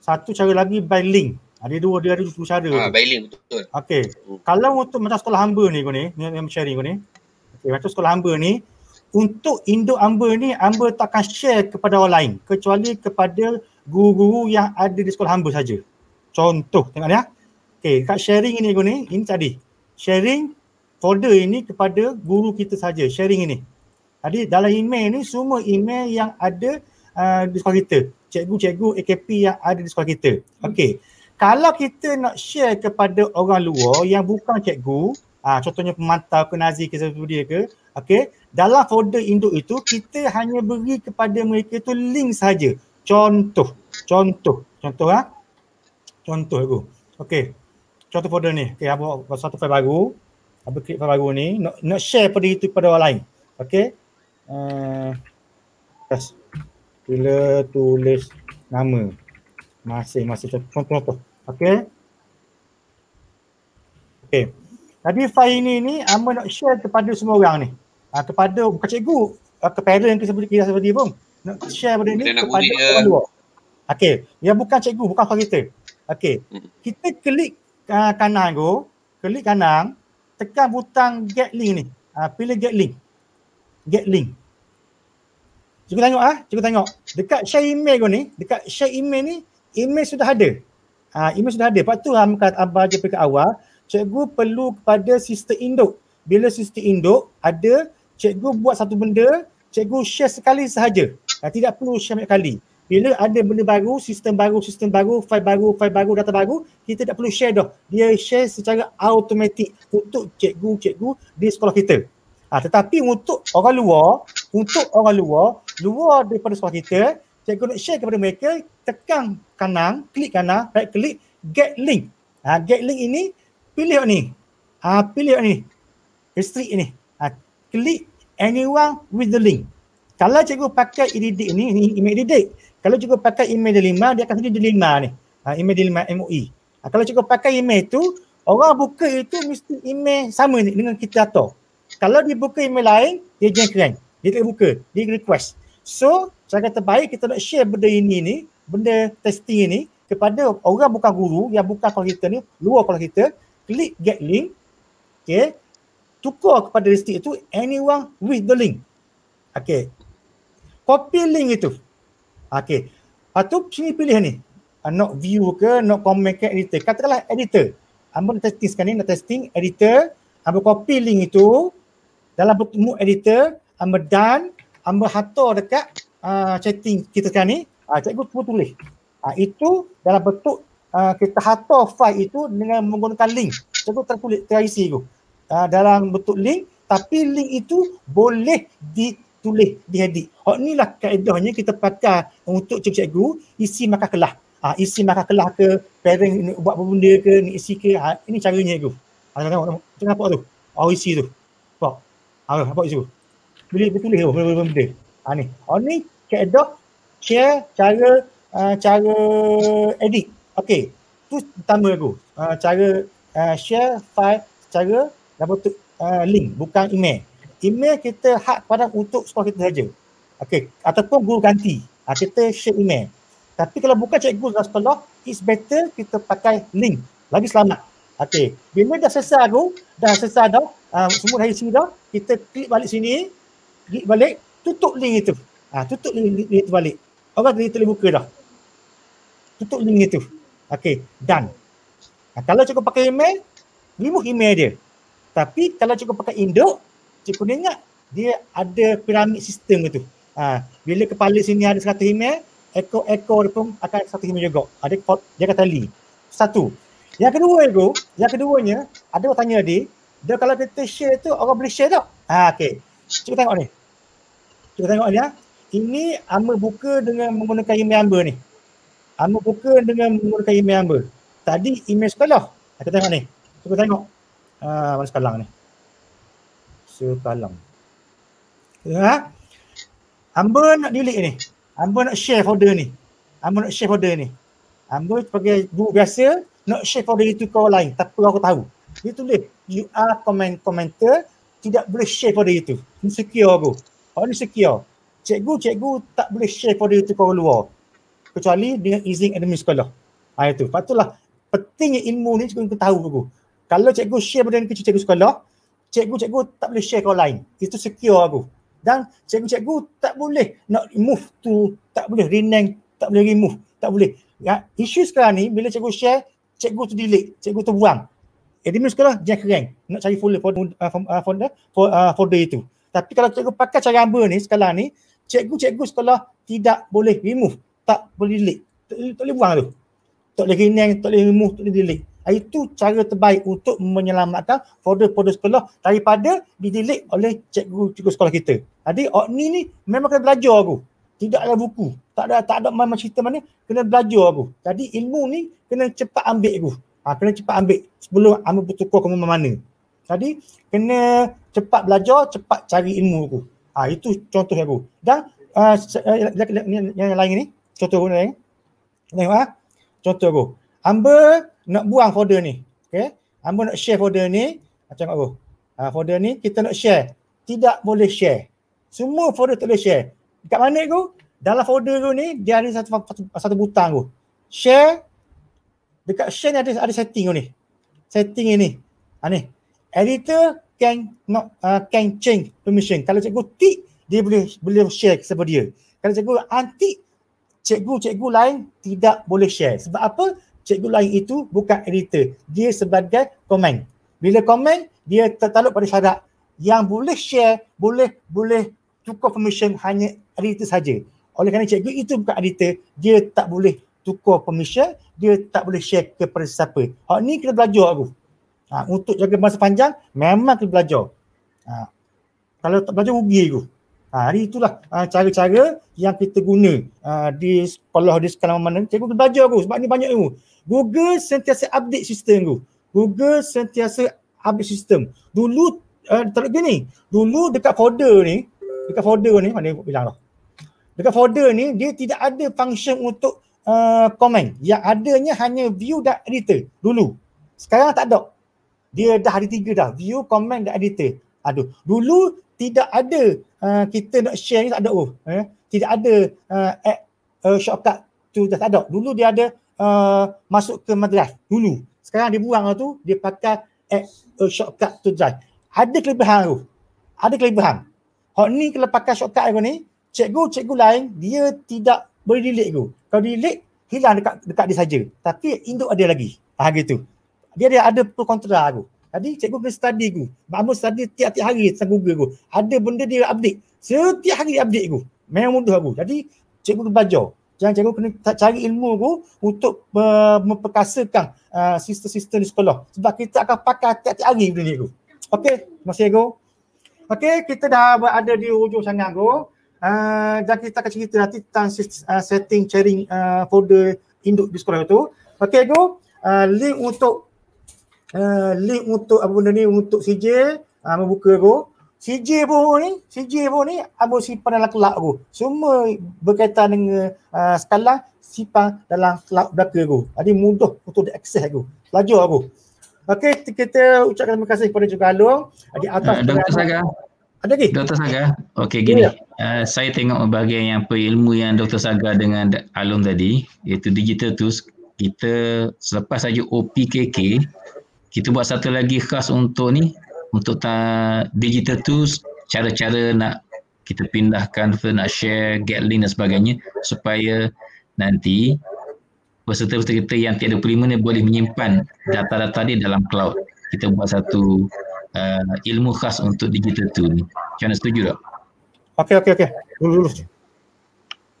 S1: Satu cara lagi by link. Ada ah, dua, dia ada dua cara. Ah, by link betul. Okey. Kalau untuk macam sekolah hamba ni cikgu ni, yang sharing cikgu ni. Okey, macam sekolah hamba ni, untuk induk hamba ni, hamba takkan share kepada orang lain. Kecuali kepada guru-guru yang ada di sekolah hamba saja. Contoh tengok ni ya. Okey, kat sharing ini guna ini tadi. Sharing folder ini kepada guru kita saja sharing ini. Tadi dalam email ni semua email yang ada uh, di sekolah kita. Cikgu-cikgu AKP yang ada di sekolah kita. Okey. Kalau kita nak share kepada orang luar yang bukan cikgu, ha, contohnya pemantau ke nazi ke sesuatu dia ke, okey, dalam folder induk itu kita hanya beri kepada mereka tu link saja. Contoh, contoh, contoh Ha? contoh aku, Okey. Contoh folder ni. Okey, apa buat satu file baru. Apa file baru ni. Nak, nak share pada itu pada orang lain. Okey. Uh, yes. Bila tulis nama masih masih contoh-contoh. Okey. Okey. Tapi file ini ni Amma nak share kepada semua orang ni. Ha, kepada bukan cikgu, ah, ke parent ke seperti kita seperti pun. Nak share pada ni kepada orang semua. Okey, yang bukan cikgu, bukan kau kita. Okey. Hmm. Kita klik uh, kanan go, klik kanan, tekan butang get link ni. Ha, pilih get link. Get link. Cuba tengok ah, cukup cuba tengok. Dekat share email go ni, dekat share email ni, email sudah ada. Ha, email sudah ada. Lepas tu Hamkat Abah je awal. Cikgu perlu kepada sister induk. Bila sister induk ada, cikgu buat satu benda, cikgu share sekali sahaja. Ha, tidak perlu share banyak kali. Bila ada benda baru, sistem baru, sistem baru, file baru, file baru, data baru, kita tak perlu share dah. Dia share secara automatik untuk cikgu-cikgu di sekolah kita. Ha, tetapi untuk orang luar, untuk orang luar, luar daripada sekolah kita, cikgu nak share kepada mereka, tekan kanan, klik kanan, right click, get link. Ha, get link ini, pilih ni. Ha, pilih ni. History ini. Ha, klik anyone with the link. Kalau cikgu pakai IDD ini, ini email IDD. Kalau cukup pakai email delima, dia akan tunjuk delima ni. Ha, email delima MUI. E. Ha, kalau cukup pakai email tu, orang buka itu mesti email sama ni dengan kita atau. Kalau dia buka email lain, dia jangan keren. Dia tak buka, dia request. So, saya kata baik kita nak share benda ini ni, benda testing ini kepada orang bukan guru yang bukan kalau kita ni, luar kalau kita, klik get link, okay, tukar kepada listrik itu anyone with the link. Okay. Copy link itu, Okay, Lepas tu sini pilih ni. Uh, not view ke, not comment ke editor. Katakanlah editor. Ambil ah, nak testing sekarang ni, nak testing editor. Ambil ah, copy link itu. Dalam bertemu editor, ambil done. Ambil hantar dekat uh, chatting kita sekarang ni. Uh, cikgu cuba tulis. Uh, itu dalam bentuk uh, kita hantar file itu dengan menggunakan link. Cikgu tertulis, terisi itu. Uh, dalam bentuk link, tapi link itu boleh di tulis di edit. Hak ni lah kaedahnya kita pakai untuk cikgu-cikgu isi maka kelah. Ha, isi maka kelah ke, pairing buat apa benda ke, ni isi ke, ha, ini caranya cikgu. Ha, tengok, tengok, tengok, tu? Oh, isi tu. Nampak? Ha, nampak isi tu? Bila dia tulis tu, benda-benda benda. Ha, ni. Hak ni kaedah share cara uh, cara edit. Okey. Tu pertama aku. Uh, ha, cara uh, share file cara dapat uh, link bukan email email kita hak pada untuk sekolah kita saja. Okey, ataupun guru ganti. Ha, kita share email. Tapi kalau bukan cikgu dalam sekolah, it's better kita pakai link. Lagi selamat. Okey, bila dah selesai tu, dah selesai dah, uh, semua dah isi dah, kita klik balik sini, klik balik, tutup link itu. Ha, tutup link, link, itu balik. Orang dah boleh buka dah. Tutup link itu. Okey, done. Ha, kalau cikgu pakai email, remove email dia. Tapi kalau cikgu pakai induk, Cikgu ni ingat dia ada piramid sistem tu. Ha, bila kepala sini ada 100 himal, ekor-ekor pun akan 100 himal juga. Ada ha, dia kata li. Satu. Yang kedua tu, yang keduanya ada orang tanya dia, dia kalau kita share tu orang boleh share tak? Ha okey. Cuba tengok ni. Cuba tengok ni ha. Ini ama buka dengan menggunakan email hamba ni. Ama buka dengan menggunakan email hamba. Tadi email sekolah. Kita tengok ni. Cuba tengok. Ah, mana sekarang ni? setalam. Ya, ha? Hamba nak delete ni. Hamba nak share folder ni. Hamba nak share folder ni. Hamba sebagai guru biasa nak share folder itu kau lain. Tapi perlu aku tahu. Dia tulis you are comment commenter tidak boleh share folder itu. Ini secure aku. Kalau ni secure. Cikgu, cikgu tak boleh share folder itu kau luar. Kecuali dengan izin admin sekolah. Ha, itu. Lepas pentingnya ilmu ni cikgu tahu aku. Kalau cikgu share benda ni ke cikgu sekolah, cikgu-cikgu tak boleh share ke orang lain. Itu secure aku. Dan cikgu-cikgu tak boleh nak move tu tak boleh rename, tak boleh remove, tak boleh. Ya, isu sekarang ni bila cikgu share, cikgu tu delete, cikgu tu buang. Eh, Admin sekolah dia kering nak cari folder uh, for, uh, folder, for, uh, folder itu. Tapi kalau cikgu pakai cara amba ni sekarang ni, cikgu-cikgu sekolah tidak boleh remove, tak boleh delete. Tak, tak boleh buang tu. Tak boleh rename, tak boleh remove, tak boleh delete. Ah, itu cara terbaik untuk menyelamatkan folder-folder sekolah daripada didelik oleh cikgu-cikgu sekolah kita. Jadi Okni ni memang kena belajar aku. Tidak ada buku. Tak ada tak ada main cerita mana kena belajar aku. Jadi ilmu ni kena cepat ambil aku. Ha, kena cepat ambil sebelum ambil bertukar ke mana-mana. Jadi kena cepat belajar, cepat cari ilmu aku. Ha, itu contoh aku. Dan uh, yang, lain ni, contoh aku lain. Tengok Ha? Contoh aku hamba nak buang folder ni. Okay. Hamba nak share folder ni. Macam aku. Uh, ah, folder ni kita nak share. Tidak boleh share. Semua folder tak boleh share. Dekat mana tu? Dalam folder tu ni dia ada satu, satu, satu butang tu. Share. Dekat share ni ada, ada setting tu ni. Setting ini. Ha ah, ni. Editor can not uh, can change permission. Kalau cikgu tick dia boleh boleh share kepada dia. Kalau cikgu anti cikgu cikgu lain tidak boleh share. Sebab apa? cikgu lain itu bukan editor. Dia sebagai komen. Bila komen, dia tertaluk pada syarat yang boleh share, boleh boleh tukar permission hanya editor saja. Oleh kerana cikgu itu bukan editor, dia tak boleh tukar permission, dia tak boleh share kepada siapa. Hak ni kena belajar aku. Ha, untuk jaga masa panjang, memang kena belajar. Ha, kalau tak belajar, rugi aku. Ha, hari itulah ha, cara-cara yang kita guna ha, di sekolah, di sekolah mana. Cikgu kena belajar aku sebab ni banyak ilmu. Google sentiasa update sistem tu. Google sentiasa update sistem. Dulu uh, tak gini. Dulu dekat folder ni, dekat folder ni mana bilang tu. Dekat folder ni dia tidak ada function untuk uh, eh, komen. Yang adanya hanya view dan editor dulu. Sekarang tak ada. Dia dah hari tiga dah. View, komen dan editor. Aduh. Dulu tidak ada uh, kita nak share ni tak ada. Oh, eh. Tidak ada uh, add, uh, shortcut tu dah tak ada. Dulu dia ada Uh, masuk ke madras dulu. Sekarang dia buang lah tu, dia pakai at a uh, shortcut to drive. Ada kelebihan tu. Ada kelebihan. Hak ni kalau pakai shortcut aku ni, cikgu-cikgu lain dia tidak boleh delete tu. Kalau delete, hilang dekat dekat dia saja. Tapi induk ada lagi. Ah ha, gitu. Dia ada ada pro kontra aku. Jadi cikgu kena study aku. Bambu study tiap-tiap hari tentang Google aku. Ada benda dia update. Setiap hari update aku. Memang mudah aku. Jadi cikgu kena belajar. Jangan cikgu kena cari ilmu tu untuk uh, memperkasakan uh, sistem-sistem di sekolah. Sebab kita akan pakai tiap-tiap hari benda ni tu. Okey, terima kasih tu. Okey, kita dah berada di hujung sana tu. Uh, dan kita akan cerita nanti tentang uh, setting sharing uh, folder induk di sekolah tu. Okey tu, uh, link untuk uh, link untuk apa benda ni untuk CJ uh, membuka tu. CJ J pun ni, CJ J pun ni abu simpan dalam kelab aku. Semua berkaitan dengan uh, ah, skala simpan dalam kelab belaka aku. Jadi mudah untuk diakses aku. Laju aku. Okey, kita ucapkan terima kasih kepada Cik Galung. Di ah, atas uh, Dr. Saga. Ada lagi? Dr.
S2: Saga. Okey, gini. Uh, saya tengok bahagian yang apa ilmu yang Dr. Saga dengan Alun tadi, iaitu digital tools, kita selepas saja OPKK, kita buat satu lagi khas untuk ni untuk ta- digital tu cara-cara nak kita pindahkan nak share get link dan sebagainya supaya nanti peserta-peserta kita yang tiada prima ni boleh menyimpan data-data dia dalam cloud kita buat satu uh, ilmu khas untuk digital tu ni macam mana setuju tak?
S1: Okey okey okey. Dulu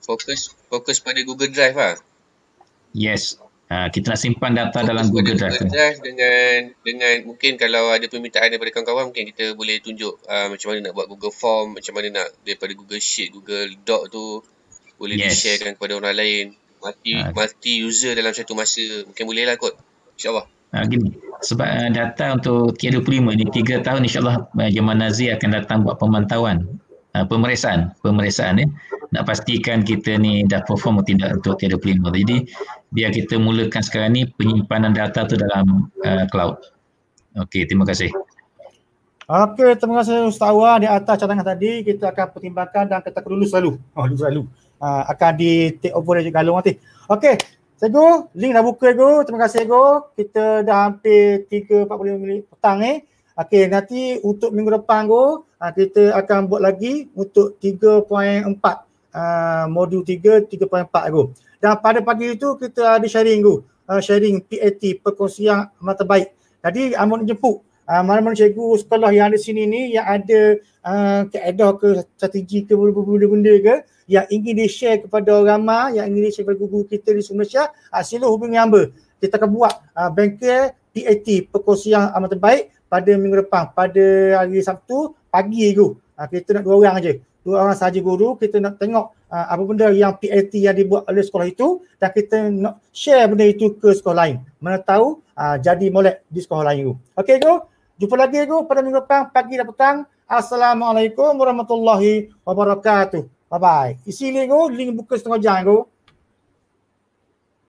S1: Fokus
S3: fokus pada Google Drive lah.
S2: Yes, Ha, kita nak simpan data dalam Google Drive. Google
S3: Drive dengan dengan mungkin kalau ada permintaan daripada kawan-kawan mungkin kita boleh tunjuk uh, macam mana nak buat Google Form, macam mana nak daripada Google Sheet, Google Doc tu boleh yes. di-sharekan kepada orang lain. Mati ha. Ah. multi user dalam satu masa mungkin boleh lah kot. InsyaAllah.
S2: Ha, gini. Sebab uh, data untuk T25 ni 3 tahun insyaAllah Jemaah Nazir akan datang buat pemantauan Ah, pemeriksaan pemeriksaan ya nak pastikan kita ni dah perform atau tidak untuk tiada prima jadi biar kita mulakan sekarang ni penyimpanan data tu dalam uh, cloud okey terima kasih
S1: Okey, terima kasih Ustaz Awar di atas catatan tadi kita akan pertimbangkan dan kita dulu selalu. Oh, dulu selalu. Uh, ah, akan di take over dari Galung nanti. saya Cikgu, link dah buka Cikgu. Terima kasih Cikgu. Kita dah hampir 3.45 minit petang ni. Eh. Okey, nanti untuk minggu depan tu ah, kita akan buat lagi untuk 3.4 uh, ah, modul 3 3.4 tu. Dan pada pagi itu kita ada sharing tu, uh, sharing PAT perkongsian amat baik. Jadi amun jemput uh, mana-mana cikgu sekolah yang ada sini ni yang ada uh, keedah ke strategi ke benda-benda ke yang ingin di share kepada orang ramai yang ingin di share kepada guru kita di Malaysia uh, sila hubungi hamba kita akan buat uh, bengkel PAT perkongsian amat baik pada minggu depan pada hari Sabtu pagi tu uh, ah, kita nak dua orang aje dua orang saja guru kita nak tengok uh, apa benda yang PLT yang dibuat oleh sekolah itu dan kita nak share benda itu ke sekolah lain mana tahu uh, jadi molek di sekolah lain tu okey tu jumpa lagi tu pada minggu depan pagi dan petang assalamualaikum warahmatullahi wabarakatuh bye bye isi link tu link buku setengah jam tu